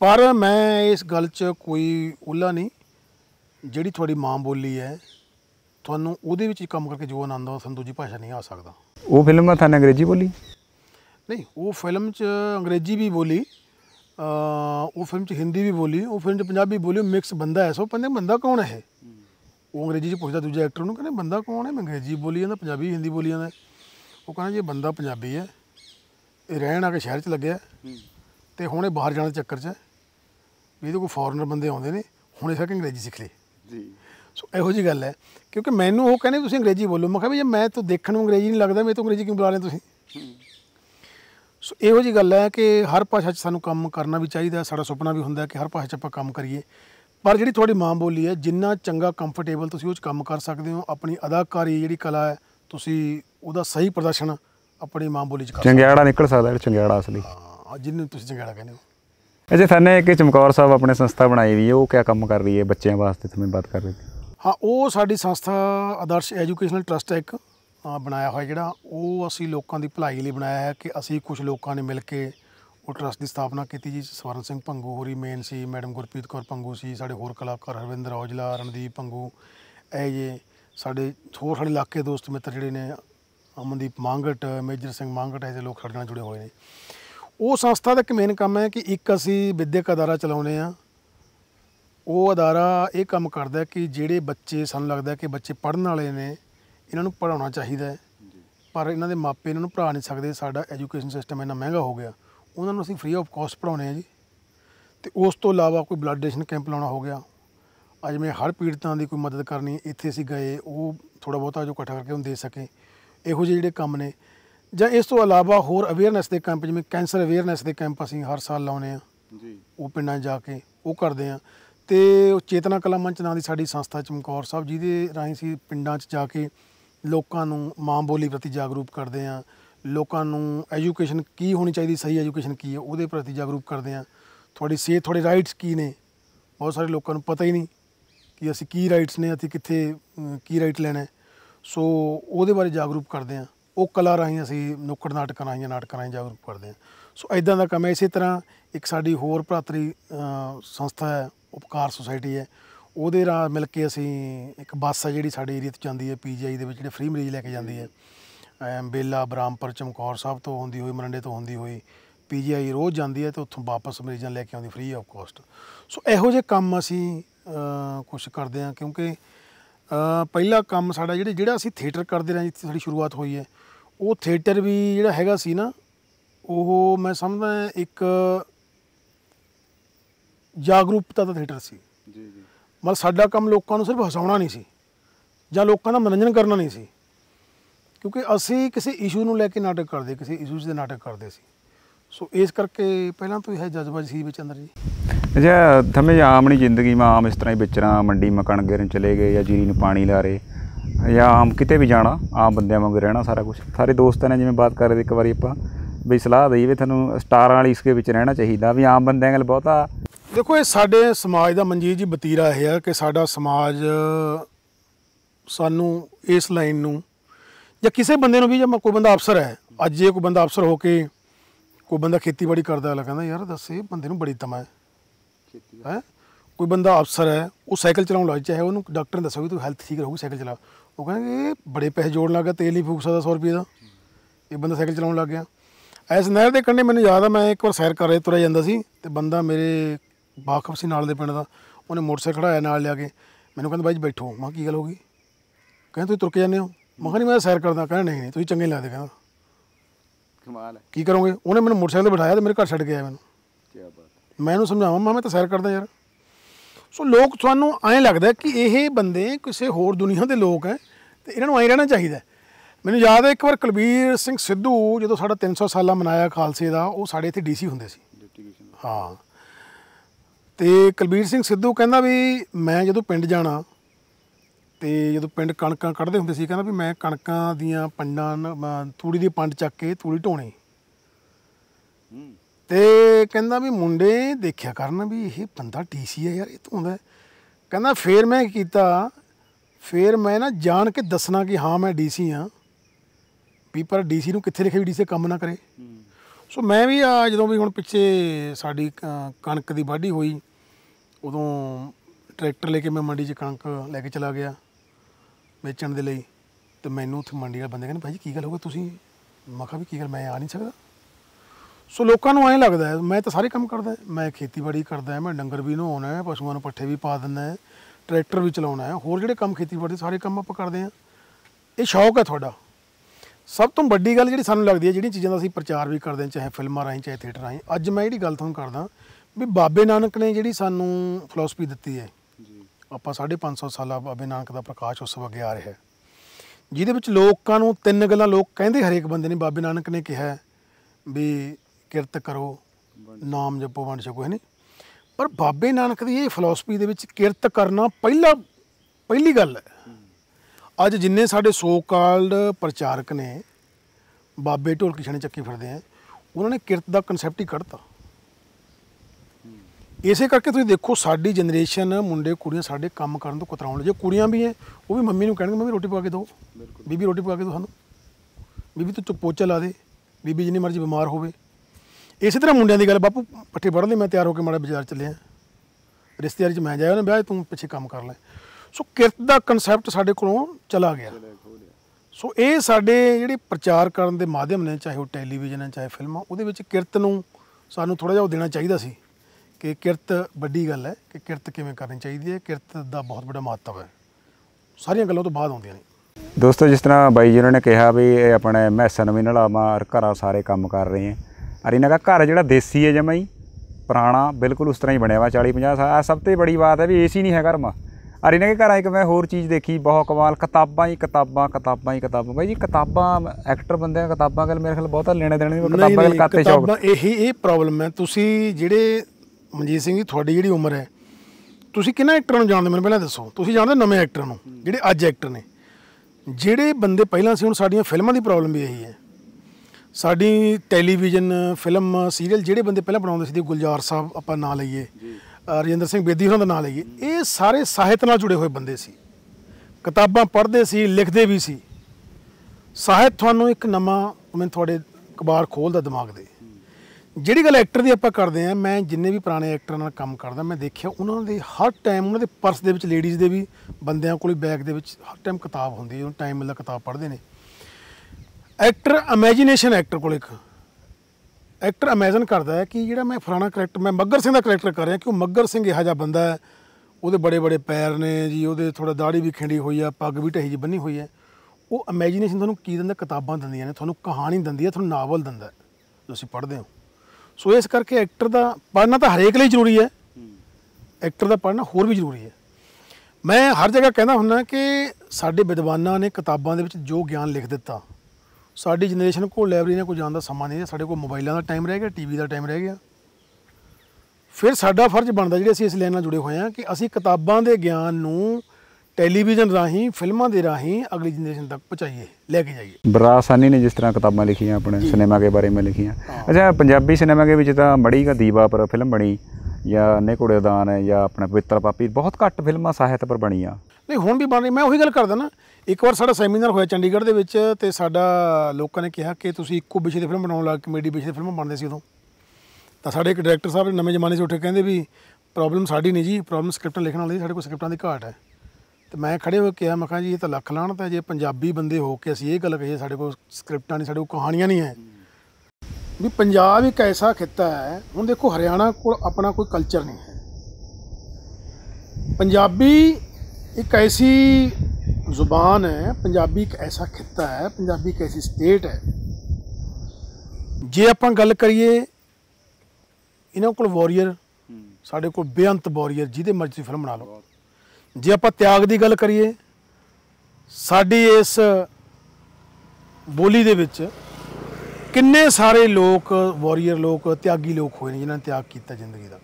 ਪਰ ਮੈਂ ਇਸ ਗੱਲ 'ਚ ਕੋਈ ਉਲਾ ਨਹੀਂ ਜਿਹੜੀ ਤੁਹਾਡੀ ਮਾਂ ਬੋਲੀ ਹੈ ਤੁਹਾਨੂੰ ਉਹਦੇ ਵਿੱਚ ਕੰਮ ਕਰਕੇ ਜੋ ਆਨੰਦ ਆਉਂਦਾ ਸੰਦੂਜੀ ਦੂਜੀ ਭਾਸ਼ਾ ਨਹੀਂ ਆ ਸਕਦਾ ਉਹ ਫਿਲਮ ਮੈਂ ਤੁਹਾਨੂੰ ਅੰਗਰੇਜ਼ੀ ਬੋਲੀ ਨਹੀਂ ਉਹ ਫਿਲਮ 'ਚ ਅੰਗਰੇਜ਼ੀ ਵੀ ਬੋਲੀ ਉਹ ਫਿਲਮ 'ਚ ਹਿੰਦੀ ਵੀ ਬੋਲੀ ਉਹ ਫਿਲਮ 'ਚ ਪੰਜਾਬੀ ਬੋਲੀ ਮਿਕਸ ਬੰਦਾ ਐ ਸੋ ਪੰਦੇ ਬੰਦਾ ਕੌਣ ਹੈ ਉਹ ਅੰਗਰੇਜ਼ੀ 'ਚ ਪੁੱਛਦਾ ਦੂਜੇ ਐਕਟਰ ਨੂੰ ਕਹਿੰਦੇ ਬੰਦਾ ਕੌਣ ਹੈ ਅੰਗਰੇਜ਼ੀ ਬੋਲੀ ਜਾਂਦਾ ਪੰਜਾਬੀ ਹਿੰਦੀ ਬੋਲੀ ਜਾਂਦਾ ਉਹ ਕਹਿੰਦਾ ਜੀ ਬੰਦਾ ਪੰਜਾਬੀ ਹੈ ਇਹ ਰਹਿਣ ਆ ਕੇ ਸ਼ਹਿਰ 'ਚ ਲੱਗਿਆ ਤੇ ਹੁਣ ਇਹ ਬਾਹਰ ਜਾਣ ਦੇ ਚੱਕਰ 'ਚ ਵੀ ਇਹਦੇ ਕੋਈ ਫੋਰਨਰ ਬੰਦੇ ਆਉਂਦੇ ਨੇ ਹੁਣ ਇਹ ਸਾਕ ਅੰਗਰੇਜ਼ੀ ਸਿੱਖ ਲਈ ਜੀ ਸੋ ਇਹੋ ਜੀ ਗੱਲ ਹੈ ਕਿਉਂਕਿ ਮੈਨੂੰ ਉਹ ਕਹਿੰਦੇ ਤੁਸੀਂ ਅੰਗਰੇਜ਼ੀ ਬੋਲੋ ਮੈਂ ਕਿਹਾ ਵੀ ਜੇ ਮੈਂ ਤਾਂ ਦੇਖਣ ਨੂੰ ਅੰਗਰੇਜ਼ੀ ਨਹੀਂ ਲੱਗਦਾ ਮੈਂ ਤੋਂ ਅੰਗਰੇਜ਼ੀ ਕਿਉਂ ਬੁਲਾ ਰਹੇ ਤੁਸੀਂ ਸੋ ਇਹੋ ਜੀ ਗੱਲ ਹੈ ਕਿ ਹਰ ਭਾਸ਼ਾ 'ਚ ਸਾਨੂੰ ਕੰਮ ਕਰਨਾ ਵੀ ਚਾਹੀਦਾ ਸਾਡਾ ਸੁਪਨਾ ਵੀ ਹੁੰਦਾ ਕਿ ਹਰ ਭਾਸ਼ਾ 'ਚ ਆਪਾਂ ਕੰਮ ਕਰੀਏ ਪਰ ਜਿਹੜੀ ਤੁਹਾਡੀ ਮਾਂ ਬੋਲੀ ਹੈ ਜਿੰਨਾ ਚੰਗਾ ਕੰਫਰਟੇਬਲ ਤੁਸੀਂ ਉਹ 'ਚ ਕੰਮ ਕਰ ਸਕਦੇ ਹੋ ਆਪਣੀ ਅਦਾਕਾਰੀ ਜਿਹੜੀ ਕਲਾ ਹੈ ਤੁਸੀਂ ਉਹਦਾ ਸਹੀ ਪ੍ਰਦਰਸ਼ਨ ਆਪਣੀ ਮਾਂ ਬੋਲੀ 'ਚ ਕਰ ਚੰਗਿਆੜਾ ਨਿਕਲ ਸਕਦਾ ਹੈ ਚੰਗਿਆੜਾ ਅਸਲੀ ਹਾਂ ਜਿੰਨੇ ਤੁਸੀਂ ਚੰਗਿਆੜਾ ਕਹਿੰਦੇ ਹੋ ਅਜੇ ਥਾਨੇ ਇੱਕ ਚਮਕੌਰ ਸਾਹਿਬ ਆਪਣੇ ਸੰਸਥਾ ਬਣਾਈ ਵੀ ਹੈ ਉਹ ਕਿਆ ਕੰਮ ਕਰ ਰਹੀ ਹੈ ਬੱਚਿਆਂ ਵਾਸਤੇ ਤੁਸੀਂ ਬਾਤ ਕਰ ਰਹੇ ਸੀ ਹਾਂ ਉਹ ਸਾਡੀ ਸੰਸਥਾ ਆਦਰਸ਼ ਐਜੂਕੇਸ਼ਨਲ ਟਰਸਟ ਹੈ ਇੱਕ ਬਣਾਇਆ ਹੋਇਆ ਜਿਹੜਾ ਉਹ ਅਸੀਂ ਲੋਕਾਂ ਦੀ ਭਲਾਈ ਲਈ ਬਣਾਇਆ ਹੈ ਕਿ ਅਸੀਂ ਕੁਝ ਲੋਕਾਂ ਨੇ ਮਿਲ ਕੇ ਉਹ ਟਰਸਟ ਦੀ ਸਥਾਪਨਾ ਕੀਤੀ ਜੀ ਸਵਰਨ ਸਿੰਘ ਪੰਗੂ ਹੋਰੀ ਮੇਨ ਸੀ ਮੈਡਮ ਗੁਰਪ੍ਰੀਤ ਕੌਰ ਪੰਗੂ ਸੀ ਸਾਡੇ ਹੋਰ ਕਲਾਕਾਰ ਹਰਵਿੰਦਰ ਔਜਲਾ ਰਣਦੀਪ ਪੰਗੂ ਇਹ ਜੇ ਸਾਡੇ ਹੋਰ ਸਾਡੇ ਇਲਾਕੇ ਦੋਸਤ ਮਿੱਤਰ ਜਿਹੜੇ ਨੇ ਅਮਨਦੀਪ ਮੰਗਟ ਮੇਜਰ ਸਿੰਘ ਮੰਗਟ ਐਸੇ ਲੋਕ ਸਾਡੇ ਨਾਲ ਜੁੜੇ ਹੋਏ ਨੇ ਉਹ ਸੰਸਥਾ ਦਾ ਇੱਕ ਮੇਨ ਕੰਮ ਹੈ ਕਿ ਇੱਕ ਅਸੀਂ ਵਿਦਿਅਕ ਅਦਾਰਾ ਚਲਾਉਨੇ ਆ ਉਹ ਅਦਾਰਾ ਇਹ ਕੰਮ ਕਰਦਾ ਕਿ ਜਿਹੜੇ ਬੱਚੇ ਸਾਨੂੰ ਲੱਗਦਾ ਕਿ ਬੱਚੇ ਪੜਨ ਵਾਲੇ ਨੇ ਇਹਨਾਂ ਨੂੰ ਪੜਾਉਣਾ ਚਾਹੀਦਾ ਹੈ ਪਰ ਇਹਨਾਂ ਦੇ ਮਾਪੇ ਇਹਨਾਂ ਨੂੰ ਪੜਾ ਨਹੀਂ ਸਕਦੇ ਸਾਡਾ ਐਜੂਕੇਸ਼ਨ ਸਿਸਟਮ ਇੰਨਾ ਮਹਿੰਗਾ ਹੋ ਗਿਆ ਉਹਨਾਂ ਨੂੰ ਅਸੀਂ ਫ੍ਰੀ ਆਫ ਕਾਸਟ ਪੜਾਉਨੇ ਆ ਜੀ ਤੇ ਉਸ ਤੋਂ ਇਲਾਵਾ ਕੋਈ ਬਲੱਡ ਡੋਨੇਸ਼ਨ ਕੈਂਪ ਲਾਉਣਾ ਹੋ ਗਿਆ ਅੱਜ ਮੈਂ ਹਰ ਪੀੜਤਾਂ ਦੀ ਕੋਈ ਮਦਦ ਕਰਨੀ ਇੱਥੇ ਅਸੀਂ ਗਏ ਉਹ ਥੋੜਾ ਬਹੁਤਾ ਜੋ ਇਕੱਠਾ ਕਰਕੇ ਉਹ ਦੇ ਸਕੇ ਇਹੋ ਜਿਹੇ ਜਿਹੜੇ ਕੰਮ ਨੇ ਜਾਂ ਇਸ ਤੋਂ ਇਲਾਵਾ ਹੋਰ ਅਵੇਅਰਨੈਸ ਦੇ ਕੈਂਪ ਜਿਵੇਂ ਕੈਂਸਰ ਅਵੇਅਰਨੈਸ ਦੇ ਕੈਂਪ ਅਸੀਂ ਹਰ ਸਾਲ ਲਾਉਨੇ ਆ ਜੀ ਉਹ ਪਿੰਡਾਂ ਜਾ ਕੇ ਉਹ ਕਰਦੇ ਆ ਤੇ ਉਹ ਚੇਤਨਾ ਕਲਾ ਮੰਚ ਨਾਂ ਦੀ ਸਾਡੀ ਸੰਸਥਾ ਚਮਕੌਰ ਸਾਹਿਬ ਜਿਹਦੇ ਰਾਹੀਂ ਸੀ ਪਿੰਡਾਂ 'ਚ ਜਾ ਕੇ ਲੋਕਾਂ ਨੂੰ ਮਾਂ ਬੋਲੀ ਪ੍ਰਤੀ ਜਾਗਰੂਕ ਕਰਦੇ ਆ ਲੋਕਾਂ ਨੂੰ ਐਜੂਕੇਸ਼ਨ ਕੀ ਹੋਣੀ ਚਾਹੀਦੀ ਸਹੀ ਐਜੂਕੇਸ਼ਨ ਕੀ ਹੈ ਉਹਦੇ ਪ੍ਰਤੀ ਜਾਗਰੂਕ ਕਰਦੇ ਆ ਤੁਹਾਡੀ ਸੇਹ ਤੁਹਾਡੇ ਰਾਈਟਸ ਕੀ ਨੇ ਬਹੁਤ ਸਾਰੇ ਲੋਕਾਂ ਨੂੰ ਪਤਾ ਹੀ ਨਹੀਂ ਕਿ ਅਸੀਂ ਕੀ ਰਾਈਟਸ ਨੇ ਅਤੇ ਕਿੱਥੇ ਕੀ ਰਾਈਟ ਲੈਣਾ ਸੋ ਉਹਦੇ ਬਾਰੇ ਜਾਗਰੂਕ ਕਰਦੇ ਆ ਉਹ ਕਲਾ ਰਾਹੀਂ ਅਸੀਂ ਨੁੱਕੜ ਨਾਟਕਾਂ ਰਾਹੀਂ ਨਾਟਕਾਂ ਰਾਹੀਂ ਜਾਗਰੂਕ ਕਰਦੇ ਆ ਸੋ ਇਦਾਂ ਦਾ ਕੰਮ ਹੈ ਇਸੇ ਤਰ੍ਹਾਂ ਇੱਕ ਸਾਡੀ ਹੋਰ ਭਰਾਤਰੀ ਸੰਸਥਾ ਹੈ ਉਪਕਾਰ ਸੁਸਾਇਟੀ ਹੈ ਉਹਦੇ ਨਾਲ ਮਿਲ ਕੇ ਅਸੀਂ ਇੱਕ ਬੱਸ ਆ ਜਿਹੜੀ ਸਾਡੇ ਏਰੀਆ ਤੋਂ ਜਾਂਦੀ ਹੈ ਪੀਜੀਆਈ ਦੇ ਵਿੱਚ ਜਿਹੜੇ ਫ੍ਰੀ ਮਰੀਜ਼ ਲੈ ਕੇ ਜਾਂਦੀ ਹੈ ਬੇਲਾ ਬ੍ਰਾਮਪੁਰ ਚਮਕੌਰ ਸਾਹਿਬ ਤੋਂ ਹੁੰਦੀ ਹੋਈ ਮਰੰਡੇ ਤੋਂ ਹੁੰਦੀ ਹੋਈ ਪੀਜੀਆਈ ਰੋਜ਼ ਜਾਂਦੀ ਹੈ ਤੇ ਉੱਥੋਂ ਵਾਪਸ ਮਰੀਜ਼ਾਂ ਲੈ ਕੇ ਆਉਂਦੀ ਫ੍ਰੀ ਆਫ ਕਾਸਟ ਸੋ ਇਹੋ ਜਿਹੇ ਕੰਮ ਅਸੀਂ ਕੁਝ ਕਰਦੇ ਹਾਂ ਕਿਉਂਕਿ ਪਹਿਲਾ ਕੰਮ ਸਾਡਾ ਜਿਹੜੇ ਜਿਹੜਾ ਅਸੀਂ ਥੀਏਟਰ ਕਰਦੇ ਰਹੇ ਜਿੱਥੇ ਸਾਡੀ ਸ਼ੁਰੂਆਤ ਹੋਈ ਹੈ ਉਹ ਥੀਏਟਰ ਵੀ ਜਿਹੜਾ ਹੈਗਾ ਸੀ ਨਾ ਉਹ ਮੈਂ ਸਮਝਦਾ ਇੱਕ ਜਾਗਰੂਕਤਾ ਦਾ ਥੀਏਟਰ ਸੀ ਜੀ ਜੀ ਮਤਲ ਸਾਡਾ ਕੰਮ ਲੋਕਾਂ ਨੂੰ ਸਿਰਫ ਹਸਾਉਣਾ ਨਹੀਂ ਸੀ ਜਾਂ ਲੋਕਾਂ ਦਾ ਮਨੋਰੰਜਨ ਕਰਨਾ ਨਹੀਂ ਸੀ ਕਿਉਂਕਿ ਅਸੀਂ ਕਿਸੇ ਇਸ਼ੂ ਨੂੰ ਲੈ ਕੇ ਨਾਟਕ ਕਰਦੇ ਕਿਸੇ ਇਸ਼ੂ ਦੇ ਨਾਟਕ ਕਰਦੇ ਸੀ ਸੋ ਇਸ ਕਰਕੇ ਪਹਿਲਾਂ ਤੋਂ ਹੀ ਜਜ਼ਬਾ ਸੀ ਵਿੱਚ ਅੰਦਰ ਜੀ ਅਜਾ ਥਮੇ ਨਹੀਂ ਜ਼ਿੰਦਗੀ ਮਾ ਆਮ ਇਸ ਤਰ੍ਹਾਂ ਹੀ ਵਿਚਰਾਂ ਮੰਡੀ ਮਕਣ ਗਿਰਨ ਚਲੇ ਗਏ ਜਾਂ ਜੀਰੀ ਨੂੰ ਪਾਣੀ ਲਾ ਰਹੇ ਜਾਂ ਆਮ ਕਿਤੇ ਵੀ ਜਾਣਾ ਆਮ ਬੰਦਿਆਂ ਵਾਂਗ ਰਹਿਣਾ ਸਾਰਾ ਕੁਝ ਸਾਰੇ ਦੋਸਤਾਂ ਨੇ ਜਿਵੇਂ ਬਾਤ ਕਰ ਰਹੇ ਇੱਕ ਵਾਰੀ ਆਪਾਂ ਵੀ ਸਲਾਹ ਦੇਈਏ ਵੀ ਤੁਹਾਨੂੰ ਸਟਾਰਾਂ ਵਾਲੀ ਇਸਕੇ ਵਿੱਚ ਰਹਿਣਾ ਚਾਹੀਦਾ ਵੀ ਆਮ ਬੰਦਿਆਂ ਨਾਲ ਬਹੁਤਾ ਦੇਖੋ ਇਹ ਸਾਡੇ ਸਮਾਜ ਦਾ ਮਨਜੀਤ ਜੀ ਬਤੀਰਾ ਇਹ ਹੈ ਕਿ ਸਾਡਾ ਸਮਾਜ ਸਾਨੂੰ ਇਸ ਲਾਈਨ ਨੂੰ ਜਾਂ ਕਿਸੇ ਬੰਦੇ ਨੂੰ ਵੀ ਜੇ ਕੋਈ ਬੰਦਾ ਅਫਸਰ ਹੈ ਅੱਜ ਜੇ ਕੋਈ ਬੰਦਾ ਅਫਸਰ ਹੋ ਕੇ ਕੋਈ ਬੰਦਾ ਖੇਤੀਬਾੜੀ ਕਰਦਾ ਹੈ ਕਹਿੰਦਾ ਯਾਰ ਦੱਸ ਇਹ ਬੰਦੇ ਨੂੰ ਬੜੀ ਤਮਾ ਹੈ ਖੇਤੀ ਹੈ ਕੋਈ ਬੰਦਾ ਅਫਸਰ ਹੈ ਉਹ ਸਾਈਕਲ ਚਲਾਉਣ ਲੱਗ ਚਾਹੇ ਉਹਨੂੰ ਡਾਕਟਰ ਨੇ ਦੱਸਿਆ ਵੀ ਤੂੰ ਹੈਲਥ ਠੀਕ ਰਹੂਗੀ ਸਾਈਕਲ ਚਲਾ ਉਹ ਕਹਿੰਦਾ ਇਹ ਬੜੇ ਪੈਸੇ ਜੋੜਨ ਲੱਗਾ ਤੇਲ ਹੀ ਫੂਕ ਸਕਦਾ 100 ਰੁਪਏ ਦਾ ਇਹ ਬੰਦਾ ਸਾਈਕਲ ਚਲਾਉਣ ਲੱਗ ਗਿਆ ਐਸ ਨਹਿਰ ਦੇ ਕੰਢੇ ਮੈਨੂੰ ਯਾਦ ਆ ਮੈਂ ਇੱਕ ਵਾਰ ਸੈਰ ਕਰ ਰਿਹਾ ਤੁਰਿਆ ਜਾਂਦਾ ਸੀ ਤੇ ਬੰਦਾ ਮੇਰੇ ਵਾਕਫ ਸੀ ਨਾਲ ਦੇ ਪਿੰਡ ਦਾ ਉਹਨੇ ਮੋਟਰਸਾਈਕਲ ਖੜਾਇਆ ਨਾਲ ਲਿਆ ਕੇ ਮੈਨੂੰ ਕਹਿੰਦਾ ਬਾਈ ਜੀ ਬੈਠੋ ਮੈਂ ਕੀ ਗੱਲ ਹੋ ਗਈ ਕਹਿੰਦਾ ਤੁਸੀਂ ਤੁਰ ਕੇ ਜਾਂਦੇ ਹੋ ਮੈਂ ਕਿਹਾ ਮੈਂ ਸੈਰ ਕਰਦਾ ਕਹਿੰਦਾ ਨਹੀਂ ਨਹੀਂ ਤੁਸੀਂ ਚੰਗੇ ਲੱਗਦੇ ਕਹਿੰਦਾ ਕਮਾਲ ਹੈ ਕੀ ਕਰੋਗੇ ਉਹਨੇ ਮੈਨੂੰ ਮੋਟਰਸਾਈਕਲ ਤੇ ਬਿਠਾਇਆ ਤੇ ਮੇਰੇ ਘਰ ਛੱਡ ਕੇ ਆਇਆ ਮੈਨੂੰ ਕੀ ਬਾਤ ਮੈਂ ਇਹਨੂੰ ਸਮਝਾਵਾਂ ਮੈਂ ਤਾਂ ਸੈਰ ਕਰਦਾ ਯਾਰ ਸੋ ਲੋਕ ਤੁਹਾਨੂੰ ਐਂ ਲੱਗਦਾ ਕਿ ਇਹ ਬੰਦੇ ਕਿਸੇ ਹੋਰ ਦੁਨੀਆ ਦੇ ਲੋਕ ਐ ਤੇ ਇਹਨਾਂ ਨੂੰ ਐਂ ਰਹਿਣਾ ਚਾਹੀਦਾ ਮੈਨੂੰ ਯਾਦ ਹੈ ਇੱਕ ਵਾਰ ਕੁਲਬੀਰ ਸਿੰਘ ਸਿੱਧੂ ਜਦੋਂ ਸਾਡਾ 300 ਸਾਲਾ ਮਨਾਇਆ ਖਾਲਸੇ ਦਾ ਉਹ ਸਾਡੇ ਇੱਥੇ ਡੀਸੀ ਹੁੰਦੇ ਸੀ ਹਾਂ ਤੇ ਕਲਬੀਰ ਸਿੰਘ ਸਿੱਧੂ ਕਹਿੰਦਾ ਵੀ ਮੈਂ ਜਦੋਂ ਪਿੰਡ ਜਾਣਾ ਤੇ ਜਦੋਂ ਪਿੰਡ ਕਣਕਾਂ ਕੱਢਦੇ ਹੁੰਦੇ ਸੀ ਕਹਿੰਦਾ ਵੀ ਮੈਂ ਕਣਕਾਂ ਦੀਆਂ ਪੰਡਾਂ ਥੂੜੀ ਦੀ ਪੰਡ ਚੱਕ ਕੇ ਥੂੜੀ ਢੋਣੀ ਤੇ ਕਹਿੰਦਾ ਵੀ ਮੁੰਡੇ ਦੇਖਿਆ ਕਰਨ ਵੀ ਇਹ ਬੰਦਾ ਟੀਸੀ ਹੈ ਯਾਰ ਇਹ ਤੋਂ ਹੁੰਦਾ ਕਹਿੰਦਾ ਫੇਰ ਮੈਂ ਕੀਤਾ ਫੇਰ ਮੈਂ ਨਾ ਜਾਣ ਕੇ ਦੱਸਣਾ ਕਿ ਹਾਂ ਮੈਂ ਡੀਸੀ ਆ ਵੀ ਪਰ ਡੀਸੀ ਨੂੰ ਕਿੱਥੇ ਲਿਖੇ ਵੀ ਡੀਸੀ ਕੰਮ ਨਾ ਕਰੇ ਸੋ ਮੈਂ ਵੀ ਆ ਜਦੋਂ ਵੀ ਹੁਣ ਪਿੱਛੇ ਸਾਡੀ ਕਣਕ ਦੀ ਵਾਢੀ ਹੋਈ ਉਦੋਂ ਟਰੈਕਟਰ ਲੈ ਕੇ ਮੈਂ ਮੰਡੀ 'ਚ ਕਣਕ ਲੈ ਕੇ ਚਲਾ ਗਿਆ ਵੇਚਣ ਦੇ ਲਈ ਤੇ ਮੈਨੂੰ ਉੱਥੇ ਮੰਡੀ ਵਾਲੇ ਬੰਦੇ ਕਹਿੰਦੇ ਭਾਈ ਕੀ ਗੱਲ ਹੋ ਗਈ ਤੁਸੀਂ ਮੱਖਾ ਵੀ ਕੀ ਗੱਲ ਮੈਂ ਆ ਨਹੀਂ ਸਕਦਾ ਸੋ ਲੋਕਾਂ ਨੂੰ ਐਂ ਲੱਗਦਾ ਮੈਂ ਤਾਂ ਸਾਰੇ ਕੰਮ ਕਰਦਾ ਮੈਂ ਖੇਤੀਬਾੜੀ ਕਰਦਾ ਮੈਂ ਡੰਗਰ ਵੀ ਨਹਾਉਣਾ ਹੈ ਪਸ਼ੂਆਂ ਨੂੰ ਪੱਠੇ ਵੀ ਪਾ ਦਿੰਦਾ ਟਰੈਕਟਰ ਵੀ ਚਲਾਉਣਾ ਹੈ ਹੋਰ ਜਿਹੜੇ ਕੰਮ ਖੇਤੀਬਾੜੀ ਦੇ ਸਾਰੇ ਕੰਮ ਆਪਾਂ ਕਰਦੇ ਆ ਇਹ ਸ਼ੌਕ ਹੈ ਤੁਹਾਡਾ ਸਭ ਤੋਂ ਵੱਡੀ ਗੱਲ ਜਿਹੜੀ ਸਾਨੂੰ ਲੱਗਦੀ ਹੈ ਜਿਹੜੀਆਂ ਚੀਜ਼ਾਂ ਦਾ ਅਸੀਂ ਪ੍ਰਚਾਰ ਵੀ ਕਰਦੇ ਹਾਂ ਚਾਹੇ ਫਿਲਮਾਂ ਰਾਹੀਂ ਚਾਹੇ ਥੀਏਟਰ ਰਾਹੀਂ ਅੱਜ ਮੈਂ ਜਿਹੜੀ ਗੱਲ ਤੁਹਾਨੂੰ ਕਰਦਾ ਵੀ ਬਾਬੇ ਨਾਨਕ ਨੇ ਜਿਹੜੀ ਸਾਨੂੰ ਫਲਸਫੀ ਦਿੱਤੀ ਹੈ ਜੀ ਆਪਾਂ 550 ਸਾਲਾ ਬਾਬੇ ਨਾਨਕ ਦਾ ਪ੍ਰਕਾਸ਼ ਉਸ ਵਗੇ ਆ ਰਿਹਾ ਹੈ ਜਿਹਦੇ ਵਿੱਚ ਲੋਕਾਂ ਨੂੰ ਤਿੰਨ ਗੱਲਾਂ ਲੋਕ ਕਹਿੰਦੇ ਹਰੇਕ ਬੰਦੇ ਨੇ ਬਾਬੇ ਨਾਨਕ ਨੇ ਕਿਹਾ ਵੀ ਕਿਰਤ ਕਰੋ ਨਾਮ ਜਪੋ ਵੰਡ ਛਕੋ ਹੈ ਨਹੀਂ ਪਰ ਬਾਬੇ ਨਾਨਕ ਦੀ ਇਹ ਫਲਸਫੀ ਦੇ ਵਿੱਚ ਕਿਰਤ ਕਰਨਾ ਪਹਿਲਾ ਪਹਿਲੀ ਗੱਲ ਹੈ ਅੱਜ ਜਿੰਨੇ ਸਾਡੇ ਸੋ ਕਾਲਡ ਪ੍ਰਚਾਰਕ ਨੇ ਬਾਬੇ ਢੋਲਕੀ ਛਣੇ ਚੱਕੀ ਫਿਰਦੇ ਆ ਉਹਨਾਂ ਨੇ ਕਿਰਤ ਦਾ ਕਨਸੈਪਟ ਹੀ ਕੱਢਤਾ ਇਸੇ ਕਰਕੇ ਤੁਸੀਂ ਦੇਖੋ ਸਾਡੀ ਜਨਰੇਸ਼ਨ ਮੁੰਡੇ ਕੁੜੀਆਂ ਸਾਡੇ ਕੰਮ ਕਰਨ ਤੋਂ ਕਤਰਾਉਣ ਲੱਗੇ ਕੁੜੀਆਂ ਵੀ ਐ ਉਹ ਵੀ ਮੰਮੀ ਨੂੰ ਕਹਿਣਗੇ ਮੰਮੀ ਰੋਟੀ ਪਕਾ ਕੇ ਦਿਓ ਬੀਬੀ ਰੋਟੀ ਪਕਾ ਕੇ ਦਿਓ ਸਾਨੂੰ ਬੀਬੀ ਤੂੰ ਪੋਚਾ ਲਾ ਦੇ ਬੀਬੀ ਜਿੰਨੀ ਮਰਜ਼ੀ ਬਿਮਾਰ ਹੋਵੇ ਇਸੇ ਤਰ੍ਹਾਂ ਮੁੰਡਿਆਂ ਦੀ ਗੱਲ ਬਾਪੂ ਪੱਠੇ ਪੜਨ ਲਈ ਮੈਂ ਤਿਆਰ ਹੋ ਕੇ ਮਾੜਾ ਬਾਜ਼ਾਰ ਚੱਲਿਆ ਰਿਸ਼ਤੇਦਾਰੀ 'ਚ ਮੈਂ ਜਾਇਆ ਉਹਨੇ ਵਿਆਹ ਤੂੰ ਪਿੱਛੇ ਕੰਮ ਕਰ ਲੈ ਸੋ ਕਿਰਤ ਦਾ ਕਨਸੈਪਟ ਸਾਡੇ ਕੋਲੋਂ ਚਲਾ ਗਿਆ ਸੋ ਇਹ ਸਾਡੇ ਜਿਹੜੇ ਪ੍ਰਚਾਰ ਕਰਨ ਦੇ ਮਾਧਿਅਮ ਨੇ ਚਾਹੇ ਉਹ ਟੈਲੀਵਿਜ਼ਨ ਹੈ ਚਾਹੇ ਫਿਲਮਾਂ ਉਹਦੇ ਵਿੱਚ ਕਿਰਤ ਨੂੰ ਸਾਨੂੰ ਥੋੜਾ ਜਿਹਾ ਉਹ ਦੇਣਾ ਚਾਹੀਦਾ ਸੀ ਕਿ ਕਿਰਤ ਵੱਡੀ ਗੱਲ ਹੈ ਕਿ ਕਿਰਤ ਕਿਵੇਂ ਕਰਨੀ ਚਾਹੀਦੀ ਹੈ ਕਿਰਤ ਦਾ ਬਹੁਤ ਵੱਡਾ ਮਹੱਤਵ ਹੈ ਸਾਰੀਆਂ ਗੱਲਾਂ ਤੋਂ ਬਾਅਦ ਆਉਂਦੀਆਂ ਨੇ ਦੋਸਤੋ ਜਿਸ ਤਰ੍ਹਾਂ ਬਾਈ ਜੀ ਉਹਨਾਂ ਨੇ ਕਿਹਾ ਵੀ ਇਹ ਆਪਣੇ ਮਹਿਸਨ ਵੀ ਨਲਾਵਾ ਔਰ ਘਰਾਂ ਸਾਰੇ ਕੰਮ ਕਰ ਰਹੇ ਆ ਅਰ ਇਹਨਾਂ ਦਾ ਘਰ ਜਿਹੜਾ ਦੇਸੀ ਹੈ ਜਮਾਈ ਪੁਰਾਣਾ ਬਿਲਕੁਲ ਉਸ ਤਰ੍ਹਾਂ ਹੀ ਬਣਿਆ ਵਾ 40 50 ਸਾਲ ਸਭ ਤੋਂ ਬੜੀ ਬਾਤ ਹੈ ਵੀ ਏਸੀ ਨਹੀਂ ਹੈ ਘਰਮਾ ਅਰ ਇਹਨਾਂ ਦੇ ਘਰਾਂ ਇੱਕ ਮੈਂ ਹੋਰ ਚੀਜ਼ ਦੇਖੀ ਬਹੁਤ ਕਮਾਲ ਕਿਤਾਬਾਂ ਹੀ ਕਿਤਾਬਾਂ ਕਿਤਾਬਾਂ ਹੀ ਕਿਤਾਬਾਂ ਬਾਈ ਜੀ ਕਿਤਾਬਾਂ ਐਕਟਰ ਬੰਦੇ ਆ ਕਿਤਾਬਾਂ ਗੱਲ ਮੇਰੇ ਖਿਆਲ ਬਹੁਤਾ ਲੈਣੇ ਦੇਣੇ ਨਹੀਂ ਕਿਤਾਬਾਂ ਗੱਲ ਕਰਤੇ ਸ਼ੌਕ ਇਹੀ ਇਹ ਪ੍ਰੋਬਲਮ ਹੈ ਤੁਸੀਂ ਜਿਹੜੇ ਮਨਜੀਤ ਸਿੰਘ ਜੀ ਤੁਹਾਡੀ ਜਿਹੜੀ ਉਮਰ ਹੈ ਤੁਸੀਂ ਕਿੰਨਾ ਐਕਟਰਾਂ ਨੂੰ ਜਾਣਦੇ ਮੈਨੂੰ ਪਹਿਲਾਂ ਦੱਸੋ ਤੁਸੀਂ ਜਾਣਦੇ ਨਵੇਂ ਐਕਟਰ ਨੂੰ ਜਿਹੜੇ ਅੱਜ ਐਕਟਰ ਨੇ ਜਿਹੜੇ ਬੰਦੇ ਪਹਿਲਾਂ ਸੀ ਹੁਣ ਸਾਡੀਆਂ ਫਿਲਮਾਂ ਦੀ ਪ੍ਰੋਬਲਮ ਵੀ ਇਹੀ ਹੈ ਸਾਡੀ ਟੈਲੀਵਿਜ਼ਨ ਫਿਲਮ ਸੀਰੀਅਲ ਜਿਹੜੇ ਬੰਦੇ ਪਹਿਲਾਂ ਬਣਾਉਂਦੇ ਸੀ ਗੁਲਜ਼ਾਰ ਸਾਹਿਬ ਆਪਾਂ ਨਾਂ ਲਈਏ ਰਜਿੰਦਰ ਸਿੰਘ ਬੇਦੀ ਹੋਰਾਂ ਦਾ ਨਾਂ ਲਈਏ ਇਹ ਸਾਰੇ ਸਾਹਿਤ ਨਾਲ ਜੁੜੇ ਹੋਏ ਬੰਦੇ ਸੀ ਕਿਤਾਬਾਂ ਪੜ੍ਹਦੇ ਸੀ ਲਿਖਦੇ ਵੀ ਸੀ ਸਾਹਿਤ ਤੁਹਾਨੂੰ ਇੱਕ ਨਵਾਂ ਮੈਂ ਤੁਹਾਡੇ ਕਬਾਰ ਖੋਲਦਾ ਦਿਮਾਗ ਦੇ ਜਿਹੜੀ ਗੱਲ ਐਕਟਰ ਦੀ ਆਪਾਂ ਕਰਦੇ ਆ ਮੈਂ ਜਿੰਨੇ ਵੀ ਪੁਰਾਣੇ ਐਕਟਰਾਂ ਨਾਲ ਕੰਮ ਕਰਦਾ ਮੈਂ ਦੇਖਿਆ ਉਹਨਾਂ ਦੇ ਹਰ ਟਾਈਮ ਉਹਨਾਂ ਦੇ ਪਰਸ ਦੇ ਵਿੱਚ ਲੇਡੀਜ਼ ਦੇ ਵੀ ਬੰਦਿਆਂ ਕੋਲ ਬੈਗ ਦੇ ਵਿੱਚ ਹਰ ਟਾਈਮ ਕਿਤਾਬ ਹੁੰਦੀ ਹੈ ਉਹ ਟਾਈਮ ਮਿਲਦਾ ਕਿਤਾਬ ਪੜ੍ਹਦੇ ਨੇ ਐਕਟਰ ਇਮੇਜਿਨੇਸ਼ਨ ਐਕਟਰ ਕੋਲ ਇੱਕ ਐਕਟਰ ਇਮੇਜਿਨ ਕਰਦਾ ਹੈ ਕਿ ਜਿਹੜਾ ਮੈਂ ਫਰਾਣਾ ਕੈਰੈਕਟਰ ਮੈਂ ਮੱਗਰ ਸਿੰਘ ਦਾ ਕੈਰੈਕਟਰ ਕਰ ਰਿਹਾ ਕਿ ਉਹ ਮੱਗਰ ਸਿੰਘ ਇਹੋ ਜਿਹਾ ਬੰਦਾ ਹੈ ਉਹਦੇ ਬੜੇ ਬੜੇ ਪੈਰ ਨੇ ਜੀ ਉਹਦੇ ਥੋੜਾ ਦਾੜੀ ਵੀ ਖਿੰਡੀ ਹੋਈ ਆ ਪੱਗ ਵੀ ਢਹੀ ਜੀ ਬੰਨੀ ਹੋਈ ਹੈ ਉਹ ਇਮੇਜਿਨੇਸ਼ਨ ਤੁਹਾਨੂੰ ਕੀ ਦਿੰਦਾ ਕਿਤਾਬਾਂ ਦਿੰਦੀਆਂ ਨੇ ਤੁਹਾਨੂੰ ਕਹਾਣੀ ਦਿੰਦੀ ਹੈ ਤੁਹਾਨੂੰ ਨਾਵਲ ਦਿੰਦਾ ਤੁਸੀਂ ਪੜ੍ਹਦੇ ਹੋ ਸੋ ਇਸ ਕਰਕੇ ਐਕਟਰ ਦਾ ਪੜਨਾ ਤਾਂ ਹਰੇਕ ਲਈ ਜ਼ਰੂਰੀ ਹੈ ਐਕਟਰ ਦਾ ਪੜਨਾ ਹੋਰ ਵੀ ਜ਼ਰੂਰੀ ਹੈ ਮੈਂ ਹਰ ਜਗ੍ਹਾ ਕਹਿੰਦਾ ਹੁੰਦਾ ਕਿ ਸਾਡੇ ਵਿਦਵਾਨਾਂ ਨੇ ਕਿਤਾਬਾਂ ਦੇ ਵਿੱਚ ਜੋ ਗਿਆਨ ਲਿਖ ਦਿੱਤਾ ਸਾਡੀ ਜਨਰੇਸ਼ਨ ਕੋਲ ਲਾਇਬ੍ਰੇਰੀ ਨਾਲ ਕੋਈ ਜਾਣ ਦਾ ਸਮਾਂ ਨਹੀਂ ਹੈ ਸਾਡੇ ਕੋਲ ਮੋਬਾਈਲਾਂ ਦਾ ਟਾਈਮ ਰਹਿ ਗਿਆ ਟੀਵੀ ਦਾ ਟਾਈਮ ਰਹਿ ਗਿਆ ਫਿਰ ਸਾਡਾ ਫਰਜ਼ ਬਣਦਾ ਜਿਹੜੇ ਅਸੀਂ ਇਸ ਲਾਈਨ ਨਾਲ ਜੁੜੇ ਹੋਏ ਹਾਂ ਕਿ ਅਸੀਂ ਕਿਤਾਬਾਂ ਦੇ ਗਿਆਨ ਨੂੰ ਟੈਲੀਵਿਜ਼ਨ ਰਾਹੀਂ ਫਿਲਮਾਂ ਦੇ ਰਾਹੀਂ ਅਗਲੀ ਜਨਰੇਸ਼ਨ ਤੱਕ ਪਹੁੰਚਾਈਏ ਲੈ ਕੇ ਜਾਈਏ ਬਰਾਸਾਨੀ ਨੇ ਜਿਸ ਤਰ੍ਹਾਂ ਕਿਤਾਬਾਂ ਲਿਖੀਆਂ ਆਪਣੇ ਸਿਨੇਮਾ ਦੇ ਬਾਰੇ ਮੈਂ ਲਿਖੀਆਂ ਅੱਛਾ ਪੰਜਾਬੀ ਸਿਨੇਮਾ ਦੇ ਵਿੱਚ ਤਾਂ ਮੜੀ ਦਾ ਦੀਵਾ ਪਰ ਫਿਲਮ ਬਣੀ ਜਾਂ ਨੇਕੋੜੇ ਦਾਨ ਹੈ ਜਾਂ ਆਪਣਾ ਪਵਿੱਤਰ ਪਾਪੀ ਬਹੁਤ ਘੱਟ ਫਿਲਮਾਂ ਸਾਹਿਤ ਪਰ ਬਣੀਆਂ ਨਹੀਂ ਹੁਣ ਵੀ ਬਣ ਰਹੀ ਮੈਂ ਉਹੀ ਗੱਲ ਕਰਦਾ ਨਾ ਇੱਕ ਵਾਰ ਸਾਡਾ ਸੈਮੀਨਾਰ ਹੋਇਆ ਚੰਡੀਗੜ੍ਹ ਦੇ ਵਿੱਚ ਤੇ ਸਾਡਾ ਲੋਕਾਂ ਨੇ ਕਿਹਾ ਕਿ ਤੁਸੀਂ ਇੱਕੋ ਵਿਸ਼ੇ ਦੀ ਫਿਲਮ ਬਣਾਉਣ ਲੱਗ ਕਮੇਡੀ ਵਿਸ਼ੇ ਦੀ ਫਿਲਮ ਬਣਦੇ ਸੀ ਉਦੋਂ ਤਾਂ ਸਾਡੇ ਇੱਕ ਡਾਇਰੈਕਟਰ ਸਾਹਿਬ ਨੇ ਨਵੇਂ ਜ਼ਮਾਨੇ 'ਚ ਕੇ ਕਹਿੰਦੇ ਵੀ ਪ੍ਰੋਬਲਮ ਸਾਡੀ ਨਹੀਂ ਜੀ ਪ੍ਰੋਬਲਮ ਸਕ੍ਰਿਪਟਾਂ ਲਿਖਣ ਵਾਲੀ ਸਾਡੇ ਕੋਲ ਸਕ੍ਰਿਪਟਾਂ ਦੀ ਘਾਟ ਹੈ ਤੇ ਮੈਂ ਖੜੇ ਹੋ ਕੇ ਕਿਹਾ ਮੈਂ ਜੀ ਇਹ ਤਾਂ ਲੱਖ ਲਾਣ ਤਾਂ ਜੇ ਪੰਜਾਬੀ ਬੰਦੇ ਹੋ ਕੇ ਅਸੀਂ ਇਹ ਗੱਲ ਕਹੀਏ ਸਾਡੇ ਕੋਲ ਸਕ੍ਰਿਪਟਾਂ ਨਹੀਂ ਸਾਡੇ ਕੋਲ ਕਹਾਣੀਆਂ ਨਹੀਂ ਹੈ ਵੀ ਪੰਜਾਬ ਇੱਕ ਐਸਾ ਖਿੱਤਾ ਹੈ ਹੁਣ ਦੇਖੋ ਹਰਿਆਣਾ ਕੋਲ ਆਪਣਾ ਕੋਈ ਕਲਚਰ ਨਹੀਂ ਹੈ ਪੰਜਾਬੀ ਇੱਕ ਐਸੀ ਜ਼ੁਬਾਨ ਹੈ ਪੰਜਾਬੀ ਇੱਕ ਐਸਾ ਖਿੱਤਾ ਹੈ ਪੰਜਾਬੀ ਇੱਕ ਐਸੀ ਸਟੇਟ ਹੈ ਜੇ ਆਪਾਂ ਗੱਲ ਕਰੀਏ ਇਹਨਾਂ ਕੋਲ ਵਾਰੀਅਰ ਸਾਡੇ ਕੋਲ ਬੇਅੰਤ ਵਾਰੀਅਰ ਜਿਹਦੇ ਮਰਜ਼ੀ ਫਿਲਮ ਬਣਾ ਲਓ ਜੇ ਆਪਾਂ ਤਿਆਗ ਦੀ ਗੱਲ ਕਰੀਏ ਸਾਡੀ ਇਸ ਬੋਲੀ ਦੇ ਵਿੱਚ ਕਿੰਨੇ ਸਾਰੇ ਲੋਕ ਵਾਰੀਅਰ ਲੋਕ ਤਿਆਗੀ ਲੋਕ ਹੋਏ ਨੇ ਜਿਨ੍ਹਾਂ ਨੇ ਤਿਆਗ ਕੀਤਾ ਜ਼ਿੰਦਗੀ ਦਾ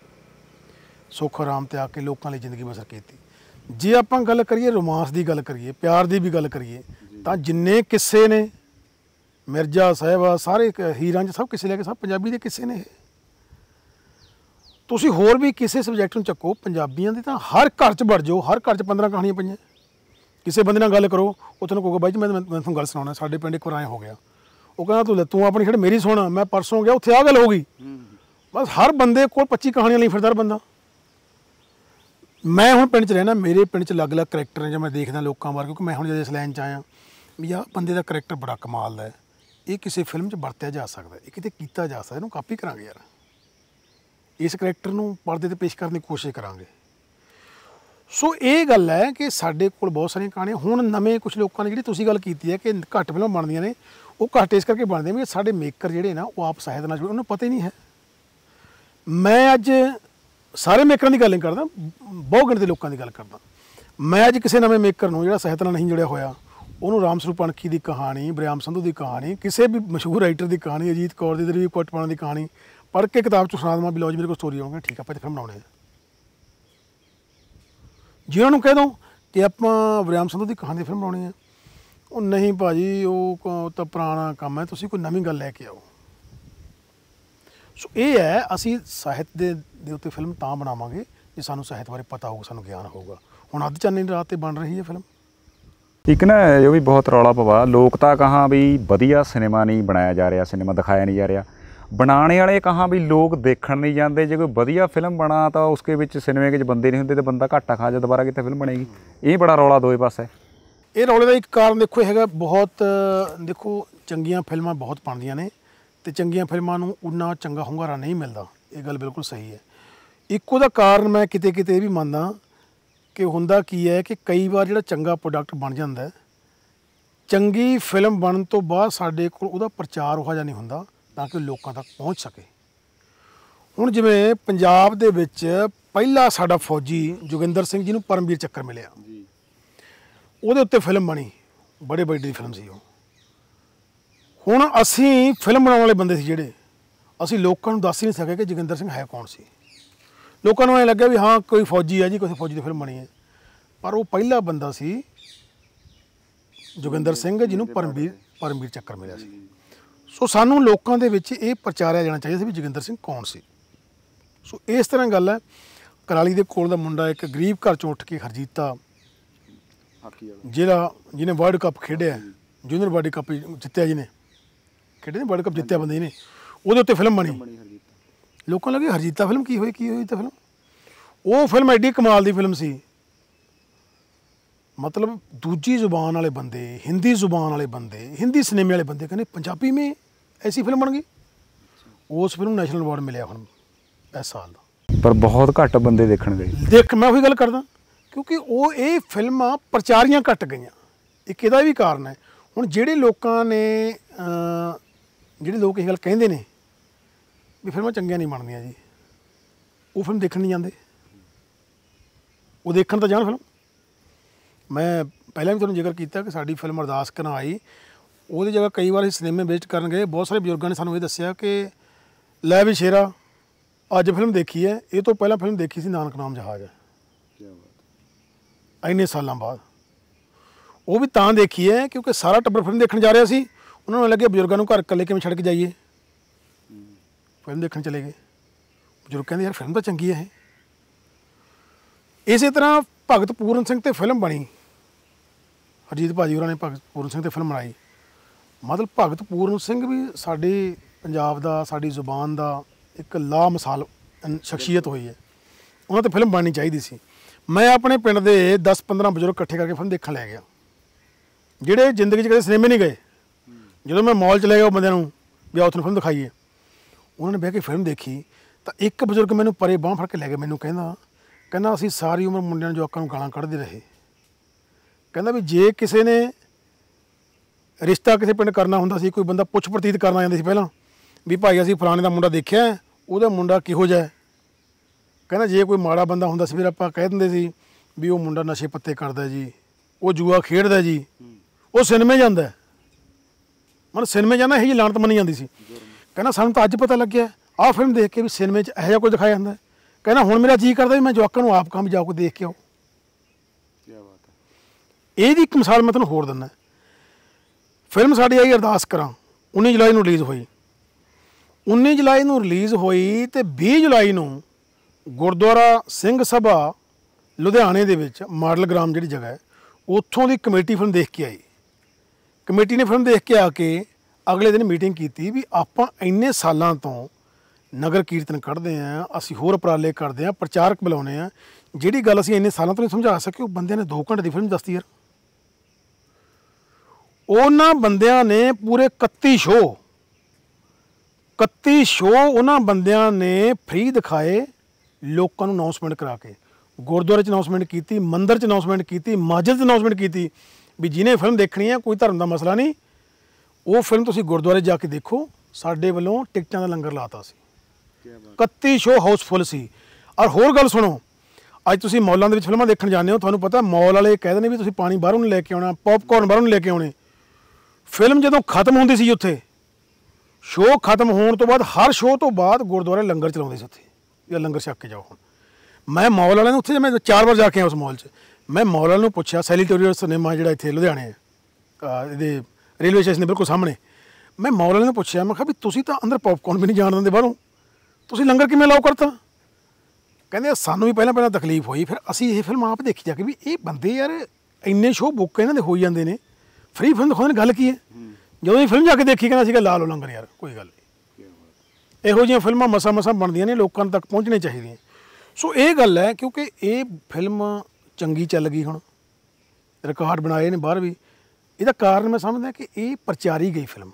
ਸੁੱਖ ਆਰਾਮ ਤਿਆਗ ਕੇ ਲੋਕਾਂ ਲਈ ਜ਼ਿੰਦਗੀ ਬਸਰ ਕੀਤੀ ਜੇ ਆਪਾਂ ਗੱਲ ਕਰੀਏ ਰੋਮਾਂਸ ਦੀ ਗੱਲ ਕਰੀਏ ਪਿਆਰ ਦੀ ਵੀ ਗੱਲ ਕਰੀਏ ਤਾਂ ਜਿੰਨੇ ਕਿੱਸੇ ਨੇ ਮਿਰਜ਼ਾ ਸਾਹਿਬਾ ਸਾਰੇ ਹੀਰਾਂ 'ਚ ਸਭ ਕਿਸੇ ਲੈ ਕੇ ਸਭ ਪੰਜਾਬੀ ਦੇ ਕਿੱਸੇ ਨੇ ਇਹ ਤੁਸੀਂ ਹੋਰ ਵੀ ਕਿਸੇ ਸਬਜੈਕਟ ਨੂੰ ਚੱਕੋ ਪੰਜਾਬੀਆਂ ਦੇ ਤਾਂ ਹਰ ਘਰ 'ਚ ਵੜ ਜਾਓ ਹਰ ਘਰ 'ਚ 15 ਕਹਾਣੀਆਂ ਪਈਆਂ ਕਿਸੇ ਬੰਦੇ ਨਾਲ ਗੱਲ ਕਰੋ ਉਹ ਤੁਹਾਨੂੰ ਕਹੂਗਾ ਬਾਈ ਜੀ ਮੈਂ ਤੁਹਾਨੂੰ ਗੱਲ ਸੁਣਾਉਣਾ ਸਾਡੇ ਪਿੰਡ ਇੱਕ ਵਾਰ ਹੋ ਗਿਆ ਉਹ ਕਹਿੰਦਾ ਤੂੰ ਤੂੰ ਆਪਣੀ ਖੜ ਮੇਰੀ ਸੁਣਾ ਮੈਂ ਪਰਸੋਂ ਗਿਆ ਉੱਥੇ ਆ ਗੱਲ ਹੋ ਗਈ ਬਸ ਹਰ ਬੰਦੇ ਕੋਲ 25 ਕਹਾਣੀਆਂ ਲਈ ਫਿਰਦਾ ਬੰਦਾ ਮੈਂ ਹੁਣ ਪਿੰਡ 'ਚ ਰਹਿਣਾ ਮੇਰੇ ਪਿੰਡ 'ਚ ਅਲੱਗ-ਅਲੱਗ ਕੈਰੈਕਟਰ ਨੇ ਜਾਂ ਮੈਂ ਦੇਖਦਾ ਲੋਕਾਂ ਬਾਰੇ ਕਿਉਂਕਿ ਮੈਂ ਹੁਣ ਜਦ ਇਸ ਲਾਈਨ 'ਚ ਆਇਆ ਵੀ ਆ ਬੰਦੇ ਦਾ ਕੈਰੈਕਟਰ ਬੜਾ ਕਮਾਲ ਦਾ ਹੈ ਇਹ ਕਿਸੇ ਫਿਲਮ 'ਚ ਵਰਤਿਆ ਜਾ ਸਕਦਾ ਇਹ ਕਿਤੇ ਕੀਤਾ ਜਾ ਸਕਦਾ ਇਹਨੂੰ ਕਾਪੀ ਕਰਾਂਗੇ ਯਾਰ ਇਸ ਕੈਰੈਕਟਰ ਨੂੰ ਪਰਦੇ ਤੇ ਪੇਸ਼ ਕਰਨ ਦੀ ਕੋਸ਼ਿਸ਼ ਕਰਾਂਗੇ ਸੋ ਇਹ ਗੱਲ ਹੈ ਕਿ ਸਾਡੇ ਕੋਲ ਬਹੁਤ ਸਾਰੀਆਂ ਕਹਾਣੀਆਂ ਹੁਣ ਨਵੇਂ ਕੁਝ ਲੋਕਾਂ ਨੇ ਜਿਹੜੀ ਤੁਸੀਂ ਗੱਲ ਕੀਤੀ ਹੈ ਕਿ ਘੱਟ ਫਿਲਮਾਂ ਬਣਦੀਆਂ ਨੇ ਉਹ ਘੱਟ ਇਸ ਕਰਕੇ ਨੇ ਵੀ ਸਾਡੇ ਮੇਕਰ ਜਿਹੜੇ ਨਾ ਉਹ ਆਪ ਸਹਿਤ ਨਾਲ ਜੁੜੇ ਉਹਨੂੰ ਪਤਾ ਹੀ ਨਹੀਂ ਹੈ ਮੈਂ ਅੱਜ ਸਾਰੇ ਮੇਕਰਾਂ ਦੀ ਗੱਲ ਨਹੀਂ ਕਰਦਾ ਬਹੁਤ ਗਿਣਤੀ ਲੋਕਾਂ ਦੀ ਗੱਲ ਕਰਦਾ ਮੈਂ ਅੱਜ ਕਿਸੇ ਨਵੇਂ ਮੇਕਰ ਨੂੰ ਜਿਹੜਾ ਸਹਿਤ ਨਾਲ ਨਹੀਂ ਜੁੜਿਆ ਹੋਇਆ ਉਹਨੂੰ ਰਾਮ ਸਰੂਪ ਦੀ ਕਹਾਣੀ ਬ੍ਰਿਆਮ ਸੰਧੂ ਦੀ ਕਹਾਣੀ ਕਿਸੇ ਵੀ ਮਸ਼ਹੂਰ ਰਾਈਟਰ ਦੀ ਕਹਾਣੀ ਅਜੀਤ ਕੌਰ ਦੀ ਦਰੀਪ ਕੋਟਪਾਣਾ ਦੀ ਕਹਾਣੀ ਪੜ ਕੇ ਕਿਤਾਬ ਚ ਸੁਣਾ ਦਵਾਂ ਵੀ ਲੋਜ ਮੇਰੇ ਕੋਲ ਸਟੋਰੀ ਆਉਂਗੀ ਠੀਕ ਆ ਆਪਾਂ ਤੇ ਫਿਲਮ ਬਣਾਉਣੇ ਆ ਜਿਹਨਾਂ ਨੂੰ ਕਹਿ ਦੋ ਕਿ ਆਪਾਂ ਵਿਰਾਮ ਸੰਧੂ ਦੀ ਕਹਾਣੀ ਫਿਲਮ ਬਣਾਉਣੀ ਆ ਉਹ ਨਹੀਂ ਭਾਜੀ ਉਹ ਤਾਂ ਪੁਰਾਣਾ ਕੰਮ ਹੈ ਤੁਸੀਂ ਕੋਈ ਨਵੀਂ ਗੱਲ ਲੈ ਕੇ ਆਓ ਸੋ ਇਹ ਹੈ ਅਸੀਂ ਸਾਹਿਤ ਦੇ ਦੇ ਉੱਤੇ ਫਿਲਮ ਤਾਂ ਬਣਾਵਾਂਗੇ ਜੇ ਸਾਨੂੰ ਸਾਹਿਤ ਬਾਰੇ ਪਤਾ ਹੋਊਗਾ ਸਾਨੂੰ ਗਿਆਨ ਹੋਊਗਾ ਹੁਣ ਅੱਧ ਚੰਨੀ ਰਾਤ ਤੇ ਬਣ ਰਹੀ ਹੈ ਫਿਲਮ ਇੱਕ ਨਾ ਇਹ ਵੀ ਬਹੁਤ ਰੌਲਾ ਪਵਾ ਲੋਕ ਤਾਂ ਕਹਾਂ ਵੀ ਵਧੀਆ ਸਿਨੇਮਾ ਨਹੀਂ ਬਣਾਇਆ ਜਾ ਰਿਹਾ ਸਿਨੇਮਾ ਦਿਖਾਇਆ ਨਹੀਂ ਜਾ ਰਿਹਾ ਬਣਾਉਣੇ ਵਾਲੇ ਕਹਾ ਵੀ ਲੋਕ ਦੇਖਣ ਨਹੀਂ ਜਾਂਦੇ ਜੇ ਕੋਈ ਵਧੀਆ ਫਿਲਮ ਬਣਾ ਤਾਂ ਉਸਕੇ ਵਿੱਚ ਸਿਨੇਮੇ ਵਿੱਚ ਬੰਦੇ ਨਹੀਂ ਹੁੰਦੇ ਤੇ ਬੰਦਾ ਘਾਟਾ ਖਾ ਜਾ ਦੁਬਾਰਾ ਕਿਤੇ ਫਿਲਮ ਬਣੇਗੀ ਇਹ ਬੜਾ ਰੌਲਾ ਦੋਏ ਪਾਸੇ ਇਹ ਰੌਲੇ ਦਾ ਇੱਕ ਕਾਰਨ ਦੇਖੋ ਹੈਗਾ ਬਹੁਤ ਦੇਖੋ ਚੰਗੀਆਂ ਫਿਲਮਾਂ ਬਹੁਤ ਬਣਦੀਆਂ ਨੇ ਤੇ ਚੰਗੀਆਂ ਫਿਲਮਾਂ ਨੂੰ ਉਨਾ ਚੰਗਾ ਹੁੰਗਾਰਾ ਨਹੀਂ ਮਿਲਦਾ ਇਹ ਗੱਲ ਬਿਲਕੁਲ ਸਹੀ ਹੈ ਇੱਕੋ ਦਾ ਕਾਰਨ ਮੈਂ ਕਿਤੇ ਕਿਤੇ ਇਹ ਵੀ ਮੰਨਦਾ ਕਿ ਹੁੰਦਾ ਕੀ ਹੈ ਕਿ ਕਈ ਵਾਰ ਜਿਹੜਾ ਚੰਗਾ ਪ੍ਰੋਡਕਟ ਬਣ ਜਾਂਦਾ ਚੰਗੀ ਫਿਲਮ ਬਣਨ ਤੋਂ ਬਾਅਦ ਸਾਡੇ ਕੋਲ ਉਹਦਾ ਪ੍ਰਚਾਰ ਉਹ ਜਾਂ ਨਹੀਂ ਹੁੰਦਾ ਤਾਂ ਕਿ ਲੋਕਾਂ ਤੱਕ ਪਹੁੰਚ ਸਕੇ ਹੁਣ ਜਿਵੇਂ ਪੰਜਾਬ ਦੇ ਵਿੱਚ ਪਹਿਲਾ ਸਾਡਾ ਫੌਜੀ ਜੋਗਿੰਦਰ ਸਿੰਘ ਜੀ ਨੂੰ ਪਰਮਵੀਰ ਚੱਕਰ ਮਿਲਿਆ ਜੀ ਉਹਦੇ ਉੱਤੇ ਫਿਲਮ ਬਣੀ ਬੜੇ ਵੱਡੀ ਫਿਲਮ ਸੀ ਉਹ ਹੁਣ ਅਸੀਂ ਫਿਲਮ ਬਣਾਉਣ ਵਾਲੇ ਬੰਦੇ ਸੀ ਜਿਹੜੇ ਅਸੀਂ ਲੋਕਾਂ ਨੂੰ ਦੱਸ ਹੀ ਨਹੀਂ ਸਕੇ ਕਿ ਜੋਗਿੰਦਰ ਸਿੰਘ ਹੈ ਕੌਣ ਸੀ ਲੋਕਾਂ ਨੂੰ ਐ ਲੱਗਿਆ ਵੀ ਹਾਂ ਕੋਈ ਫੌਜੀ ਹੈ ਜੀ ਕੋਈ ਫੌਜੀ ਦੀ ਫਿਲਮ ਬਣੀ ਹੈ ਪਰ ਉਹ ਪਹਿਲਾ ਬੰਦਾ ਸੀ ਜੋਗਿੰਦਰ ਸਿੰਘ ਜਿਹਨੂੰ ਪਰਮਵੀਰ ਪਰਮਵੀਰ ਚੱਕਰ ਮਿਲਿਆ ਸੀ ਸੋ ਸਾਨੂੰ ਲੋਕਾਂ ਦੇ ਵਿੱਚ ਇਹ ਪ੍ਰਚਾਰਿਆ ਜਾਣਾ ਚਾਹੀਦਾ ਸੀ ਵੀ ਜਗਿੰਦਰ ਸਿੰਘ ਕੌਣ ਸੀ ਸੋ ਇਸ ਤਰ੍ਹਾਂ ਗੱਲ ਹੈ ਕਰਾਲੀ ਦੇ ਕੋਲ ਦਾ ਮੁੰਡਾ ਇੱਕ ਗਰੀਬ ਘਰ ਚੋਂ ਉੱਠ ਕੇ ਹਰਜੀਤਾ ਜਿਹੜਾ ਜਿਹਨੇ ਵਰਲਡ ਕੱਪ ਖੇਡਿਆ ਜੂਨੀਅਰ ਵਰਲਡ ਕੱਪ ਜਿੱਤਿਆ ਜਿਹਨੇ ਖੇਡੇ ਨੇ ਵਰਲਡ ਕੱਪ ਜਿੱਤਿਆ ਬੰਦੇ ਨੇ ਉਹਦੇ ਉੱਤੇ ਫਿਲਮ ਬਣੀ ਲੋਕਾਂ ਲੱਗੇ ਹਰਜੀਤਾ ਫਿਲਮ ਕੀ ਹੋਈ ਕੀ ਹੋਈ ਤਾਂ ਫਿਲਮ ਉਹ ਫਿਲਮ ਐਡੀ ਕਮਾਲ ਦੀ ਫਿਲਮ ਸੀ ਮਤਲਬ ਦੂਜੀ ਜ਼ੁਬਾਨ ਵਾਲੇ ਬੰਦੇ ਹਿੰਦੀ ਜ਼ੁਬਾਨ ਵਾਲੇ ਬੰਦੇ ਹਿੰਦੀ ਸਿਨੇਮੇ ਵਾਲੇ ਬੰਦੇ ਕਹਿੰਦੇ ਪੰਜਾਬੀ ਮੇ ਐਸੀ ਫਿਲਮ ਬਣ ਗਈ ਉਸ ਫਿਲਮ ਨੂੰ ਨੈਸ਼ਨਲ ਅਵਾਰਡ ਮਿਲਿਆ ਹੁਣ ਇਸ ਸਾਲ ਦਾ ਪਰ ਬਹੁਤ ਘੱਟ ਬੰਦੇ ਦੇਖਣ ਗਏ ਦੇਖ ਮੈਂ ਉਹੀ ਗੱਲ ਕਰਦਾ ਕਿਉਂਕਿ ਉਹ ਇਹ ਫਿਲਮਾਂ ਪ੍ਰਚਾਰੀਆਂ ਘਟ ਗਈਆਂ ਇਹ ਕਿਹਦਾ ਵੀ ਕਾਰਨ ਹੈ ਹੁਣ ਜਿਹੜੇ ਲੋਕਾਂ ਨੇ ਜਿਹੜੇ ਲੋਕ ਇਹ ਗੱਲ ਕਹਿੰਦੇ ਨੇ ਵੀ ਫਿਲਮਾਂ ਚੰਗੀਆਂ ਨਹੀਂ ਬਣਦੀਆਂ ਜੀ ਉਹ ਫਿਲਮ ਦੇਖਣ ਨਹੀਂ ਜਾਂਦੇ ਉਹ ਦੇਖਣ ਤਾਂ ਜਾਣ ਫਿਲਮ ਮੈਂ ਪਹਿਲਾਂ ਵੀ ਤੁਹਾਨੂੰ ਜ਼ਿਕਰ ਕੀਤਾ ਕਿ ਸਾਡੀ ਫਿਲਮ ਅਰਦਾਸ ਕਨਾ ਆਈ ਉਹਦੀ ਜਗ੍ਹਾ ਕਈ ਵਾਰ ਅਸੀਂ ਸਿਨੇਮੇ ਵਿਜ਼ਿਟ ਕਰਨ ਗਏ ਬਹੁਤ ਸਾਰੇ ਬਜ਼ੁਰਗਾਂ ਨੇ ਸਾਨੂੰ ਇਹ ਦੱਸਿਆ ਕਿ ਲੈ ਵੀ ਸ਼ੇਰਾ ਅੱਜ ਫਿਲਮ ਦੇਖੀ ਹੈ ਇਹ ਤੋਂ ਪਹਿਲਾਂ ਫਿਲਮ ਦੇਖੀ ਸੀ ਨਾਨਕ ਨਾਮ ਜਹਾਜ਼ ਹੈ ਕੀ ਬਾਤ ਐਨੇ ਸਾਲਾਂ ਬਾਅਦ ਉਹ ਵੀ ਤਾਂ ਦੇਖੀ ਹੈ ਕਿਉਂਕਿ ਸਾਰਾ ਟੱਬਰ ਫਿਲਮ ਦੇਖਣ ਜਾ ਰਿਹਾ ਸੀ ਉਹਨਾਂ ਨੂੰ ਲੱਗੇ ਬਜ਼ੁਰਗਾਂ ਨੂੰ ਘਰ ਇਕੱਲੇ ਕਿਵੇਂ ਛੱਡ ਕੇ ਜਾਈਏ ਫਿਲਮ ਦੇਖਣ ਚਲੇ ਗਏ ਬਜ਼ੁਰਗ ਕਹਿੰਦੇ ਯਾਰ ਫਿਲਮ ਤਾਂ ਚੰਗੀ ਹੈ ਇਹ ਇਸੇ ਤਰ੍ਹਾਂ ਭਗਤ ਪੂਰਨ ਸਿੰਘ ਤੇ ਫਿਲਮ ਬਣੀ ਅਜੀਤ ਭਾਜੀ ਹੋਰਾਂ ਨੇ ਭਗਤ ਪੂਰਨ ਸਿੰਘ ਤੇ ਫਿਲਮ ਬਣਾਈ ਮਤਲਬ ਭਗਤ ਪੂਰਨ ਸਿੰਘ ਵੀ ਸਾਡੇ ਪੰਜਾਬ ਦਾ ਸਾਡੀ ਜ਼ੁਬਾਨ ਦਾ ਇੱਕ ਲਾ ਮਿਸਾਲ ਸ਼ਖਸੀਅਤ ਹੋਈ ਹੈ ਉਹਨਾਂ ਤੇ ਫਿਲਮ ਬਣਨੀ ਚਾਹੀਦੀ ਸੀ ਮੈਂ ਆਪਣੇ ਪਿੰਡ ਦੇ 10-15 ਬਜ਼ੁਰਗ ਇਕੱਠੇ ਕਰਕੇ ਫਿਲਮ ਦੇਖਣ ਲੈ ਗਿਆ ਜਿਹੜੇ ਜ਼ਿੰਦਗੀ 'ਚ ਕਦੇ ਸਿਨੇਮੇ ਨਹੀਂ ਗਏ ਜਦੋਂ ਮੈਂ ਮਾਲ 'ਚ ਲੈ ਗਿਆ ਉਹ ਬੰਦਿਆਂ ਨੂੰ ਵੀ ਆਓ ਫਿਲਮ ਦਿਖਾਈਏ ਉਹਨਾਂ ਨੇ ਬਹਿ ਕੇ ਫਿਲਮ ਦੇਖੀ ਤਾਂ ਇੱਕ ਬਜ਼ੁਰਗ ਮੈਨੂੰ ਪਰੇ ਬਾਹ ਫੜ ਕੇ ਲੈ ਗਿਆ ਮੈਨੂੰ ਕਹਿੰਦਾ ਕਹਿੰਦਾ ਅਸੀਂ ਸਾਰੀ ਉਮਰ ਮੁੰਡਿਆਂ ਨੂੰ ਜਵਾਕਾਂ ਨੂੰ ਗਾਲਾਂ ਕੱਢਦੇ ਰਹੇ ਕਹਿੰਦਾ ਵੀ ਜੇ ਕਿਸੇ ਨੇ ਰਿਸ਼ਤਾ ਕਿਸੇ ਪਿੰਡ ਕਰਨਾ ਹੁੰਦਾ ਸੀ ਕੋਈ ਬੰਦਾ ਪੁੱਛ ਪ੍ਰਤੀਤ ਕਰਨਾ ਜਾਂਦਾ ਸੀ ਪਹਿਲਾਂ ਵੀ ਭਾਈ ਅਸੀਂ ਫਲਾਣੇ ਦਾ ਮੁੰਡਾ ਦੇਖਿਆ ਉਹਦਾ ਮੁੰਡਾ ਕਿਹੋ ਜਿਹਾ ਕਹਿੰਦਾ ਜੇ ਕੋਈ ਮਾੜਾ ਬੰਦਾ ਹੁੰਦਾ ਸੀ ਫਿਰ ਆਪਾਂ ਕਹਿ ਦਿੰਦੇ ਸੀ ਵੀ ਉਹ ਮੁੰਡਾ ਨਸ਼ੇ ਪੱਤੇ ਕਰਦਾ ਜੀ ਉਹ ਜੂਆ ਖੇਡਦਾ ਜੀ ਉਹ ਸਿਨੇਮੇ ਜਾਂਦਾ ਮਨ ਸਿਨੇਮੇ ਜਾਣਾ ਇਹ ਜੀ ਲਾਣਤ ਮੰਨੀ ਜਾਂਦੀ ਸੀ ਕਹਿੰਦਾ ਸਾਨੂੰ ਤਾਂ ਅੱਜ ਪਤਾ ਲੱਗਿਆ ਆਹ ਫਿਲਮ ਦੇਖ ਕੇ ਵੀ ਸਿਨੇਮੇ 'ਚ ਇਹੋ ਜਿਹਾ ਕੁਝ ਦਿਖਾਇਆ ਜਾਂਦਾ ਕਹਿੰਦਾ ਹੁਣ ਮੇਰਾ ਜੀ ਕਰਦਾ ਵੀ ਮੈਂ ਜਵਾਕਾਂ ਨੂੰ ਆਪ ਕੰਮ ਜਾ ਕੇ ਦੇਖ ਕੇ ਆਉਂ ਕੀ ਬਾਤ ਹੈ ਇਹਦੀ ਇੱਕ ਮਿਸਾਲ ਮੈਂ ਤੁਹਾਨੂੰ ਹੋਰ ਦਿੰਦਾ ਫਿਲਮ ਸਾਡੀ ਆਈ ਅਰਦਾਸ ਕਰਾਂ 19 ਜੁਲਾਈ ਨੂੰ ਰਿਲੀਜ਼ ਹੋਈ 19 ਜੁਲਾਈ ਨੂੰ ਰਿਲੀਜ਼ ਹੋਈ ਤੇ 20 ਜੁਲਾਈ ਨੂੰ ਗੁਰਦੁਆਰਾ ਸਿੰਘ ਸਭਾ ਲੁਧਿਆਣੇ ਦੇ ਵਿੱਚ ਮਾਡਲ ਗ੍ਰਾਮ ਜਿਹੜੀ ਜਗ੍ਹਾ ਹੈ ਉੱਥੋਂ ਦੀ ਕਮੇਟੀ ਫਿਲਮ ਦੇਖ ਕੇ ਆਈ ਕਮੇਟੀ ਨੇ ਫਿਲਮ ਦੇਖ ਕੇ ਆ ਕੇ ਅਗਲੇ ਦਿਨ ਮੀਟਿੰਗ ਕੀਤੀ ਵੀ ਆਪਾਂ ਇੰਨੇ ਸਾਲਾਂ ਤੋਂ ਨਗਰ ਕੀਰਤਨ ਕੱਢਦੇ ਆ ਅਸੀਂ ਹੋਰ ਉਪਰਾਲੇ ਕਰਦੇ ਆ ਪ੍ਰਚਾਰਕ ਬੁਲਾਉਨੇ ਆ ਜਿਹੜੀ ਗੱਲ ਅਸੀਂ ਇੰਨੇ ਸਾਲਾਂ ਤੋਂ ਨਹੀਂ ਸਮਝਾ ਸਕੇ ਉਹ ਬੰਦੇ ਨੇ 2 ਘੰਟੇ ਦੀ ਫਿਲਮ ਦੱਸਤੀ ਯਾਰ ਉਹਨਾਂ ਬੰਦਿਆਂ ਨੇ ਪੂਰੇ 31 ਸ਼ੋ 31 ਸ਼ੋ ਉਹਨਾਂ ਬੰਦਿਆਂ ਨੇ ਫ੍ਰੀ ਦਿਖਾਏ ਲੋਕਾਂ ਨੂੰ ਅਨਾਉਂਸਮੈਂਟ ਕਰਾ ਕੇ ਗੁਰਦੁਆਰੇ 'ਚ ਅਨਾਉਂਸਮੈਂਟ ਕੀਤੀ ਮੰਦਿਰ 'ਚ ਅਨਾਉਂਸਮੈਂਟ ਕੀਤੀ ਮਸਜਿਦ 'ਚ ਅਨਾਉਂਸਮੈਂਟ ਕੀਤੀ ਵੀ ਜਿਹਨੇ ਫਿਲਮ ਦੇਖਣੀ ਹੈ ਕੋਈ ਧਰਮ ਦਾ ਮਸਲਾ ਨਹੀਂ ਉਹ ਫਿਲਮ ਤੁਸੀਂ ਗੁਰਦੁਆਰੇ ਜਾ ਕੇ ਦੇਖੋ ਸਾਡੇ ਵੱਲੋਂ ਟਿਕਟਾਂ ਦਾ ਲੰਗਰ ਲਾਤਾ ਸੀ ਕੀ 31 ਸ਼ੋ ਹਾਊਸਫੁੱਲ ਸੀ ਔਰ ਹੋਰ ਗੱਲ ਸੁਣੋ ਅੱਜ ਤੁਸੀਂ ਮੌਲਾਂ ਦੇ ਵਿੱਚ ਫਿਲਮਾਂ ਦੇਖਣ ਜਾਂਦੇ ਹੋ ਤੁਹਾਨੂੰ ਪਤਾ ਮੌਲ ਵਾਲੇ ਕਹਿੰਦੇ ਨੇ ਵੀ ਤੁਸੀਂ ਪਾਣੀ ਬਾਹਰੋਂ ਲੈ ਕੇ ਆਉਣਾ ਪੌਪਕਾਰਨ ਬਾਹਰੋਂ ਲੈ ਕੇ ਆਉਣੇ ਫਿਲਮ ਜਦੋਂ ਖਤਮ ਹੁੰਦੀ ਸੀ ਉੱਥੇ ਸ਼ੋਅ ਖਤਮ ਹੋਣ ਤੋਂ ਬਾਅਦ ਹਰ ਸ਼ੋਅ ਤੋਂ ਬਾਅਦ ਗੁਰਦੁਆਰੇ ਲੰਗਰ ਚਲਾਉਂਦੇ ਸੀ ਉੱਥੇ ਇਹ ਲੰਗਰ ਛੱਕ ਕੇ ਜਾਓ ਹੁਣ ਮੈਂ ਮੌਲ ਵਾਲਿਆਂ ਨੂੰ ਉੱਥੇ ਮੈਂ ਚਾਰ ਵਾਰ ਜਾ ਕੇ ਆ ਉਸ ਮੌਲ 'ਚ ਮੈਂ ਮੌਲ ਵਾਲਿਆਂ ਨੂੰ ਪੁੱਛਿਆ ਸੈਲੀਟੋਰੀਅਲ ਸਿਨੇਮਾ ਜਿਹੜਾ ਇੱਥੇ ਲੁਧਿਆਣੇ ਆ ਇਹਦੇ ਰੇਲਵੇ ਸਟੇਸ਼ਨ ਦੇ ਬਿਲਕੁਲ ਸਾਹਮਣੇ ਮੈਂ ਮੌਲ ਵਾਲਿਆਂ ਨੂੰ ਪੁੱਛਿਆ ਮੈਂ ਕਿਹਾ ਵੀ ਤੁਸੀਂ ਤਾਂ ਅੰਦਰ ਪੌਪਕੌਰਨ ਵੀ ਨਹੀਂ ਜਾਣ ਦਿੰਦੇ ਬਾਹਰੋਂ ਤੁਸੀਂ ਲੰਗਰ ਕਿਵੇਂ ਲਾਓ ਕਰਤਾ ਕਹਿੰਦੇ ਸਾਨੂੰ ਵੀ ਪਹਿਲਾਂ ਪਹਿਲਾਂ ਤਕਲੀਫ ਹੋਈ ਫਿਰ ਅਸੀਂ ਇਹ ਫਿਲਮ ਆਪ ਦੇਖੀ ਜਾ ਕੇ ਵੀ ਇਹ ਬੰਦੇ ਯਾਰ ਇੰਨੇ ਸ਼ੋਅ ਬੁੱਕ ਇਹਨਾਂ ਦੇ ਹੋਈ ਜਾਂਦੇ ਨੇ ਫ੍ਰੀ ਫਿਲਮ ਦਿਖਾਉਣ ਗੱਲ ਕੀ ਹੈ ਜਦੋਂ ਇਹ ਫਿਲਮ ਜਾ ਕੇ ਦੇਖੀ ਕਹਿੰਦਾ ਸੀਗਾ ਲਾਲ ਲੰਗਰ ਯਾਰ ਕੋਈ ਗੱਲ ਨਹੀਂ ਇਹੋ ਜਿਹੀਆਂ ਫਿਲਮਾਂ ਮਸਾ ਮਸਾ ਬਣਦੀਆਂ ਨੇ ਲੋਕਾਂ ਤੱਕ ਪਹੁੰਚਣੇ ਚਾਹੀਦੀਆਂ ਸੋ ਇਹ ਗੱਲ ਹੈ ਕਿਉਂਕਿ ਇਹ ਫਿਲਮ ਚੰਗੀ ਚੱਲ ਗਈ ਹੁਣ ਰਿਕਾਰਡ ਬਣਾਏ ਨੇ ਬਾਹਰ ਵੀ ਇਹਦਾ ਕਾਰਨ ਮੈਂ ਸਮਝਦਾ ਕਿ ਇਹ ਪ੍ਰਚਾਰੀ ਗਈ ਫਿਲਮ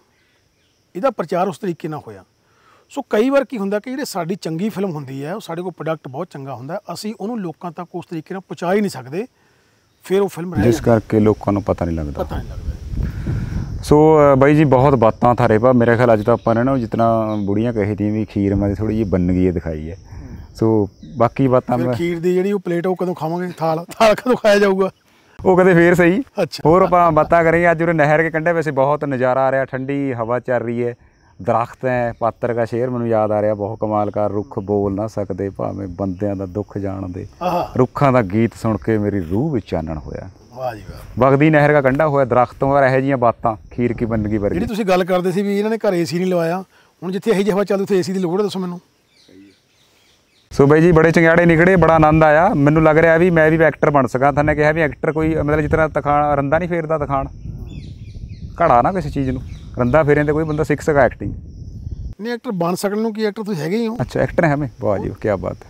ਇਹਦਾ ਪ੍ਰਚਾਰ ਉਸ ਤਰੀਕੇ ਨਾਲ ਹੋਇਆ ਸੋ ਕਈ ਵਾਰ ਕੀ ਹੁੰਦਾ ਕਿ ਜਿਹੜੇ ਸਾਡੀ ਚੰਗੀ ਫਿਲਮ ਹੁੰਦੀ ਹੈ ਉਹ ਸਾਡੇ ਕੋਲ ਪ੍ਰੋਡਕਟ ਬਹੁਤ ਚੰਗਾ ਹੁੰਦਾ ਅਸੀਂ ਉਹਨੂੰ ਲੋਕਾਂ ਤੱਕ ਉਸ ਤਰੀਕੇ ਨਾਲ ਪਹੁੰਚਾ ਹੀ ਨਹੀਂ ਸਕਦੇ ਫਿਰ ਉਹ ਫਿਲਮ ਰਹਿ ਜਿਸ ਕਰਕੇ ਲੋਕਾਂ ਨੂੰ ਪਤਾ ਨਹੀਂ ਲੱਗਦਾ ਪਤਾ ਨਹੀਂ ਲੱਗਦਾ ਸੋ ਬਾਈ ਜੀ ਬਹੁਤ ਬਾਤਾਂ ਥਾਰੇ ਪਾ ਮੇਰੇ ਖਿਆਲ ਅੱਜ ਤਾਂ ਆਪਾਂ ਨੇ ਨਾ ਜਿਤਨਾ ਬੁੜੀਆਂ ਕਹੀ ਦੀ ਵੀ ਖੀਰ ਮਾਂ ਦੀ ਥੋੜੀ ਜੀ ਬੰਨਗੀ ਦਿਖਾਈ ਹੈ ਸੋ ਬਾਕੀ ਬਾਤਾਂ ਮੈਂ ਖੀਰ ਦੀ ਜਿਹੜੀ ਉਹ ਪਲੇਟ ਉਹ ਕਦੋਂ ਖਾਵਾਂਗੇ ਥਾਲ ਥਾਲ ਕਦੋਂ ਖਾਇਆ ਜਾਊਗਾ ਉਹ ਕਦੇ ਫੇਰ ਸਹੀ ਹੋਰ ਆਪਾਂ ਬਾਤਾਂ ਕਰਾਂਗੇ ਅੱਜ ਉਹ ਨਹਿਰ ਦੇ ਕੰਢੇ ਵੈਸੇ ਬਹੁਤ ਨਜ਼ਾਰਾ ਆ ਰਿਹਾ ਠੰਡੀ ਹਵਾ ਚੱਲ ਰਹੀ ਹੈ ਦਰਖਤ ਹੈ ਪਾਤਰ ਦਾ ਸ਼ੇਰ ਮੈਨੂੰ ਯਾਦ ਆ ਰਿਹਾ ਬਹੁਤ ਕਮਾਲ ਕਰ ਰੁੱਖ ਬੋਲ ਨਾ ਸਕਦੇ ਭਾਵੇਂ ਬੰਦਿਆਂ ਦਾ ਦੁੱਖ ਜਾਣਦੇ ਰੁੱਖਾਂ ਦਾ ਗੀਤ ਸੁਣ ਕੇ ਮੇਰੀ ਰੂਹ ਵਿੱਚ ਚਾਨਣ ਹੋਇਆ ਵਾਹ ਜੀ ਵਾਹ ਵਗਦੀ ਨਹਿਰ ਦਾ ਕੰਡਾ ਹੋਇਆ ਦਰਖਤੋਂ ਔਰ ਇਹੋ ਜੀਆਂ ਬਾਤਾਂ ਖੀਰ ਕੀ ਬੰਦਗੀ ਵਰਗੀ ਜਿਹੜੀ ਤੁਸੀਂ ਗੱਲ ਕਰਦੇ ਸੀ ਵੀ ਇਹਨਾਂ ਨੇ ਘਰ ਏਸੀ ਨਹੀਂ ਲਵਾਇਆ ਹੁਣ ਜਿੱਥੇ ਇਹੀ ਜਿਹੀ ਹਵਾ ਚੱਲਦੀ ਉੱਥੇ ਏਸੀ ਦੀ ਲੋੜ ਹੈ ਦੱਸੋ ਮੈਨੂੰ ਸੋ ਬਾਈ ਜੀ ਬੜੇ ਚੰਗਿਆੜੇ ਨਿਕੜੇ ਬੜਾ ਆਨੰਦ ਆਇਆ ਮੈਨੂੰ ਲੱਗ ਰਿਹਾ ਵੀ ਮੈਂ ਵੀ ਐਕਟਰ ਬਣ ਸਕਾਂ ਥਾਨੇ ਕਿਹਾ ਵੀ ਐਕਟਰ ਕੋਈ ਮਤਲਬ ਜਿਤਨਾ ਤਖਾਣ ਰੰਦਾ ਨਹੀਂ ਫੇਰਦਾ ਤਖਾਣ ਘੜਾ ਨਾ ਕਿਸੇ ਚੀਜ਼ ਨੂੰ ਰੰਦਾ ਫੇਰੇ ਤੇ ਕੋਈ ਬੰਦਾ ਸਿੱਖ ਸਕਾ ਐਕਟਿੰਗ ਨਹੀਂ ਐਕਟਰ ਬਣ ਸਕਣ ਨੂੰ ਕੀ ਐਕਟਰ ਤੁਸੀਂ ਹੈਗੇ ਹੀ ਹੋ ਅੱਛਾ ਐਕਟਰ ਹੈ ਮੈਂ ਵਾਹ ਜੀ ਕੀ ਬਾਤ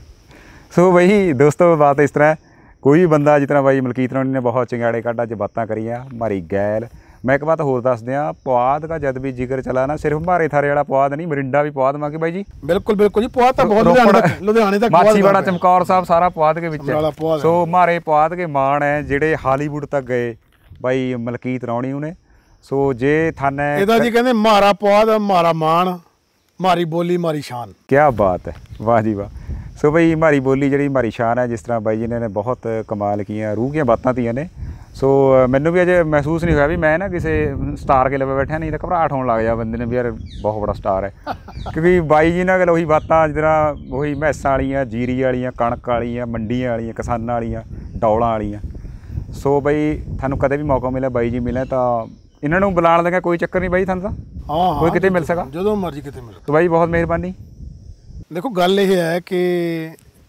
ਸੋ ਵਹੀ ਦੋਸਤੋ ਬਾਤ ਇਸ ਤਰ੍ਹਾਂ ਕੋਈ ਵੀ ਬੰਦਾ ਜਿਤਨਾ ਬਾਈ ਮਲਕੀਤ ਰਾਣੀ ਨੇ ਬਹੁਤ ਚਿੰਗਾੜੇ ਕਾਢਾ ਅੱਜ ਬਾਤਾਂ ਕਰੀਆਂ ਮਾਰੀ ਗੈਲ ਮੈਂ ਇੱਕ ਬਾਤ ਹੋਰ ਦੱਸ ਦਿਆਂ ਪਵਾਦ ਦਾ ਜਦ ਵੀ ਜ਼ਿਕਰ ਚਲਾ ਨਾ ਸਿਰਫ ਮਾਰੇ ਥਾਰੇ ਵਾਲਾ ਪਵਾਦ ਨਹੀਂ ਮਰਿੰਡਾ ਵੀ ਪਵਾਦ ਮਾਂ ਕੇ ਬਾਈ ਜੀ ਬਿਲਕੁਲ ਬਿਲਕੁਲ ਜੀ ਪਵਾਦ ਤਾਂ ਬਹੁਤ ਲੁਧਿਆਣੇ ਤੱਕ ਪਵਾਦ ਤੱਕ ਚਮਕੌਰ ਸਾਹਿਬ ਸਾਰਾ ਪਵਾਦ ਕੇ ਵਿੱਚ ਹੈ ਸੋ ਮਾਰੇ ਪਵਾਦ ਕੇ ਮਾਣ ਹੈ ਜਿਹੜੇ ਹਾਲੀਵੁੱਡ ਤੱਕ ਗਏ ਬਾਈ ਮਲਕੀਤ ਰਾਣੀ ਉਹਨੇ ਸੋ ਜੇ ਥਾਨੇ ਇਹਦਾ ਜੀ ਕਹਿੰਦੇ ਮਾਰਾ ਪਵਾਦ ਮਾਰਾ ਮਾਣ ਮਾਰੀ ਬੋਲੀ ਮਾਰੀ ਸ਼ਾਨ ਕੀ ਬਾਤ ਹੈ ਵਾਹ ਜੀ ਵਾਹ ਸੋ ਭਾਈ ਮਾਰੀ ਬੋਲੀ ਜਿਹੜੀ ਮਾਰੀ ਸ਼ਾਨ ਹੈ ਜਿਸ ਤਰ੍ਹਾਂ ਬਾਈ ਜੀ ਨੇ ਬਹੁਤ ਕਮਾਲ ਕੀਆ ਰੂਹ ਕੀਆਂ ਬਾਤਾਂ ਤੀਆਂ ਨੇ ਸੋ ਮੈਨੂੰ ਵੀ ਅਜੇ ਮਹਿਸੂਸ ਨਹੀਂ ਹੋਇਆ ਵੀ ਮੈਂ ਨਾ ਕਿਸੇ ਸਟਾਰ ਕੇ ਲਵੇ ਬੈਠਾ ਨਹੀਂ ਤਾਂ ਘਬਰਾਹਟ ਹੋਣ ਲੱਗ ਜਾ ਬੰਦੇ ਨੇ ਵੀ ਯਾਰ ਬਹੁਤ ਬੜਾ ਸਟਾਰ ਹੈ *laughs* ਕਿਉਂਕਿ ਬਾਈ ਜੀ ਨਾਲ ਗੱਲ ਉਹੀ ਬਾਤਾਂ ਜਿਹੜਾ ਉਹੀ ਮੈਸਾਂ ਵਾਲੀਆਂ ਜੀਰੀ ਵਾਲੀਆਂ ਕਣਕ ਵਾਲੀਆਂ ਮੰਡੀਆਂ ਵਾਲੀਆਂ ਕਿਸਾਨਾਂ ਵਾਲੀਆਂ ਡੌਲਾਂ ਵਾਲੀਆਂ ਸੋ ਬਈ ਤੁਹਾਨੂੰ ਕਦੇ ਵੀ ਮੌਕਾ ਮਿਲੇ ਬਾਈ ਜੀ ਮਿਲੇ ਤਾਂ ਇਹਨਾਂ ਨੂੰ ਬੁਲਾਣ ਲੱਗਾ ਕੋਈ ਚੱਕਰ ਨਹੀਂ ਬਾਈ ਤੁਹਾਨੂੰ ਤਾਂ ਹਾਂ ਕੋਈ ਕਿਤੇ ਮਿਲ ਸਕਾ ਜਦੋਂ ਮਰਜ਼ੀ ਕਿਤੇ ਮਿਲ ਤੋ ਬਾਈ ਬਹੁਤ ਮਿਹਰਬਾਨੀ ਦੇਖੋ ਗੱਲ ਇਹ ਹੈ ਕਿ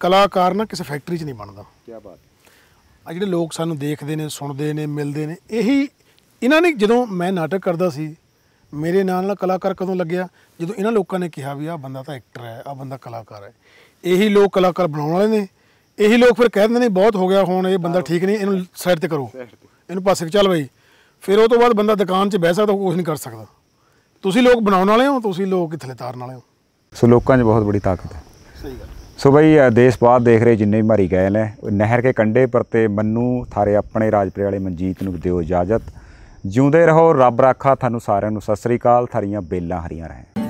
ਕਲਾਕਾਰ ਨਾ ਕਿਸੇ ਫੈਕਟਰੀ 'ਚ ਨਹੀਂ ਬਣਦਾ ਕੀ ਬਾਤ ਆ ਜਿਹੜੇ ਲੋਕ ਸਾਨੂੰ ਦੇਖਦੇ ਨੇ ਸੁਣਦੇ ਨੇ ਮਿਲਦੇ ਨੇ ਇਹੀ ਇਹਨਾਂ ਨੇ ਜਦੋਂ ਮੈਂ ਨਾਟਕ ਕਰਦਾ ਸੀ ਮੇਰੇ ਨਾਲ ਨਾਲ ਕਲਾਕਾਰ ਕਦੋਂ ਲੱਗਿਆ ਜਦੋਂ ਇਹਨਾਂ ਲੋਕਾਂ ਨੇ ਕਿਹਾ ਵੀ ਆ ਬੰਦਾ ਤਾਂ ਐਕਟਰ ਹੈ ਆ ਬੰਦਾ ਕਲਾਕਾਰ ਹੈ ਇਹੀ ਲੋਕ ਕਲਾਕਾਰ ਬਣਾਉਣ ਵਾਲੇ ਨੇ ਇਹੀ ਲੋਕ ਫਿਰ ਕਹਿੰਦੇ ਨੇ ਬਹੁਤ ਹੋ ਗਿਆ ਹੁਣ ਇਹ ਬੰਦਾ ਠੀਕ ਨਹੀਂ ਇਹਨੂੰ ਸਾਈਡ ਤੇ ਕਰੋ ਇਹਨੂੰ ਪਾਸੇ ਚੱਲ ਬਈ ਫਿਰ ਉਹ ਤੋਂ ਬਾਅਦ ਬੰਦਾ ਦੁਕਾਨ 'ਚ ਬਹਿ ਸਕਦਾ ਕੁਝ ਨਹੀਂ ਕਰ ਸਕਦਾ ਤੁਸੀਂ ਲੋਕ ਬਣਾਉਣ ਵਾਲੇ ਹੋ ਤੁਸੀਂ ਲੋਕ ਕਿਥਲੇ ਤਾਰਨ ਵਾਲੇ ਹੋ ਸੋ ਲੋਕਾਂ 'ਚ ਬਹੁਤ ਬੜੀ ਤਾਕਤ ਹੈ ਸਹੀ ਗੱਲ ਸੋ ਬਈ ਦੇਸ਼ ਬਾਹਰ ਦੇਖ ਰਹੇ ਜਿੰਨੇ ਵੀ ਮਾਰੀ ਗਏ ਨੇ ਨਹਿਰ ਕੇ ਕੰਡੇ ਪਰ ਤੇ ਮੰਨੂ ਥਾਰੇ ਆਪਣੇ ਰਾਜਪੁਰੇ ਵਾਲੇ ਮਨਜੀਤ ਨੂੰ ਦਿਓ ਇਜਾਜ਼ਤ ਜਿਉਂਦੇ ਰਹੋ ਰੱਬ ਰਾਖਾ ਤੁਹਾਨੂੰ ਸਾਰਿਆਂ ਨੂੰ ਸਤਿ ਸ੍ਰੀ ਅਕਾਲ ਥਾਰੀਆਂ ਬੇਲਾਂ ਹਰੀਆਂ ਰਹੇ